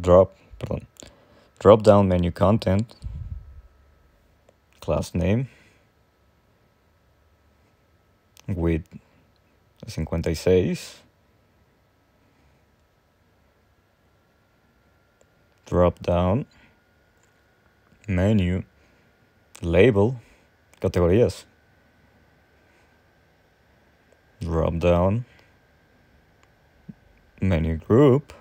drop pardon, drop down menu content class name with 56 drop down menu label categorías drop down menu group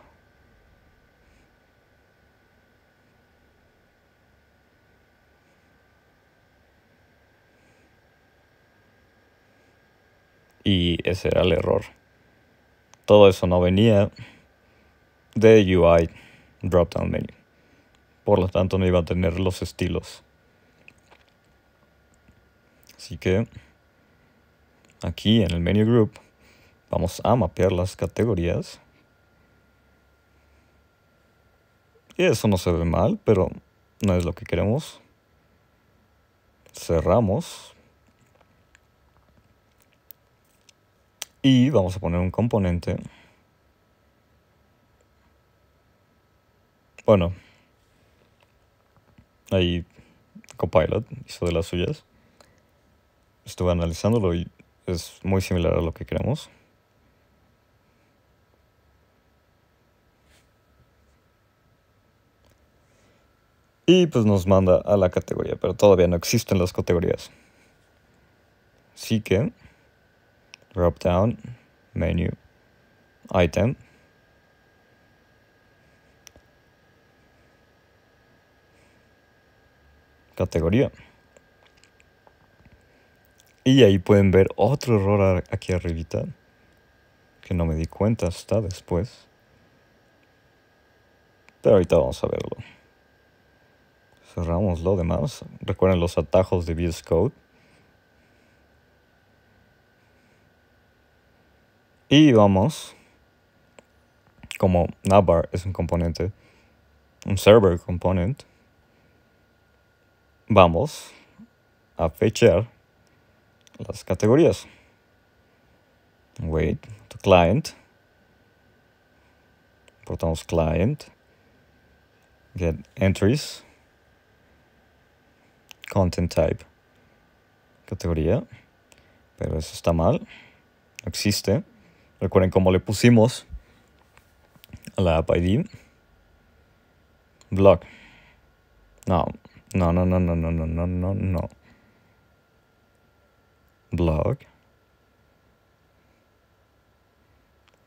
Y ese era el error. Todo eso no venía de UI Dropdown Menu. Por lo tanto, no iba a tener los estilos. Así que aquí en el menu group vamos a mapear las categorías. Y eso no se ve mal, pero no es lo que queremos. Cerramos Y vamos a poner un componente. Bueno, ahí Copilot hizo de las suyas. Estuve analizándolo y es muy similar a lo que queremos. Y pues nos manda a la categoría, pero todavía no existen las categorías. Así que drop down menu item categoría y ahí pueden ver otro error aquí arribita que no me di cuenta hasta después pero ahorita vamos a verlo cerramos lo demás recuerden los atajos de VS Code Y vamos, como navbar es un componente, un server component, vamos a fechar las categorías. Wait, to client. Importamos client. Get entries. Content type. Categoría. Pero eso está mal. No existe. Recuerden cómo le pusimos a la app ID. No, no, no, no, no, no, no, no, no, no.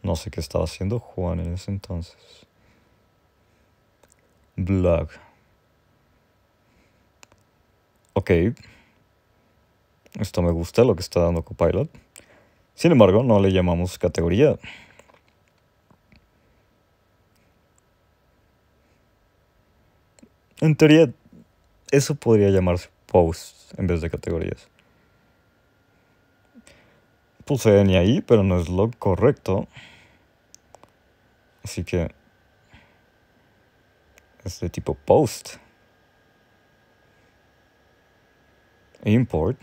No sé qué estaba haciendo Juan en ese entonces. Blog. Ok. Esto me gusta lo que está dando Copilot. Sin embargo, no le llamamos categoría. En teoría, eso podría llamarse post en vez de categorías. Puse ni ahí, pero no es lo correcto. Así que es de tipo post. Import.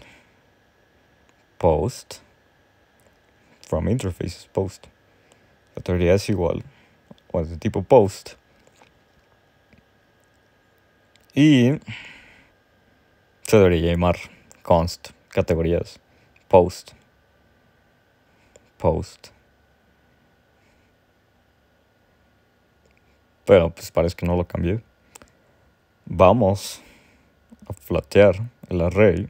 Post from interfaces post. La teoría es igual, o es de tipo post. Y se debería llamar const, categorías, post, post. Pero pues parece que no lo cambié. Vamos a flatear el array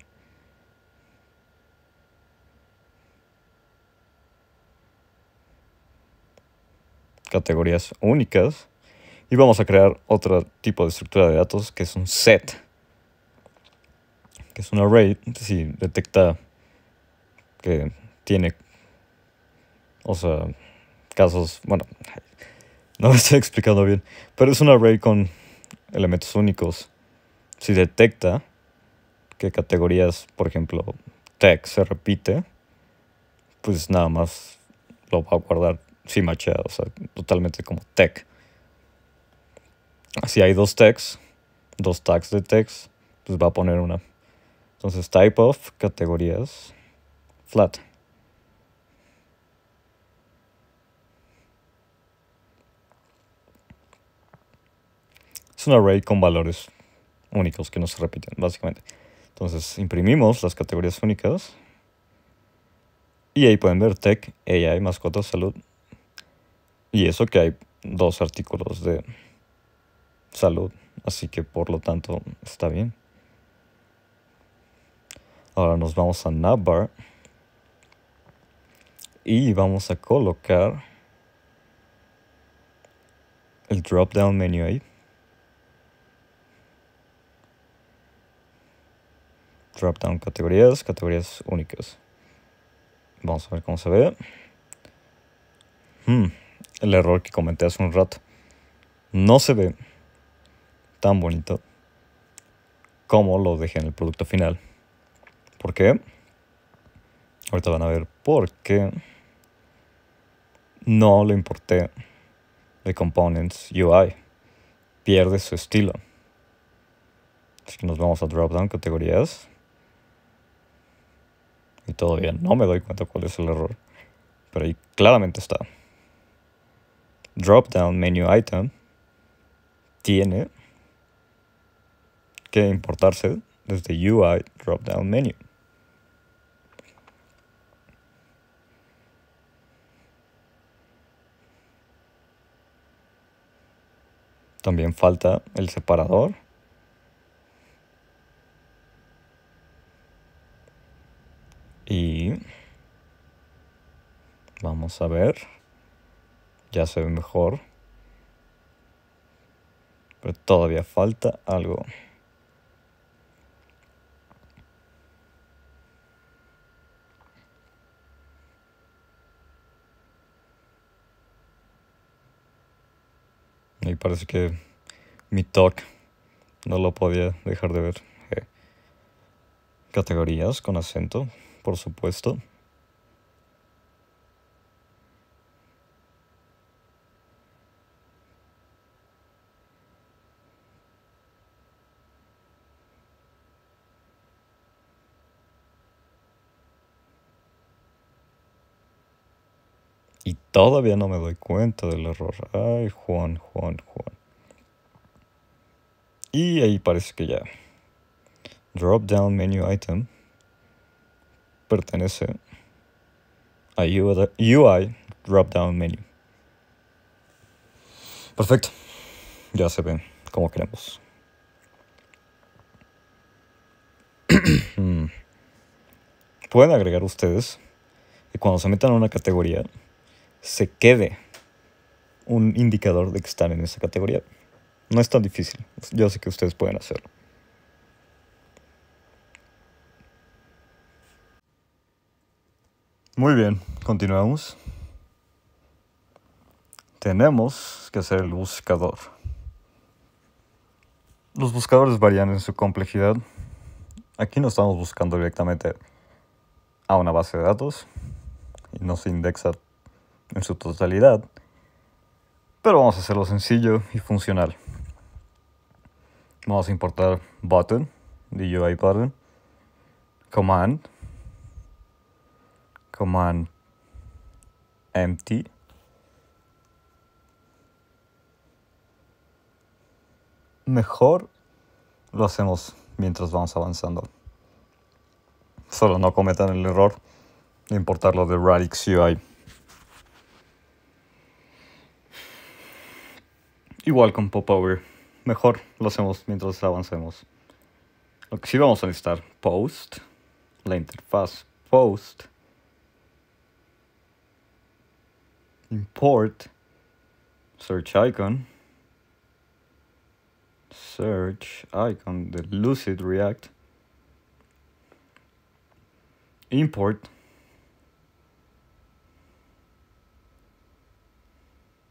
categorías únicas y vamos a crear otro tipo de estructura de datos que es un set, que es un array, si detecta que tiene, o sea, casos, bueno, no lo estoy explicando bien, pero es un array con elementos únicos. Si detecta que categorías, por ejemplo, text se repite, pues nada más lo va a guardar sí machea, o sea, totalmente como tech. Si hay dos tags, dos tags de text, pues va a poner una. Entonces type of categorías flat. Es un array con valores únicos que no se repiten, básicamente. Entonces imprimimos las categorías únicas. Y ahí pueden ver tech, AI, mascotas, salud, y eso que hay dos artículos de salud, así que por lo tanto está bien. Ahora nos vamos a Navbar y vamos a colocar el drop down menu ahí. Drop down categorías, categorías únicas. Vamos a ver cómo se ve. Hmm el error que comenté hace un rato. No se ve tan bonito como lo dejé en el producto final. ¿Por qué? Ahorita van a ver por qué no le importé de Components UI. Pierde su estilo. Así que nos vamos a drop down categorías. Y todavía no me doy cuenta cuál es el error. Pero ahí claramente está drop-down menu item tiene que importarse desde UI drop-down menu. También falta el separador. Y vamos a ver ya se ve mejor. Pero todavía falta algo. Y parece que mi talk no lo podía dejar de ver. Eh, categorías con acento, por supuesto. Todavía no me doy cuenta del error. Ay, Juan, Juan, Juan. Y ahí parece que ya. Drop down menu item pertenece a UI drop down menu. Perfecto. Ya se ve como queremos. Hmm. Pueden agregar ustedes y cuando se metan a una categoría se quede un indicador de que están en esa categoría. No es tan difícil. Yo sé que ustedes pueden hacerlo. Muy bien, continuamos. Tenemos que hacer el buscador. Los buscadores varían en su complejidad. Aquí no estamos buscando directamente a una base de datos y no se indexa en su totalidad, pero vamos a hacerlo sencillo y funcional. Vamos a importar button, UI button, command, command empty, mejor lo hacemos mientras vamos avanzando. Solo no cometan el error de importarlo de Radix UI. Igual con Popover. Mejor lo hacemos mientras avancemos. Lo que sí vamos a necesitar, post, la interfaz post, import, search icon, search icon de Lucid React, import,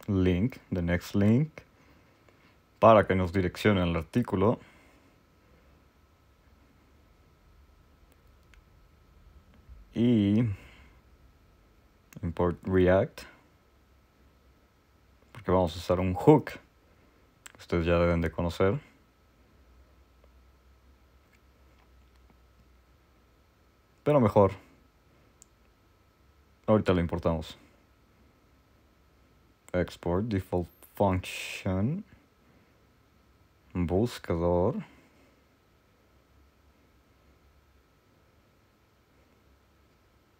link, the next link, para que nos direccione al artículo. Y import React, porque vamos a usar un hook ustedes ya deben de conocer. Pero mejor, ahorita lo importamos. Export default function buscador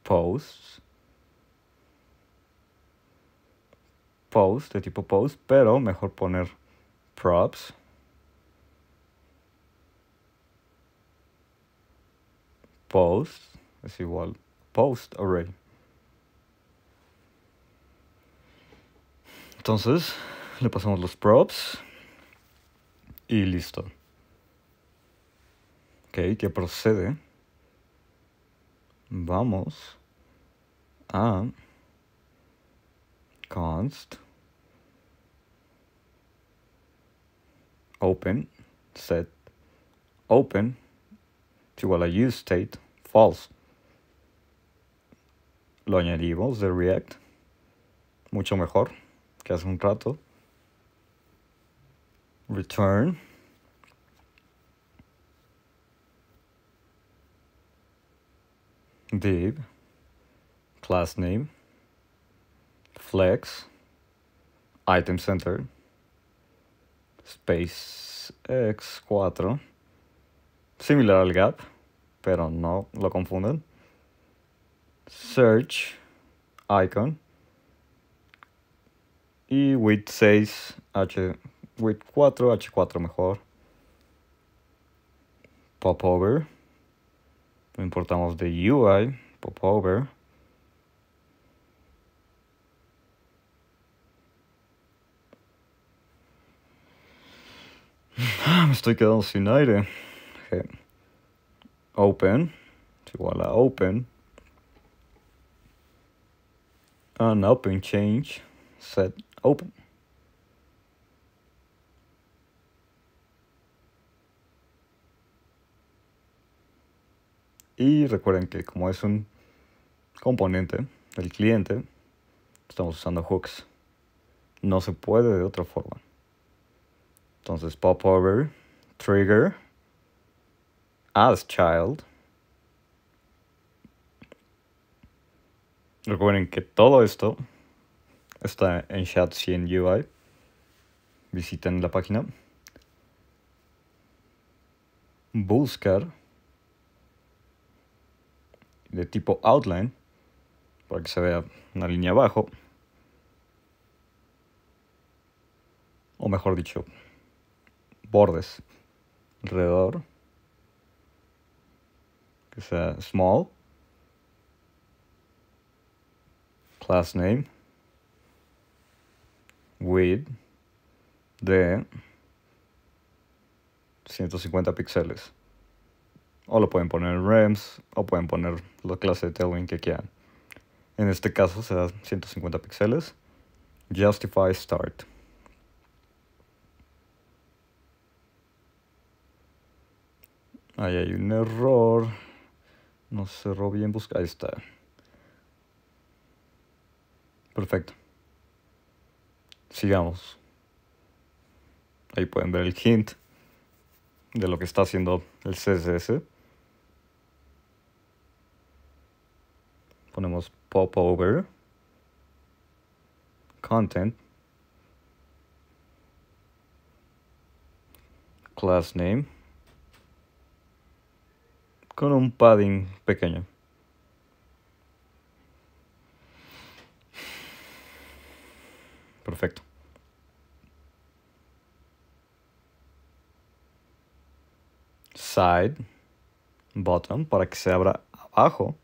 posts post de tipo post pero mejor poner props post es igual post array entonces le pasamos los props y listo. Ok, que procede. Vamos a const open set open to igual a use state false. Lo añadimos de React, mucho mejor que hace un rato. return. div class name flex item center space x4 similar al gap pero no lo confunden search icon y width 6 h with 4, H4 mejor. Popover over. importamos de UI. Popover ah, Me estoy quedando sin aire. Open. igual a open. An open change. Set open. Y recuerden que como es un componente del cliente, estamos usando hooks. No se puede de otra forma. Entonces popover, trigger, as child. Recuerden que todo esto está en chat 100 UI. Visiten la página. Buscar de tipo outline para que se vea una línea abajo. O mejor dicho, bordes alrededor. Que sea small. Class name. Width de 150 píxeles o lo pueden poner en REMS, o pueden poner la clase de Tailwind que quieran. En este caso será 150 píxeles. Justify Start. Ahí hay un error. No cerró bien buscar. Ahí está. Perfecto. Sigamos. Ahí pueden ver el hint de lo que está haciendo el CSS. ponemos popover, content, class name, con un padding pequeño. Perfecto. Side, bottom, para que se abra abajo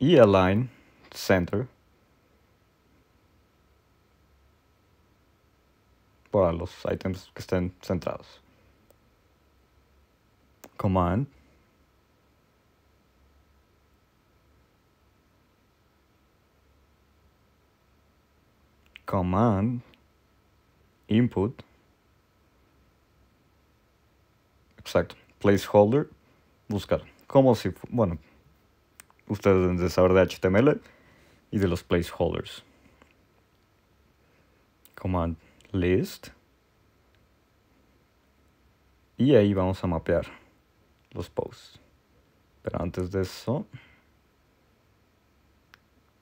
y align center para los items que estén centrados. Command command input exacto placeholder buscar como si bueno ustedes deben de saber de HTML y de los placeholders. Command list. Y ahí vamos a mapear los posts. Pero antes de eso,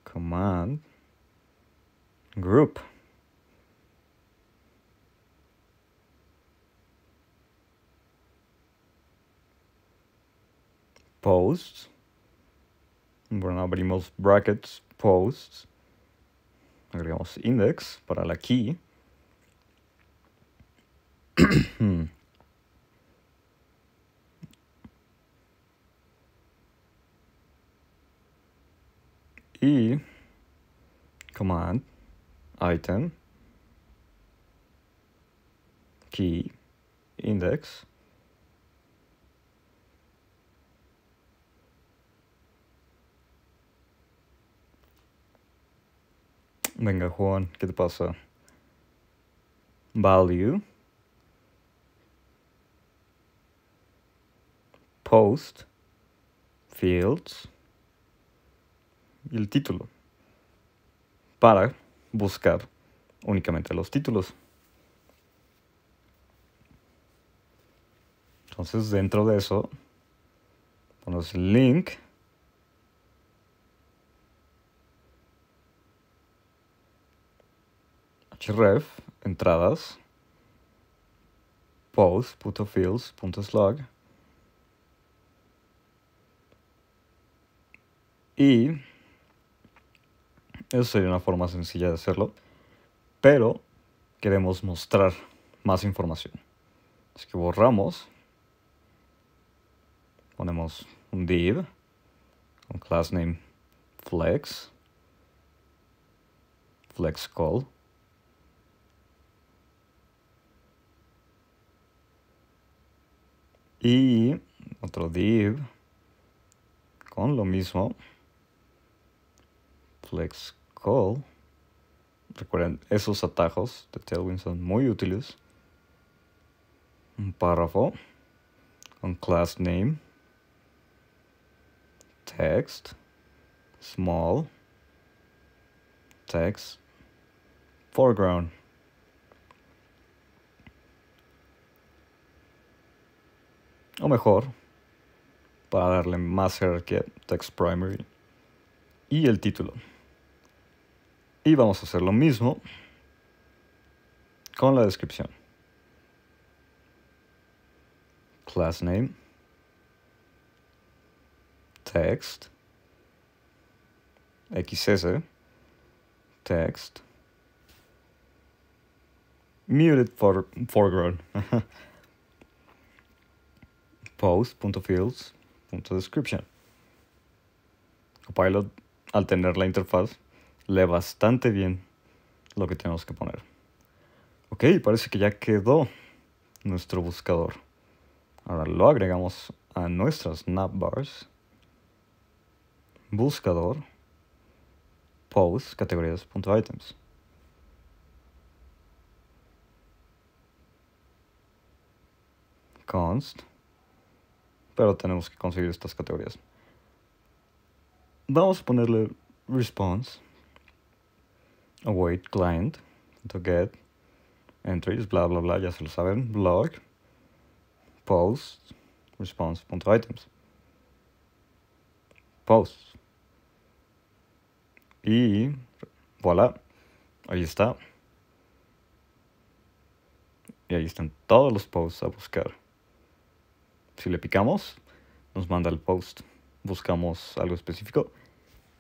command group. Posts. Bueno, abrimos brackets, posts, agregamos index para la key. y command item key index Venga, Juan, ¿qué te pasa? Value. Post. Fields. Y el título. Para buscar únicamente los títulos. Entonces, dentro de eso, pones link. href, entradas, both.fields.slug y eso sería una forma sencilla de hacerlo, pero queremos mostrar más información. Así que borramos, ponemos un div, un class name flex, flex call. y otro div con lo mismo flex call recuerden esos atajos de Tailwind son muy útiles un párrafo con class name text small text foreground O mejor, para darle más jerarquía, text primary y el título. Y vamos a hacer lo mismo con la descripción. Class name. Text. XS. Text. Muted for foreground. post.fields.description. pilot, al tener la interfaz, lee bastante bien lo que tenemos que poner. Ok, parece que ya quedó nuestro buscador. Ahora lo agregamos a nuestras navbars. Buscador. Post, Const pero tenemos que conseguir estas categorías. Vamos a ponerle response, await client, to get, entries, bla bla bla, ya se lo saben, blog, post, response.items, post. Y voilà, ahí está. Y ahí están todos los posts a buscar. Si le picamos, nos manda el post. Buscamos algo específico.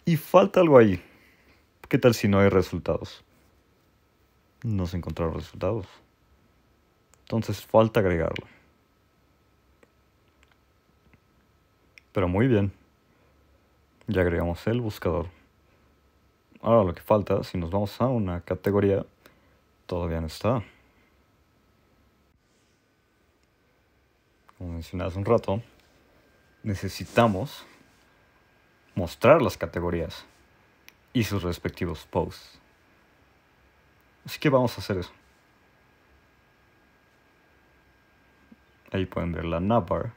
Y falta algo ahí. ¿Qué tal si no hay resultados? No se encontraron resultados. Entonces falta agregarlo. Pero muy bien. Ya agregamos el buscador. Ahora lo que falta, si nos vamos a una categoría, todavía no está. como mencioné hace un rato, necesitamos mostrar las categorías y sus respectivos posts. Así que vamos a hacer eso. Ahí pueden ver la navbar.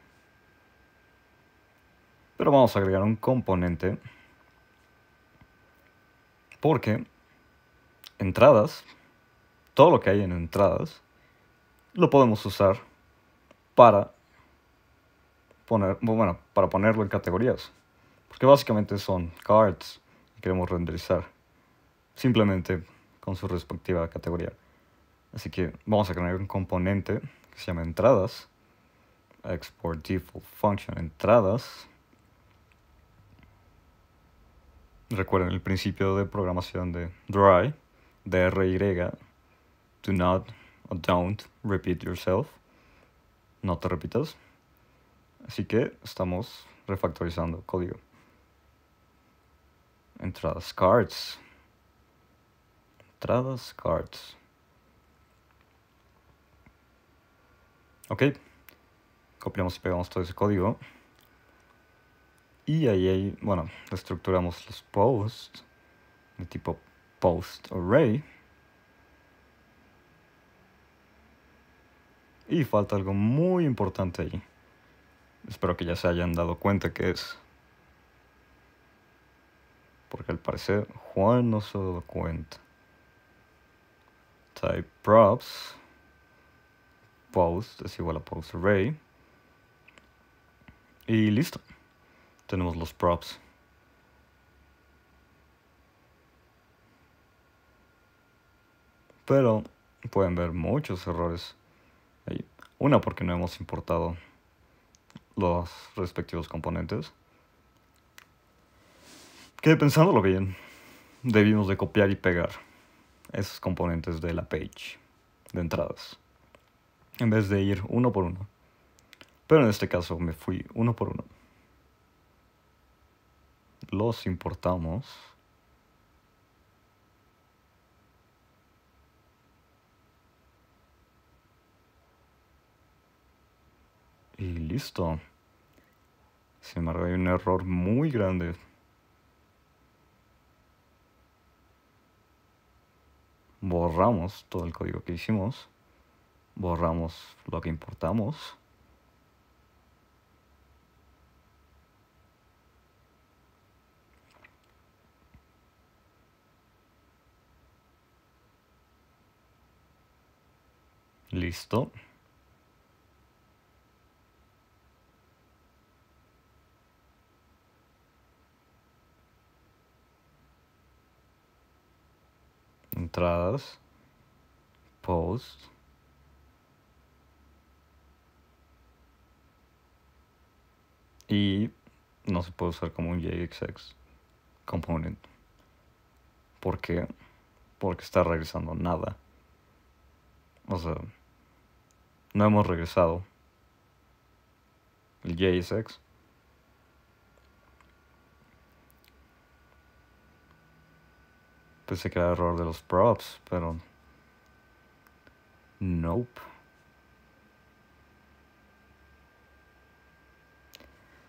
Pero vamos a agregar un componente. Porque entradas, todo lo que hay en entradas, lo podemos usar para bueno, para ponerlo en categorías. Porque básicamente son cards que queremos renderizar. Simplemente con su respectiva categoría. Así que vamos a crear un componente que se llama entradas. Export default function entradas. Recuerden el principio de programación de DRY, DRY, do not or don't repeat yourself. No te repitas. Así que estamos refactorizando código. Entradas cards. Entradas cards. Ok. Copiamos y pegamos todo ese código. Y ahí, hay, bueno, estructuramos los posts de tipo post array. Y falta algo muy importante ahí. Espero que ya se hayan dado cuenta que es. Porque al parecer Juan no se dado cuenta. Type props. Post es igual a post array. Y listo. Tenemos los props. Pero pueden ver muchos errores. Una porque no hemos importado los respectivos componentes. Que pensándolo bien, debimos de copiar y pegar esos componentes de la page de entradas. En vez de ir uno por uno. Pero en este caso me fui uno por uno. Los importamos. y listo. Sin embargo, hay un error muy grande. Borramos todo el código que hicimos. Borramos lo que importamos. Listo. entradas, post, y no se puede usar como un JXX component. porque Porque está regresando nada. O sea, no hemos regresado el JSX Pensé que era error de los props, pero... Nope.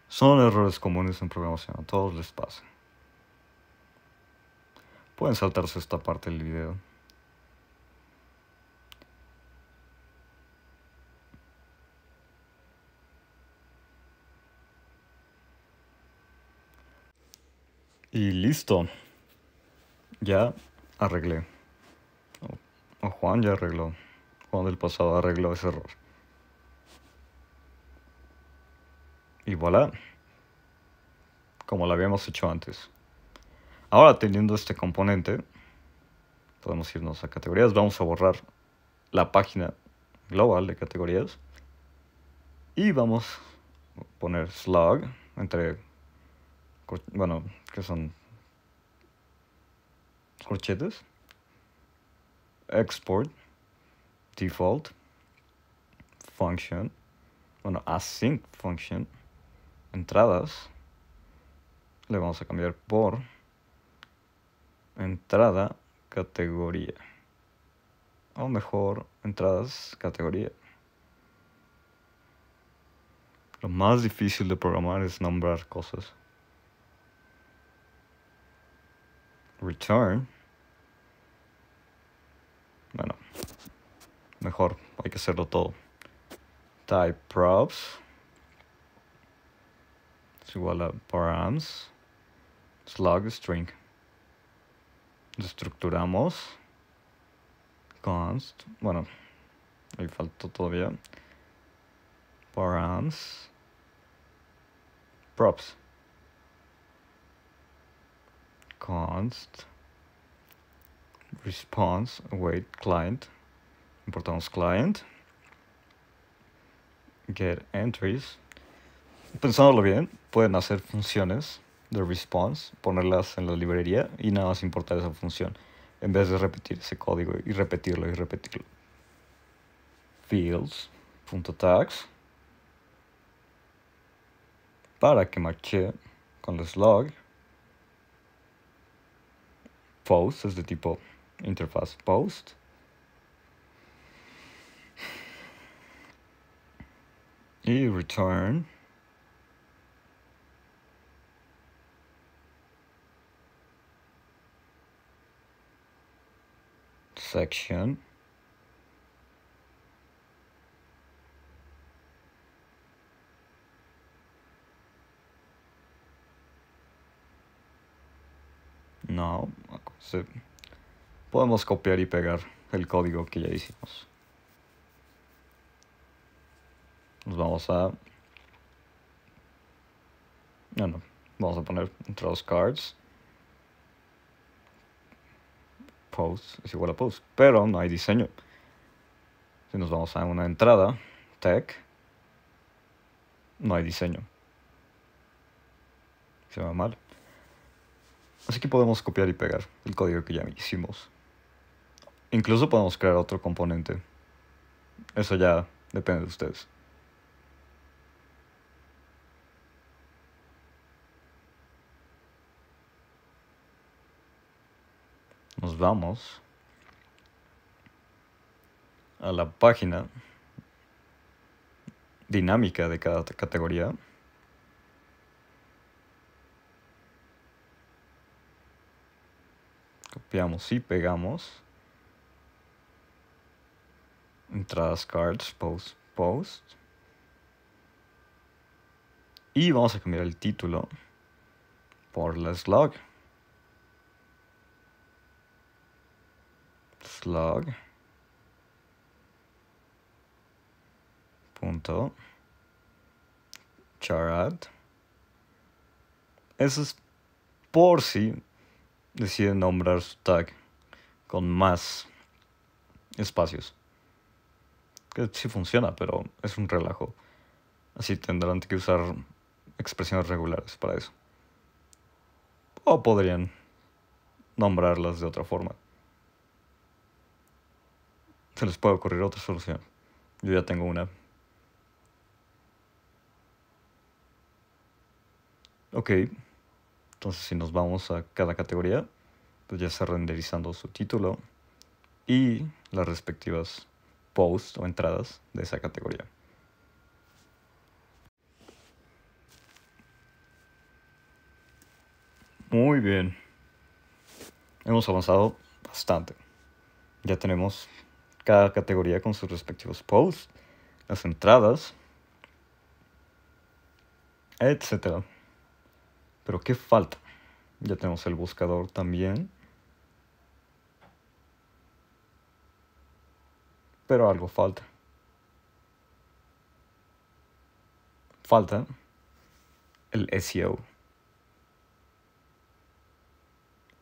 Son errores comunes en programación, a todos les pasa. Pueden saltarse esta parte del video. Y listo ya arreglé. O, Juan ya arregló. Juan del pasado arregló ese error. Y voilà. Como lo habíamos hecho antes. Ahora teniendo este componente, podemos irnos a categorías. Vamos a borrar la página global de categorías. Y vamos a poner slug entre, bueno, que son corchetes, export, default, function, bueno, async function, entradas, le vamos a cambiar por entrada categoría o mejor entradas categoría lo más difícil de programar es nombrar cosas return. Bueno, mejor hay que hacerlo todo. Type props es igual a params slug string. Destructuramos const. Bueno, ahí faltó todavía. Params props const response await client importamos client get entries pensándolo bien pueden hacer funciones de response ponerlas en la librería y nada más importar esa función en vez de repetir ese código y repetirlo y repetirlo fields.tags para que marche con los logs post as the tipo interface post. E return. section now Podemos copiar y pegar el código que ya hicimos. Nos vamos a... No, Vamos a poner entre cards. Post es igual a post. Pero no hay diseño. Si nos vamos a una entrada, tech, no hay diseño. Se va mal. Así que podemos copiar y pegar el código que ya hicimos. Incluso podemos crear otro componente. Eso ya depende de ustedes. Nos vamos a la página dinámica de cada categoría. copiamos y pegamos. Entradas, cards, post, post. Y vamos a cambiar el título por la slug. Slug. Punto. Charad. Eso es por si Deciden nombrar su tag con más espacios. Que sí funciona, pero es un relajo. Así tendrán que usar expresiones regulares para eso. O podrían nombrarlas de otra forma. Se les puede ocurrir otra solución. Yo ya tengo una. Ok. Entonces si nos vamos a cada categoría, pues ya está renderizando su título y las respectivas posts o entradas de esa categoría. Muy bien. Hemos avanzado bastante. Ya tenemos cada categoría con sus respectivos posts, las entradas, etcétera. Pero ¿qué falta? Ya tenemos el buscador también. Pero algo falta. Falta el SEO.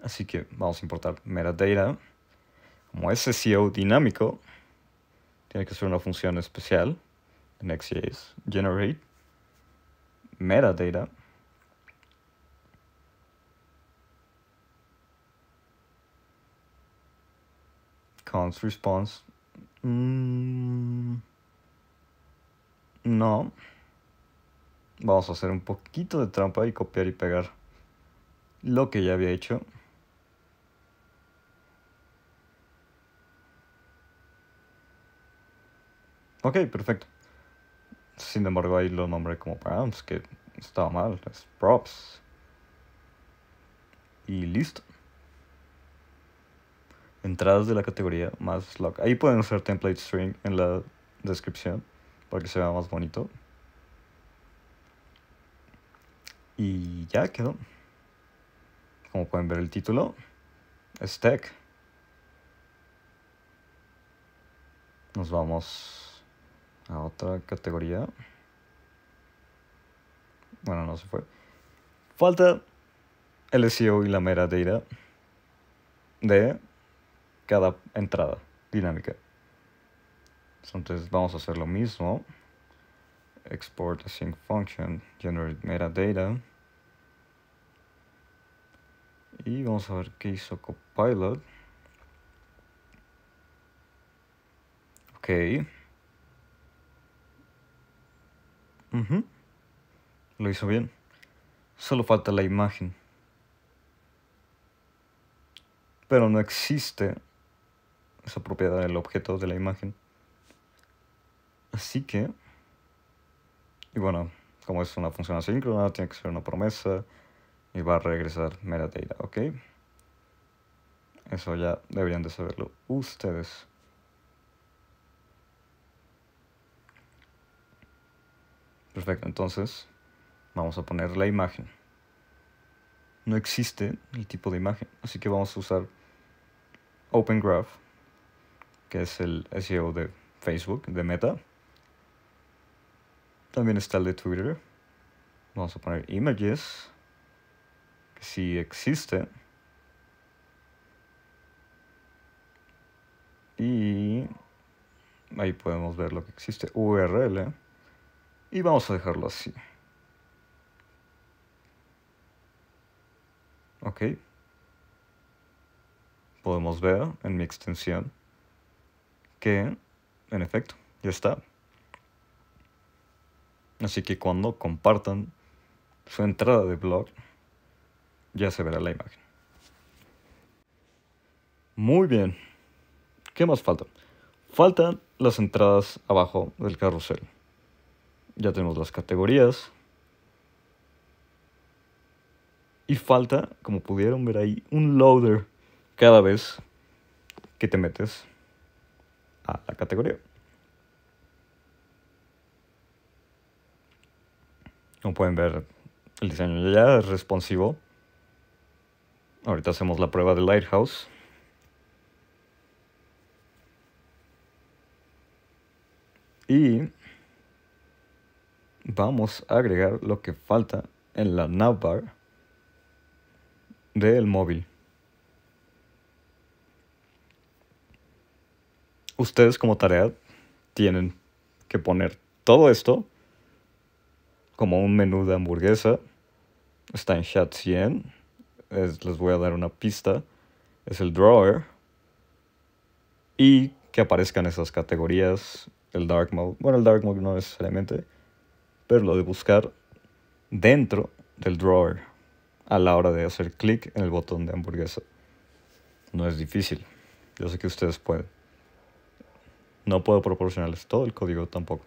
Así que vamos a importar metadata. Como es SEO dinámico, tiene que ser una función especial. En Next.js, generate metadata. response. Mm, no. Vamos a hacer un poquito de trampa y copiar y pegar lo que ya había hecho. Ok, perfecto. Sin embargo, ahí lo nombré como ah, params, pues que estaba mal, es props. Y listo entradas de la categoría más lock. Ahí pueden usar template string en la descripción para que se vea más bonito. Y ya quedó. Como pueden ver el título, stack. Nos vamos a otra categoría. Bueno, no se fue. Falta el SEO y la mera de cada entrada dinámica. Entonces vamos a hacer lo mismo. Export async function, generate metadata. Y vamos a ver qué hizo Copilot. Ok. Lo hizo bien. Solo falta la imagen. Pero no existe esa propiedad del objeto de la imagen. Así que, y bueno, como es una función asíncrona, tiene que ser una promesa y va a regresar metadata, ¿ok? Eso ya deberían de saberlo ustedes. Perfecto, entonces vamos a poner la imagen. No existe el tipo de imagen, así que vamos a usar OpenGraph que es el SEO de Facebook, de Meta. También está el de Twitter. Vamos a poner images, que sí existe. Y ahí podemos ver lo que existe, URL. Y vamos a dejarlo así. Ok. Podemos ver en mi extensión que, en efecto, ya está. Así que cuando compartan su entrada de blog, ya se verá la imagen. Muy bien. ¿Qué más falta? Faltan las entradas abajo del carrusel. Ya tenemos las categorías. Y falta, como pudieron ver ahí, un loader cada vez que te metes la categoría. Como pueden ver, el diseño ya es responsivo. Ahorita hacemos la prueba de Lighthouse. Y vamos a agregar lo que falta en la navbar del móvil. ustedes como tarea tienen que poner todo esto como un menú de hamburguesa. Está en chat 100. les voy a dar una pista. Es el drawer. Y que aparezcan esas categorías. El dark mode. Bueno, el dark mode no necesariamente. Pero lo de buscar dentro del drawer. A la hora de hacer clic en el botón de hamburguesa. No es difícil. Yo sé que ustedes pueden. No puedo proporcionarles todo el código tampoco.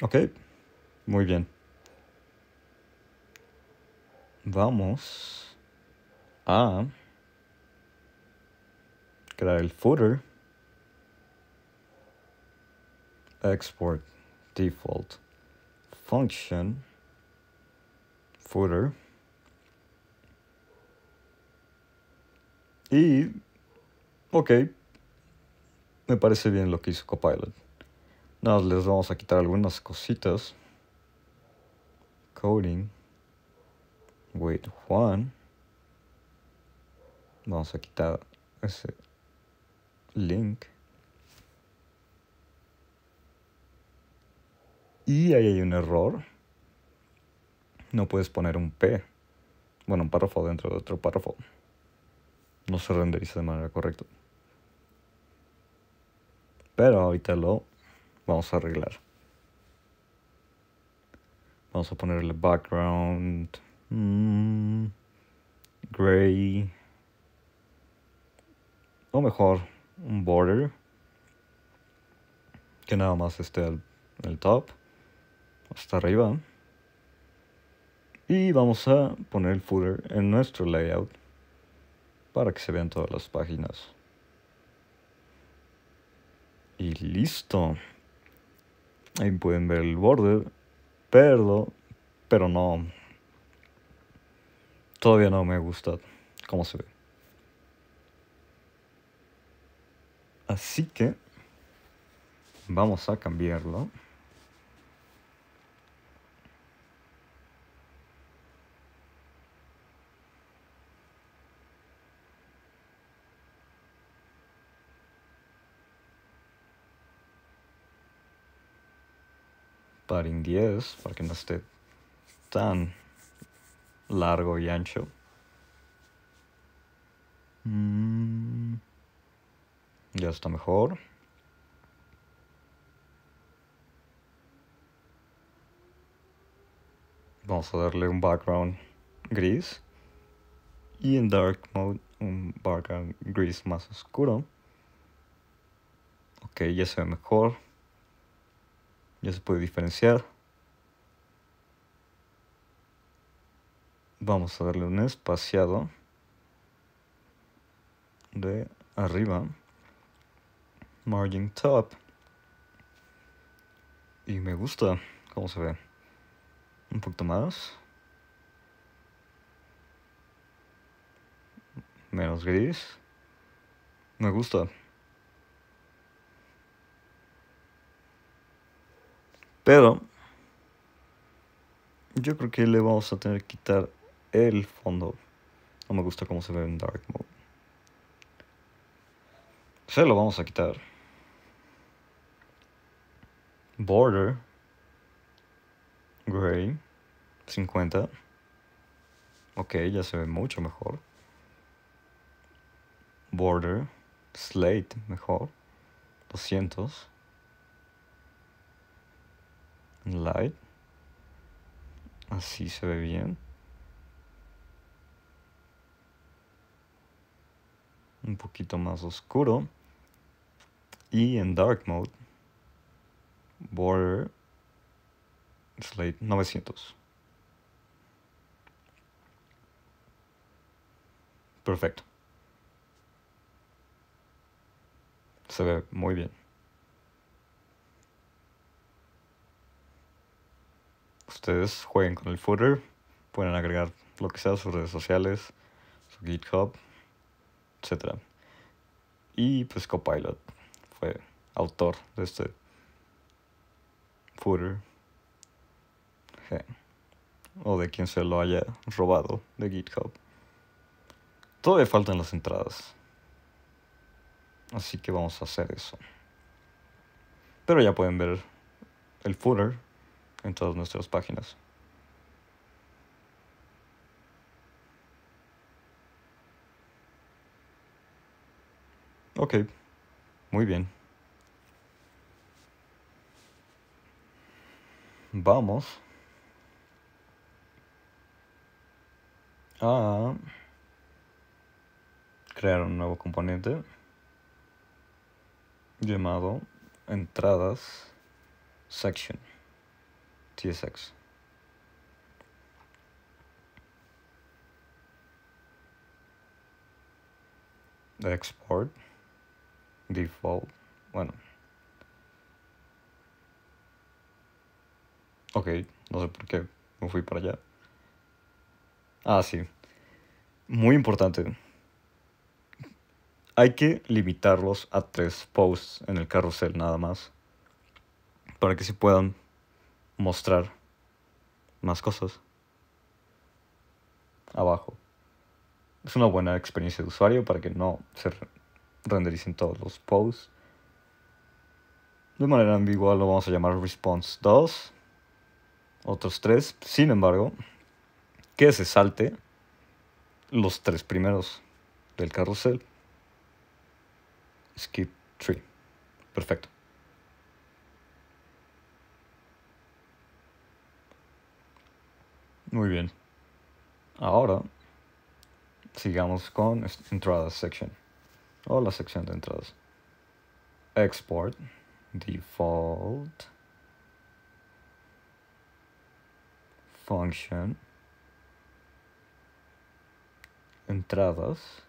Ok, muy bien. Vamos a crear el footer export default function footer Y, ok, me parece bien lo que hizo Copilot. Nada, les vamos a quitar algunas cositas. Coding. Wait, Juan. Vamos a quitar ese link. Y ahí hay un error. No puedes poner un P. Bueno, un párrafo dentro de otro párrafo no se renderiza de manera correcta. Pero ahorita lo vamos a arreglar. Vamos a ponerle background. Mm, gray. O mejor, un border. Que nada más esté en el top. Hasta arriba. Y vamos a poner el footer en nuestro layout para que se vean todas las páginas. Y listo. Ahí pueden ver el borde, pero, pero no. Todavía no me gusta cómo se ve. Así que vamos a cambiarlo. padding 10 para que no esté tan largo y ancho. Mm, ya está mejor. Vamos a darle un background gris y en dark mode un background gris más oscuro. Ok, ya se ve mejor. Ya se puede diferenciar. Vamos a darle un espaciado de arriba. Margin top. Y me gusta cómo se ve. Un poquito más. Menos gris. Me gusta. Pero yo creo que le vamos a tener que quitar el fondo. No me gusta cómo se ve en Dark Mode. Se lo vamos a quitar. Border. Gray. 50. Ok, ya se ve mucho mejor. Border. Slate mejor. 200 light. Así se ve bien. Un poquito más oscuro. Y en dark mode. Border. Slate 900. Perfecto. Se ve muy bien. ustedes jueguen con el footer, pueden agregar lo que sea, sus redes sociales, su GitHub, etc. Y pues Copilot fue autor de este footer. O de quien se lo haya robado de GitHub. Todavía faltan las entradas. Así que vamos a hacer eso. Pero ya pueden ver el footer en todas nuestras páginas. Ok, muy bien. Vamos a crear un nuevo componente llamado entradas section. TSX. Export. Default. Bueno. Ok, no sé por qué me fui para allá. Ah, sí. Muy importante. Hay que limitarlos a tres posts en el carrusel nada más. Para que se puedan mostrar más cosas abajo. Es una buena experiencia de usuario para que no se rendericen todos los posts. De manera ambigua lo vamos a llamar response 2. Otros tres, sin embargo, que se salte los tres primeros del carrusel. Skip 3. Perfecto. Muy bien. Ahora sigamos con entradas section o la sección de entradas. Export default function entradas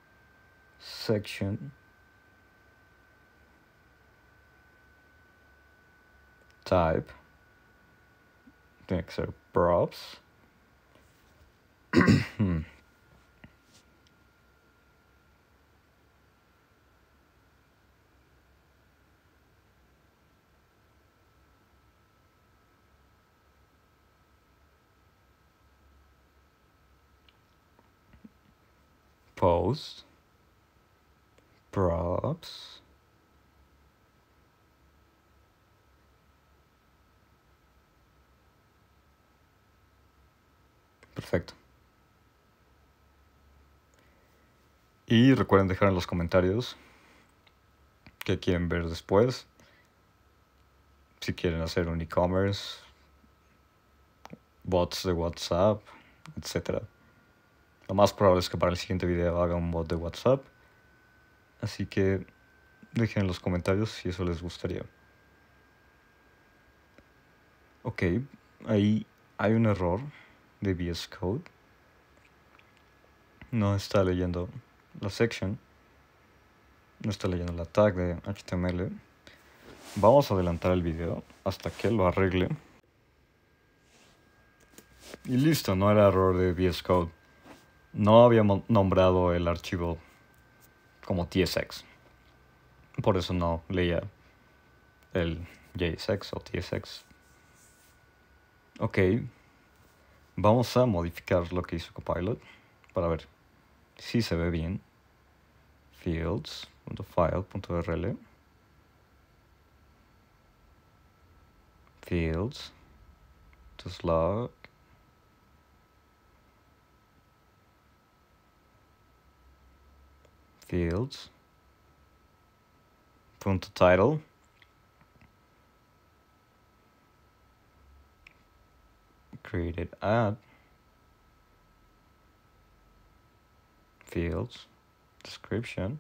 section type tiene que ser props Post. Props. Perfecto. Y recuerden dejar en los comentarios qué quieren ver después. Si quieren hacer un e-commerce, bots de WhatsApp, etc. Lo más probable es que para el siguiente video haga un bot de WhatsApp. Así que dejen en los comentarios si eso les gustaría. Ok, ahí hay un error de VS Code. No está leyendo la section, no está leyendo la tag de HTML, vamos a adelantar el video hasta que lo arregle. Y listo, no era error de VS Code. No habíamos nombrado el archivo como TSX. Por eso no leía el JSX o TSX. Ok, vamos a modificar lo que hizo Copilot para ver si se ve bien. fields punto file punto fields to slug fields punto title created ad fields description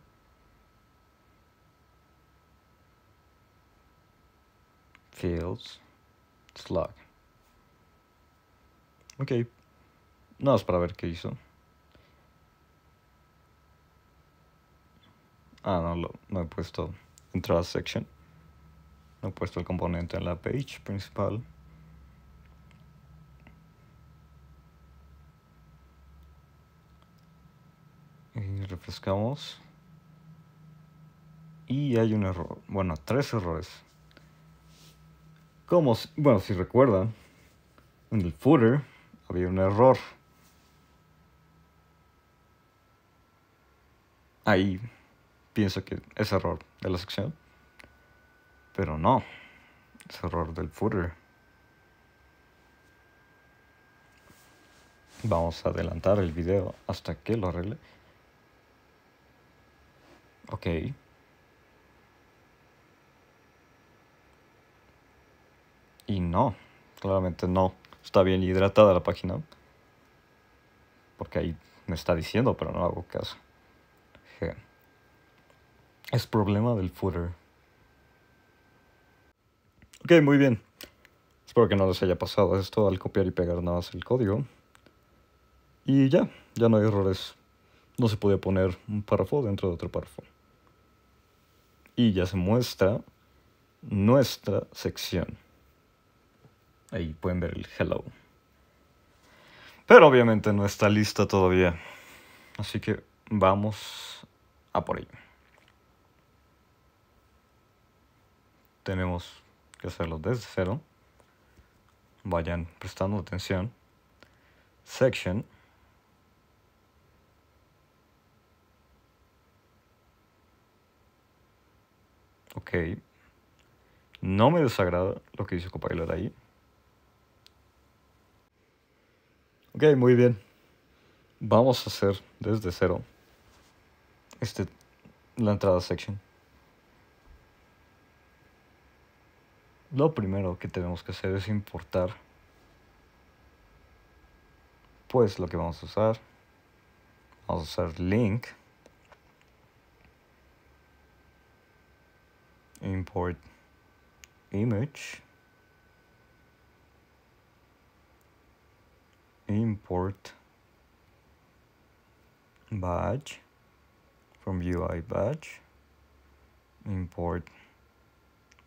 fields slug ok nós para ver que isso ah no, lo, no he puesto entrada section no he puesto el componente en la page principal Eh, refrescamos y hay un error, bueno, tres errores. Como, si, bueno, si recuerdan, en el footer había un error. Ahí pienso que es error de la sección, pero no, es error del footer. Vamos a adelantar el video hasta que lo arregle. Ok. Y no, claramente no está bien hidratada la página. Porque ahí me está diciendo, pero no hago caso. Es problema del footer. Ok, muy bien. Espero que no les haya pasado esto al copiar y pegar nada más el código. Y ya, ya no hay errores. No se puede poner un párrafo dentro de otro párrafo y ya se muestra nuestra sección. Ahí pueden ver el hello. Pero obviamente no está lista todavía. Así que vamos a por ahí. Tenemos que hacerlo desde cero. Vayan prestando atención. Section. ok, no me desagrada lo que dice Copilot ahí. Ok, muy bien. Vamos a hacer desde cero este, la entrada section. Lo primero que tenemos que hacer es importar pues lo que vamos a usar. Vamos a usar link. import image import badge from UI badge import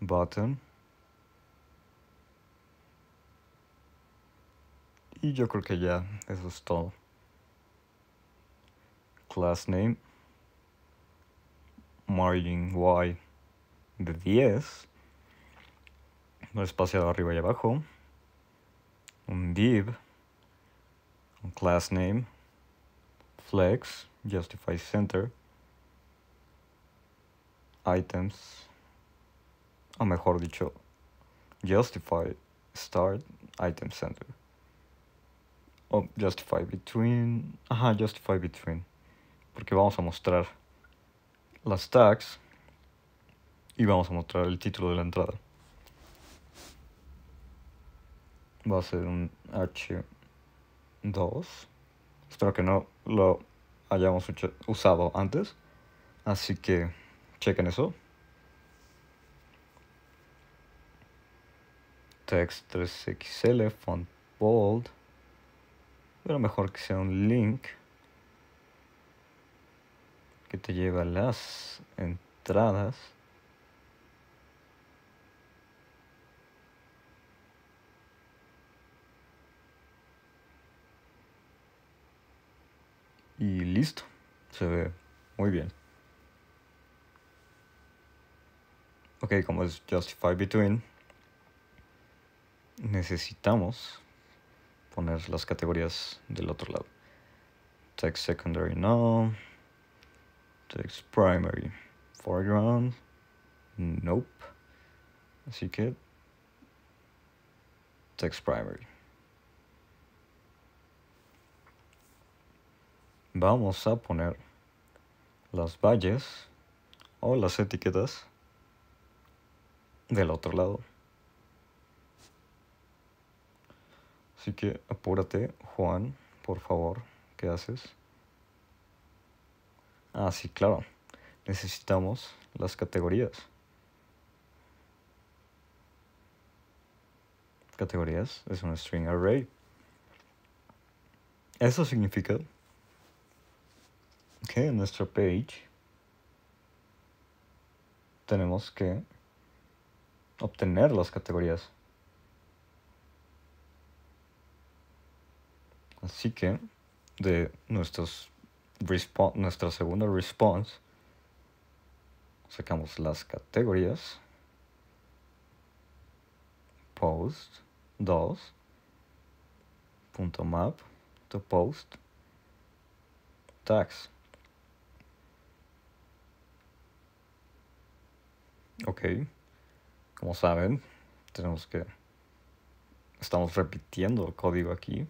button y yo creo que ya eso es todo class name margin y de 10. Un espaciado arriba y abajo. Un div. Un class name. Flex. Justify center. Items. O mejor dicho, justify start item center. justify between. Ajá, justify between. Porque vamos a mostrar las tags y vamos a mostrar el título de la entrada. Va a ser un H2. Espero que no lo hayamos usado antes. Así que chequen eso. Text 3xl, font bold. Pero mejor que sea un link que te lleva a las entradas. Y listo. Se ve muy bien. Ok, como es justify between, necesitamos poner las categorías del otro lado. Text secondary no. Text primary. Foreground. Nope. Así que text primary. vamos a poner las valles o las etiquetas del otro lado. Así que apúrate, Juan, por favor, ¿qué haces? Ah, sí, claro, necesitamos las categorías. Categorías es un string array. Eso significa que en nuestra page tenemos que obtener las categorías. Así que de nuestros nuestra segunda response sacamos las categorías post Dos punto map to post tags Ok, como saben, tenemos que... Estamos repitiendo el código aquí.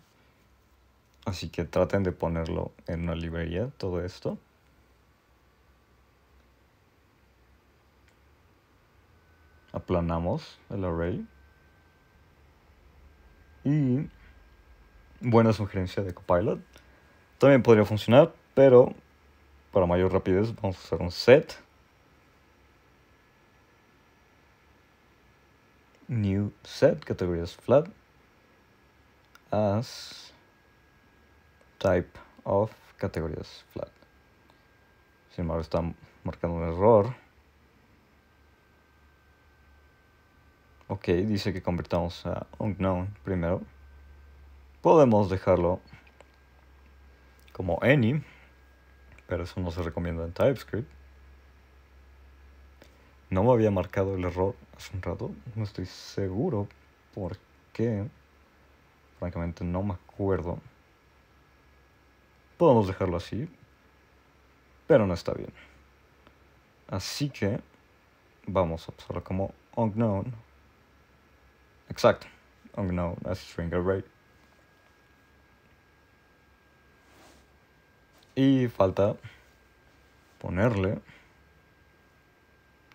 Así que traten de ponerlo en una librería, todo esto. Aplanamos el array. Y buena sugerencia de Copilot. También podría funcionar, pero para mayor rapidez vamos a hacer un set new set categorías flat as type of categories flat. Sin embargo, está marcando un error. Ok, dice que convertamos a unknown primero. Podemos dejarlo como any, pero eso no se recomienda en TypeScript. No me había marcado el error hace un rato. No estoy seguro por qué. Francamente no me acuerdo. Podemos dejarlo así. Pero no está bien. Así que vamos a pasarlo como unknown. Exacto. Unknown as string array. Y falta ponerle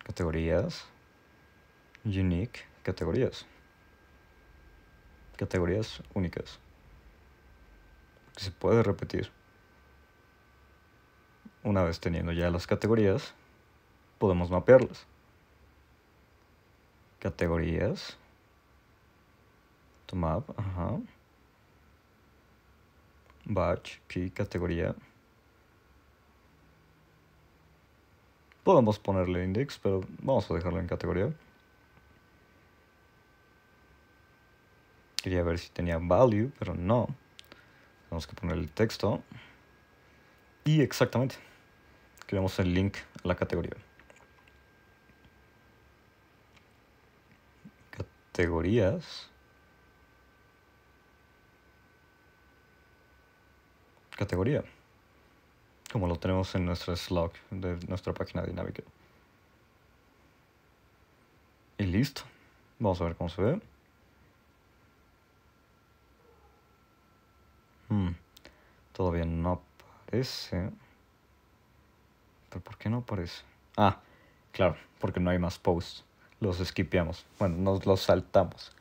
categorías, unique, categorías. Categorías únicas. Que se puede repetir. Una vez teniendo ya las categorías, podemos mapearlas. Categorías. To map, ajá. Batch, key, categoría. Podemos ponerle index, pero vamos a dejarlo en categoría. Quería ver si tenía value, pero no. Tenemos que poner el texto. Y exactamente, Queremos el link a la categoría. Categorías. Categoría como lo tenemos en nuestro Slug de nuestra página dinámica. Y listo. Vamos a ver cómo se ve. Hmm. Todavía no aparece. ¿Pero por qué no aparece? Ah, claro, porque no hay más posts. Los skipeamos. Bueno, nos los saltamos.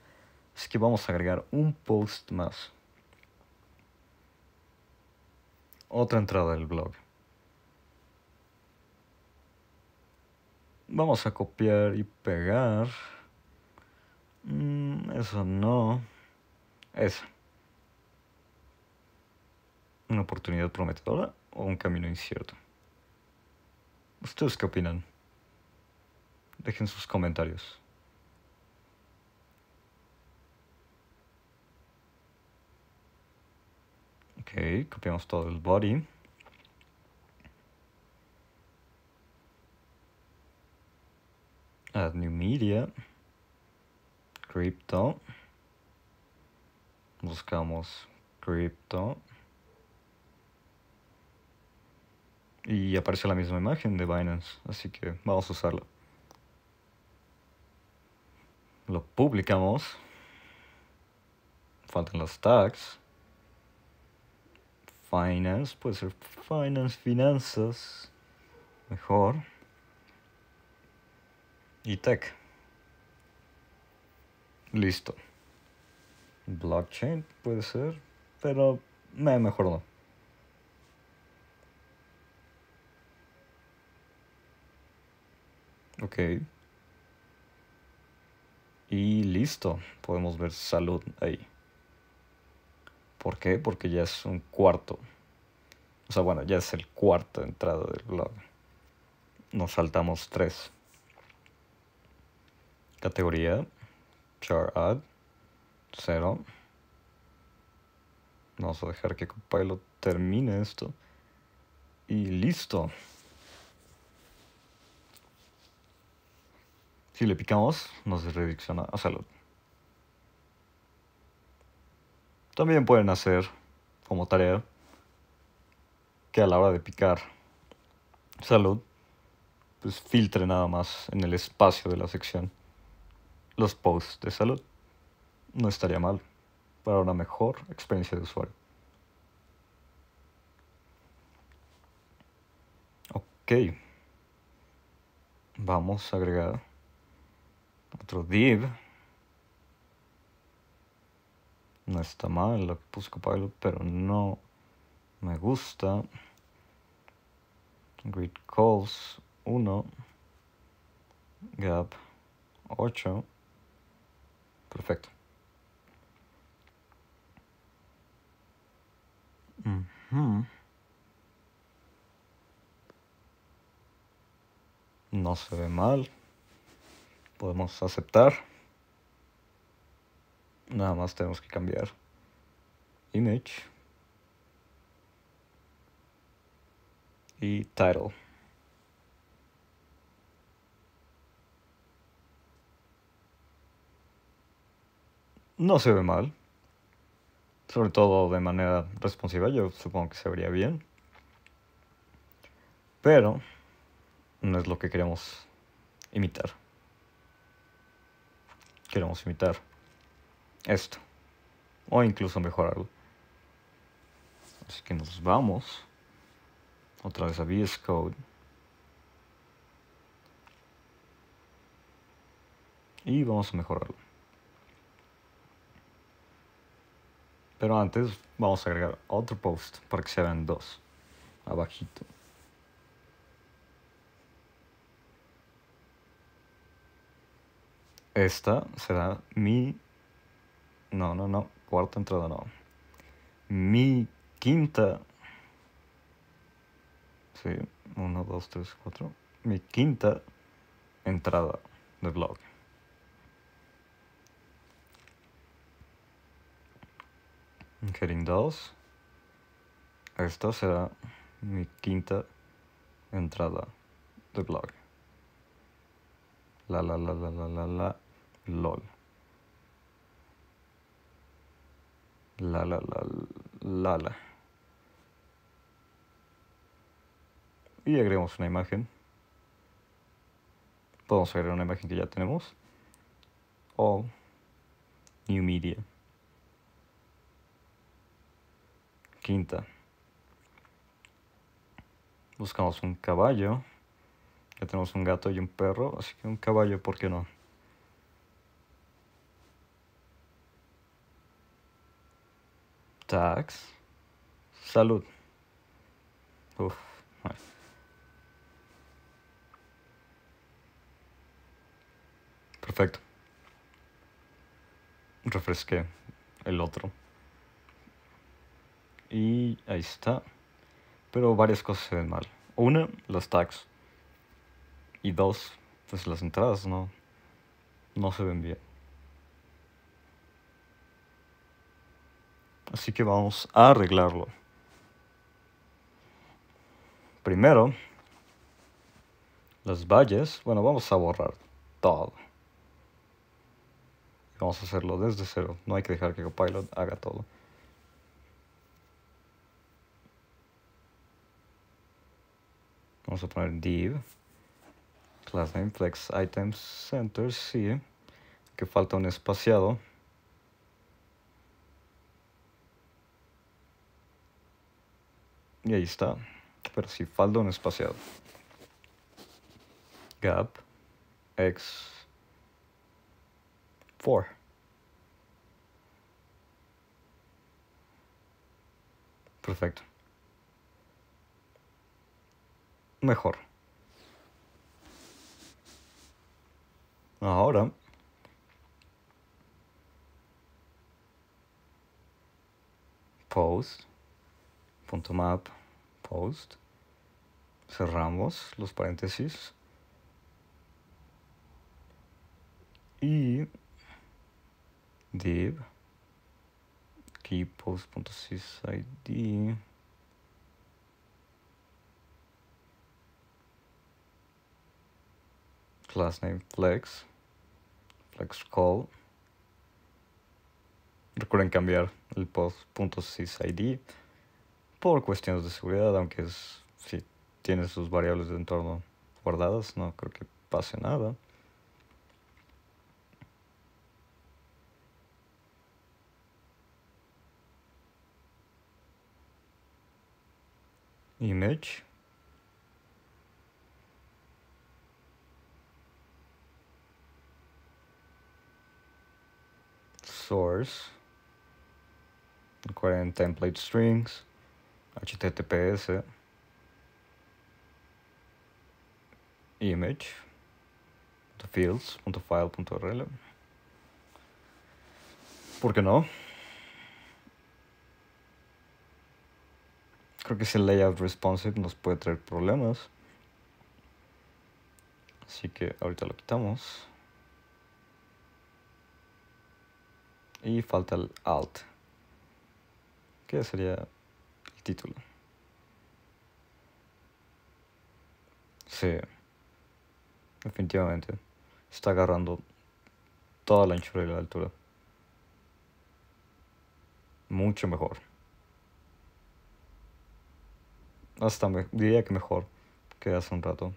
Así que vamos a agregar un post más. otra entrada del blog. Vamos a copiar y pegar. Mm, eso no. Esa. ¿Una oportunidad prometedora o un camino incierto? ¿Ustedes qué opinan? Dejen sus comentarios. Ok, copiamos todo el body. Add new media. Crypto. Buscamos crypto. Y aparece la misma imagen de Binance, así que vamos a usarlo. Lo publicamos. Faltan los tags finance, puede ser finance, finanzas, mejor. Y tech. Listo. Blockchain puede ser, pero me mejor no. Ok. Y listo. Podemos ver salud ahí. ¿Por qué? Porque ya es un cuarto. O sea, bueno, ya es el cuarto de entrada del blog. Nos saltamos tres. Categoría, char cero. Vamos a dejar que Copilot termine esto. Y listo. Si le picamos, nos O sea, lo... También pueden hacer como tarea que a la hora de picar salud, pues filtre nada más en el espacio de la sección los posts de salud. No estaría mal para una mejor experiencia de usuario. Ok. Vamos a agregar otro div no está mal lo que puso Copilot, pero no me gusta. Grid calls 1. Gap 8. Perfecto. No se ve mal. Podemos aceptar. Nada más tenemos que cambiar image y title. No se ve mal, sobre todo de manera responsiva, yo supongo que se vería bien, pero no es lo que queremos imitar. Queremos imitar esto o incluso mejorarlo. Así que nos vamos otra vez a VS Code. Y vamos a mejorarlo. Pero antes vamos a agregar otro post para que se vean dos. Abajito. Esta será mi no, no, no. Cuarta entrada no. Mi quinta. Sí, uno, dos, tres, cuatro Mi quinta entrada de blog. Heading 2. Esta será mi quinta entrada de blog. La la la la la la la. LOL. La la la la la. Y agregamos una imagen. Podemos agregar una imagen que ya tenemos. O New Media. Quinta. Buscamos un caballo. Ya tenemos un gato y un perro, así que un caballo, ¿por qué no? tax Salud. Uf. Perfecto. Refresqué el otro. Y ahí está. Pero varias cosas se ven mal. Una, los tags. Y dos, pues las entradas no, no se ven bien. Así que vamos a arreglarlo. Primero, las valles, Bueno, vamos a borrar todo. Vamos a hacerlo desde cero. No hay que dejar que Copilot haga todo. Vamos a poner div. Class name flex items center, sí. Que falta un espaciado. Y ahí está. Pero si falta un espaciado. Gap. X. 4. Perfecto. Mejor. Ahora. Post. Punto map post, cerramos los paréntesis y div key post.sysid class name flex flex call recuerden cambiar el post.sysid por cuestiones de seguridad, aunque es, si tiene sus variables de entorno guardadas, no creo que pase nada. Image. Source. recuerden template strings https Image image.fields.file.rl ¿Por qué no? Creo que ese layout responsive nos puede traer problemas. Así que ahorita lo quitamos. Y falta el alt. Que sería título. Sí, definitivamente. Está agarrando toda la anchura y la altura. Mucho mejor. Hasta me diría que mejor que hace un rato.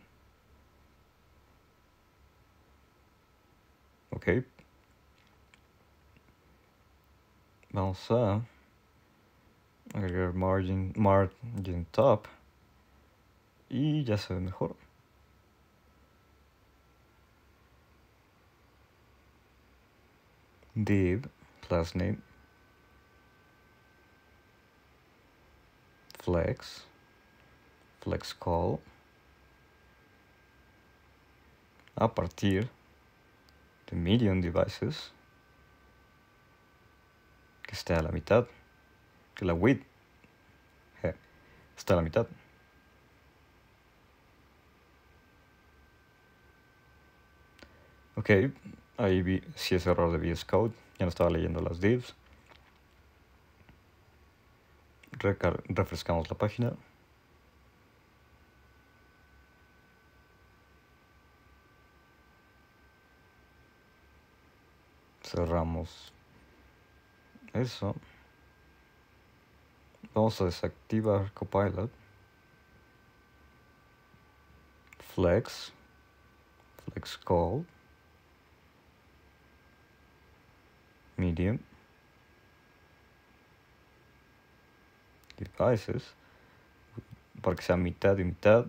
Ok. Vamos a margin, margin top y ya se ve mejor. div Plus name flex flex call a partir de million devices que esté a la mitad la width está a la mitad. Ok, ahí vi si es error de VS Code, ya no estaba leyendo las divs. refrescamos la página. Cerramos eso. Vamos a desactivar Copilot. Flex. Flex Call. Medium. Devices. Para que sea mitad y mitad.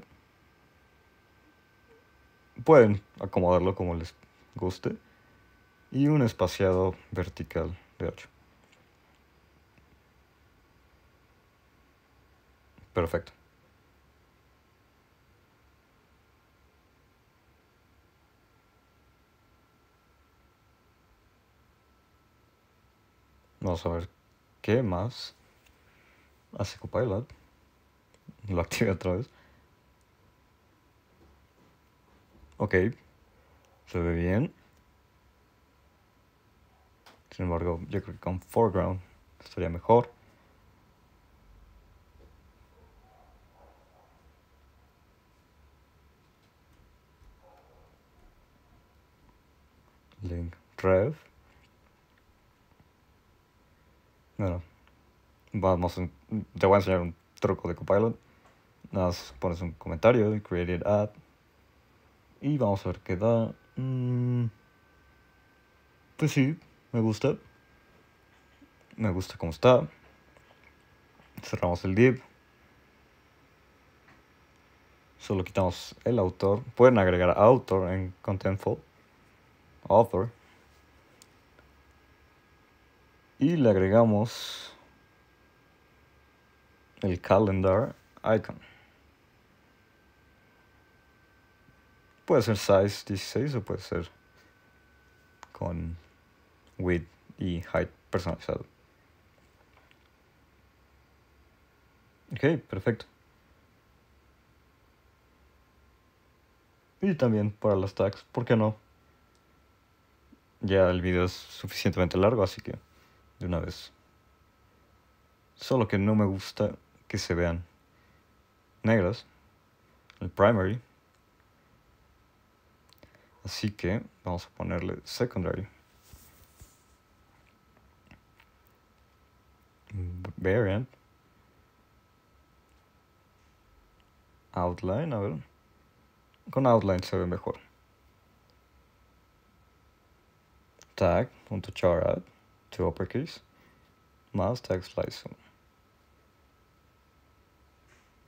Pueden acomodarlo como les guste. Y un espaciado vertical de 8. Perfecto. Vamos a ver qué más hace Copilot. Lo activé otra vez. Ok. Se ve bien. Sin embargo, yo creo que con foreground estaría mejor. link rev. Bueno, vamos, te voy a enseñar un truco de Copilot. Nada pones un comentario, created app. Y vamos a ver qué da. Mm. pues sí, me gusta. Me gusta cómo está. Cerramos el div. Solo quitamos el autor. Pueden agregar autor en Contentful author y le agregamos el calendar icon. Puede ser size 16 o puede ser con width y height personalizado. Ok, perfecto. Y también para las tags, ¿por qué no? Ya el video es suficientemente largo, así que de una vez. Solo que no me gusta que se vean negras. El primary. Así que vamos a ponerle secondary. Variant. Outline, a ver. Con outline se ve mejor. Tag.charad to uppercase más tag slice 1.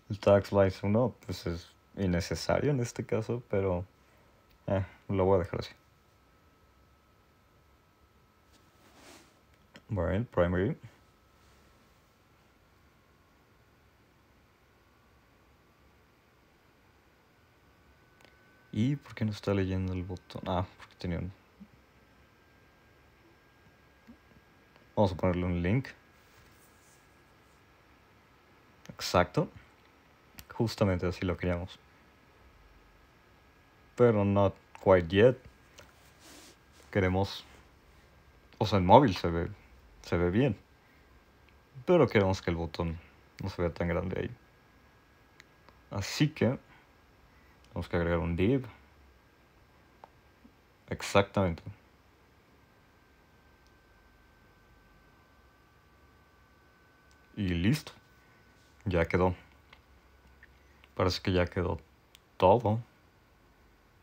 El tag slice 1 pues es innecesario en este caso, pero eh, lo voy a dejar así. Bueno, primary. ¿Y por qué no está leyendo el botón? Ah, porque tenía un Vamos a ponerle un link. Exacto. Justamente así lo queríamos. Pero not quite yet. Queremos... O sea, el móvil se ve, se ve bien. Pero queremos que el botón no se vea tan grande ahí. Así que... vamos que agregar un div. Exactamente. y listo. Ya quedó. Parece que ya quedó todo.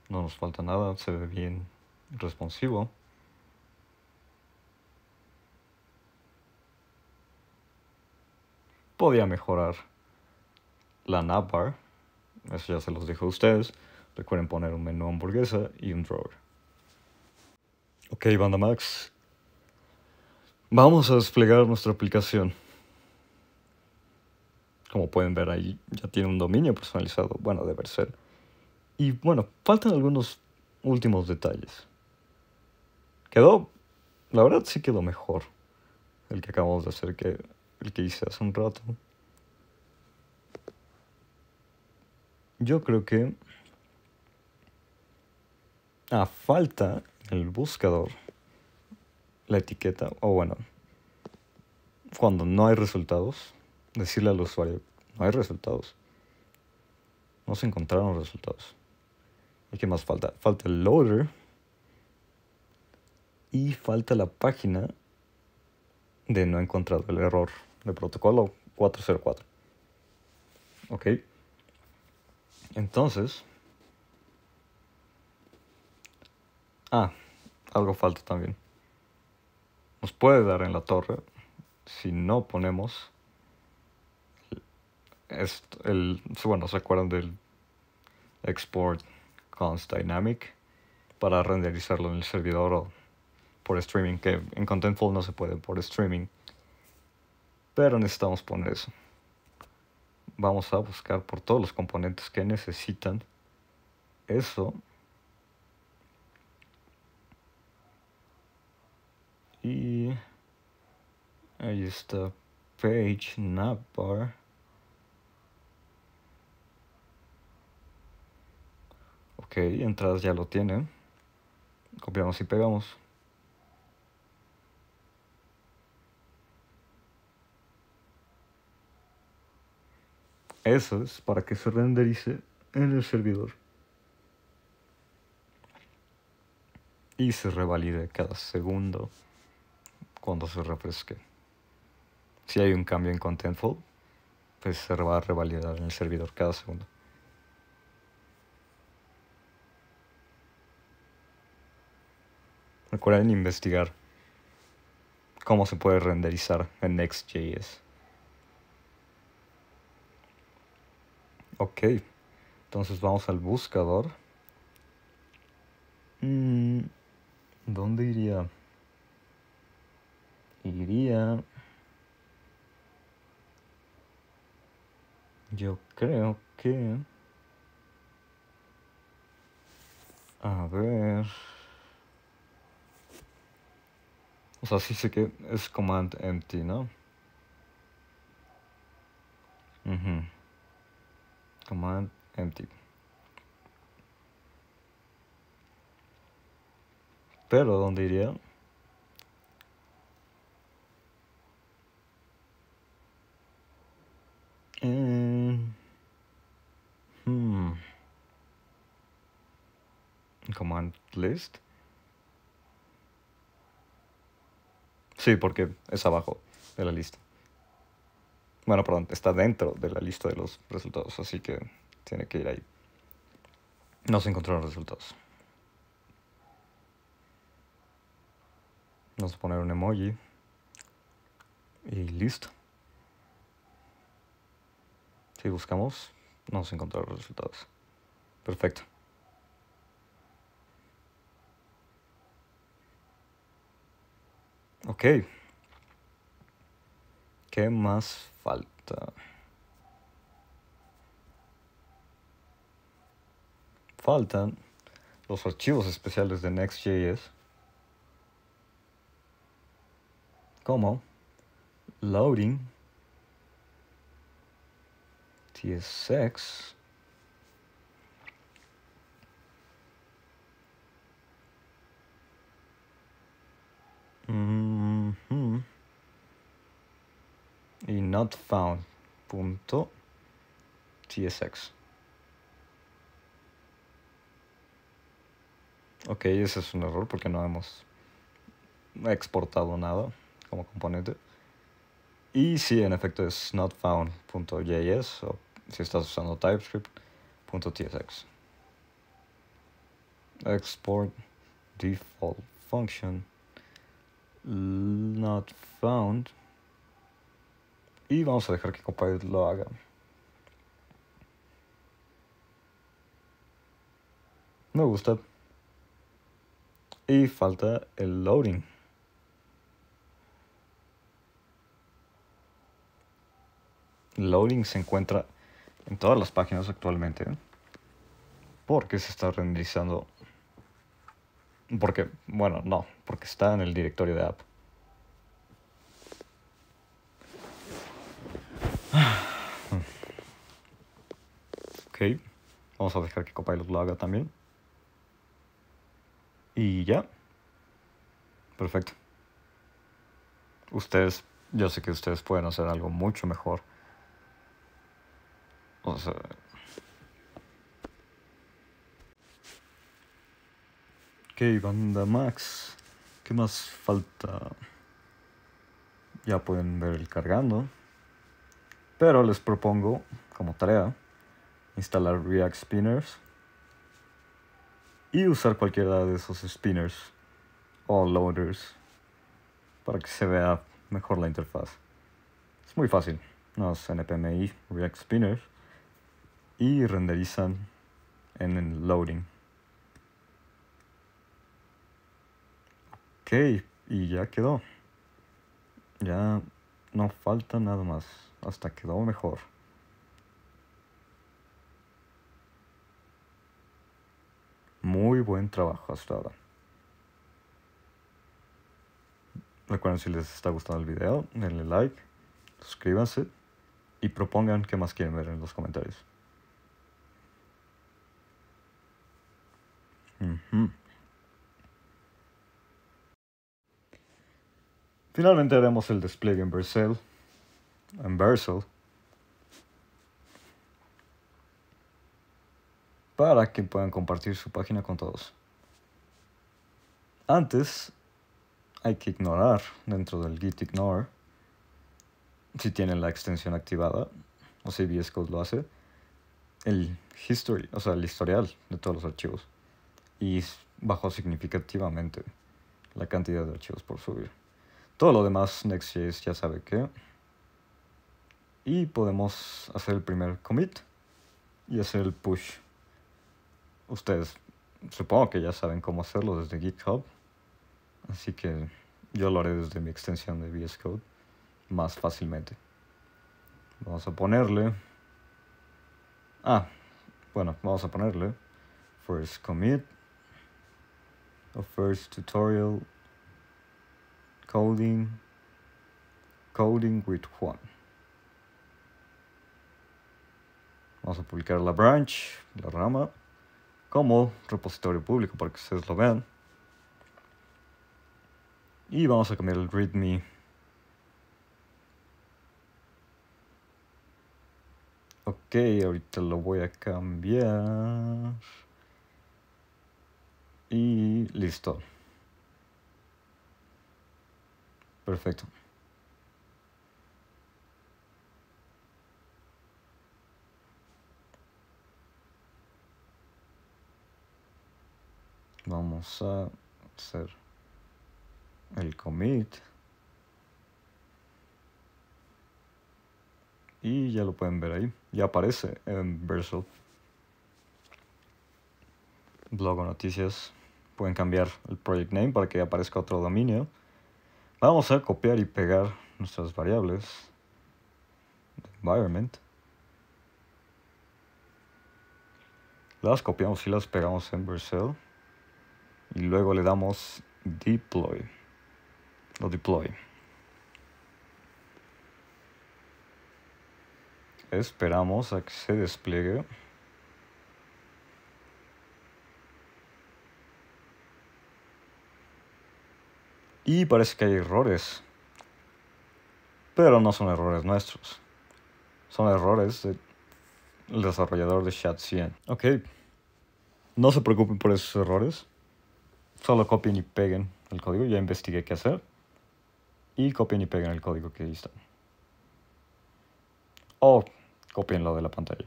No nos falta nada, se ve bien responsivo. Podía mejorar la navbar. Eso ya se los dejo a ustedes. Recuerden poner un menú hamburguesa y un drawer. Ok, banda Max. Vamos a desplegar nuestra aplicación como pueden ver ahí, ya tiene un dominio personalizado, bueno, debe ser. Y bueno, faltan algunos últimos detalles. Quedó, la verdad sí quedó mejor el que acabamos de hacer que el que hice hace un rato. Yo creo que... A falta el buscador, la etiqueta, o bueno, cuando no hay resultados, decirle al usuario, no hay resultados. No se encontraron resultados. ¿Y qué más falta? Falta el loader. Y falta la página de no encontrar el error de protocolo 404. ¿Ok? Entonces... Ah, algo falta también. Nos puede dar en la torre si no ponemos es el, bueno, ¿se acuerdan del export const dynamic para renderizarlo en el servidor o por streaming? Que en Contentful no se puede por streaming, pero necesitamos poner eso. Vamos a buscar por todos los componentes que necesitan eso. Y ahí está page navbar Ok, entradas ya lo tienen. Copiamos y pegamos. Eso es para que se renderice en el servidor. Y se revalide cada segundo cuando se refresque. Si hay un cambio en Contentful, pues se va a revalidar en el servidor cada segundo. Recuerden investigar cómo se puede renderizar en Next.js. Ok, entonces vamos al buscador. Mm, ¿Dónde iría? Iría... Yo creo que... A ver... O sea, sí sé que es command empty, ¿no? Command empty. Pero, ¿dónde iría? Eh, hmm. Command list. Sí, porque es abajo de la lista. Bueno, perdón, está dentro de la lista de los resultados, así que tiene que ir ahí. No se encontraron resultados. Vamos a poner un emoji. Y listo. Si buscamos, no se encontraron resultados. Perfecto. Okay. ¿Qué más falta? Faltan los archivos especiales de Next.js. Como loading, tsx, Mm, mm, mm. Y not found. Punto TSX. Ok, ese es un error porque no hemos exportado nada como componente. Y si en efecto es not found.js o si estás usando TypeScript.tsx. Export default function not found. Y vamos a dejar que Compile lo haga. Me gusta. Y falta el loading. Loading se encuentra en todas las páginas actualmente. Porque se está renderizando porque, bueno, no, porque está en el directorio de app. Ok, vamos a dejar que Copilot lo haga también. Y ya. Perfecto. Ustedes, yo sé que ustedes pueden hacer algo mucho mejor. O sea, Ok, banda Max. ¿Qué más falta? Ya pueden ver el cargando. Pero les propongo, como tarea, instalar React Spinners y usar cualquiera de esos spinners o loaders para que se vea mejor la interfaz. Es muy fácil. Nos npmi React Spinners y renderizan en el loading. Ok, y ya quedó. Ya no falta nada más. Hasta quedó mejor. Muy buen trabajo hasta ahora. Recuerden si les está gustando el video, denle like, suscríbanse y propongan qué más quieren ver en los comentarios. Finalmente haremos el despliegue en Vercel, en Vercel, para que puedan compartir su página con todos. Antes, hay que ignorar dentro del git ignore si tienen la extensión activada o si VS Code lo hace el history, o sea, el historial de todos los archivos y bajó significativamente la cantidad de archivos por subir. Todo lo demás, Next.js ya sabe que. Y podemos hacer el primer commit y hacer el push. Ustedes supongo que ya saben cómo hacerlo desde GitHub. Así que yo lo haré desde mi extensión de VS Code más fácilmente. Vamos a ponerle... Ah, bueno, vamos a ponerle first commit o first tutorial coding coding with one vamos a publicar la branch la rama como repositorio público para que ustedes lo vean y vamos a cambiar el readme ok ahorita lo voy a cambiar y listo Perfecto. Vamos a hacer el commit. Y ya lo pueden ver ahí. Ya aparece en Verso Blog noticias. Pueden cambiar el project name para que aparezca otro dominio. Vamos a copiar y pegar nuestras variables environment. Las copiamos y las pegamos en Vercel. Y luego le damos deploy. Lo deploy. Esperamos a que se despliegue. Y parece que hay errores. Pero no son errores nuestros. Son errores del desarrollador de Chat 100. Ok. No se preocupen por esos errores. Solo copien y peguen el código. Ya investigué qué hacer. Y copien y peguen el código que ahí está. O lo de la pantalla.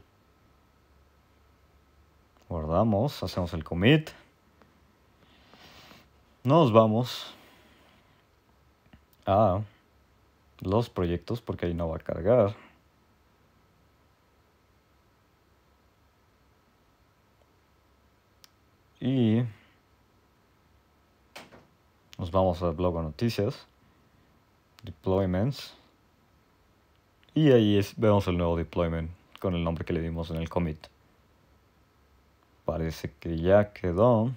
Guardamos, hacemos el commit. Nos vamos a los proyectos porque ahí no va a cargar. Y nos vamos al blog de noticias, deployments. Y ahí vemos el nuevo deployment con el nombre que le dimos en el commit. Parece que ya quedó.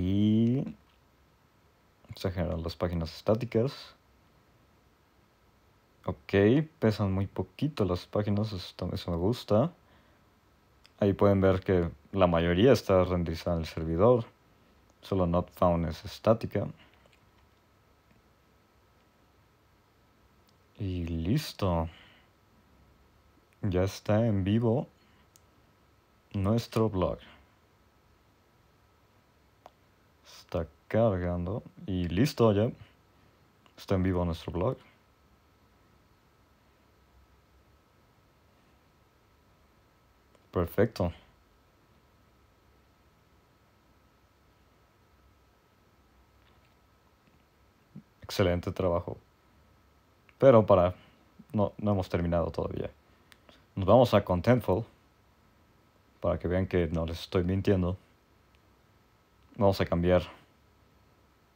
y se las páginas estáticas. Ok, pesan muy poquito las páginas, eso, me gusta. Ahí pueden ver que la mayoría está renderizada en el servidor. Solo not found es estática. Y listo. Ya está en vivo nuestro blog. cargando y listo ya. Está en vivo nuestro blog. Perfecto. Excelente trabajo. Pero para... No, no hemos terminado todavía. Nos vamos a Contentful. Para que vean que no les estoy mintiendo. Vamos a cambiar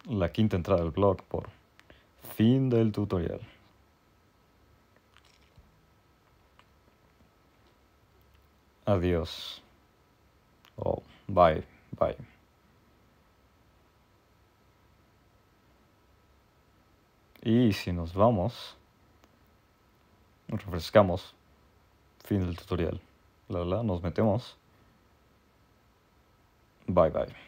la quinta entrada del blog por fin del tutorial. Adiós. Oh, bye, bye. Y si nos vamos, Nos refrescamos, fin del tutorial. La, la, nos metemos. Bye, bye.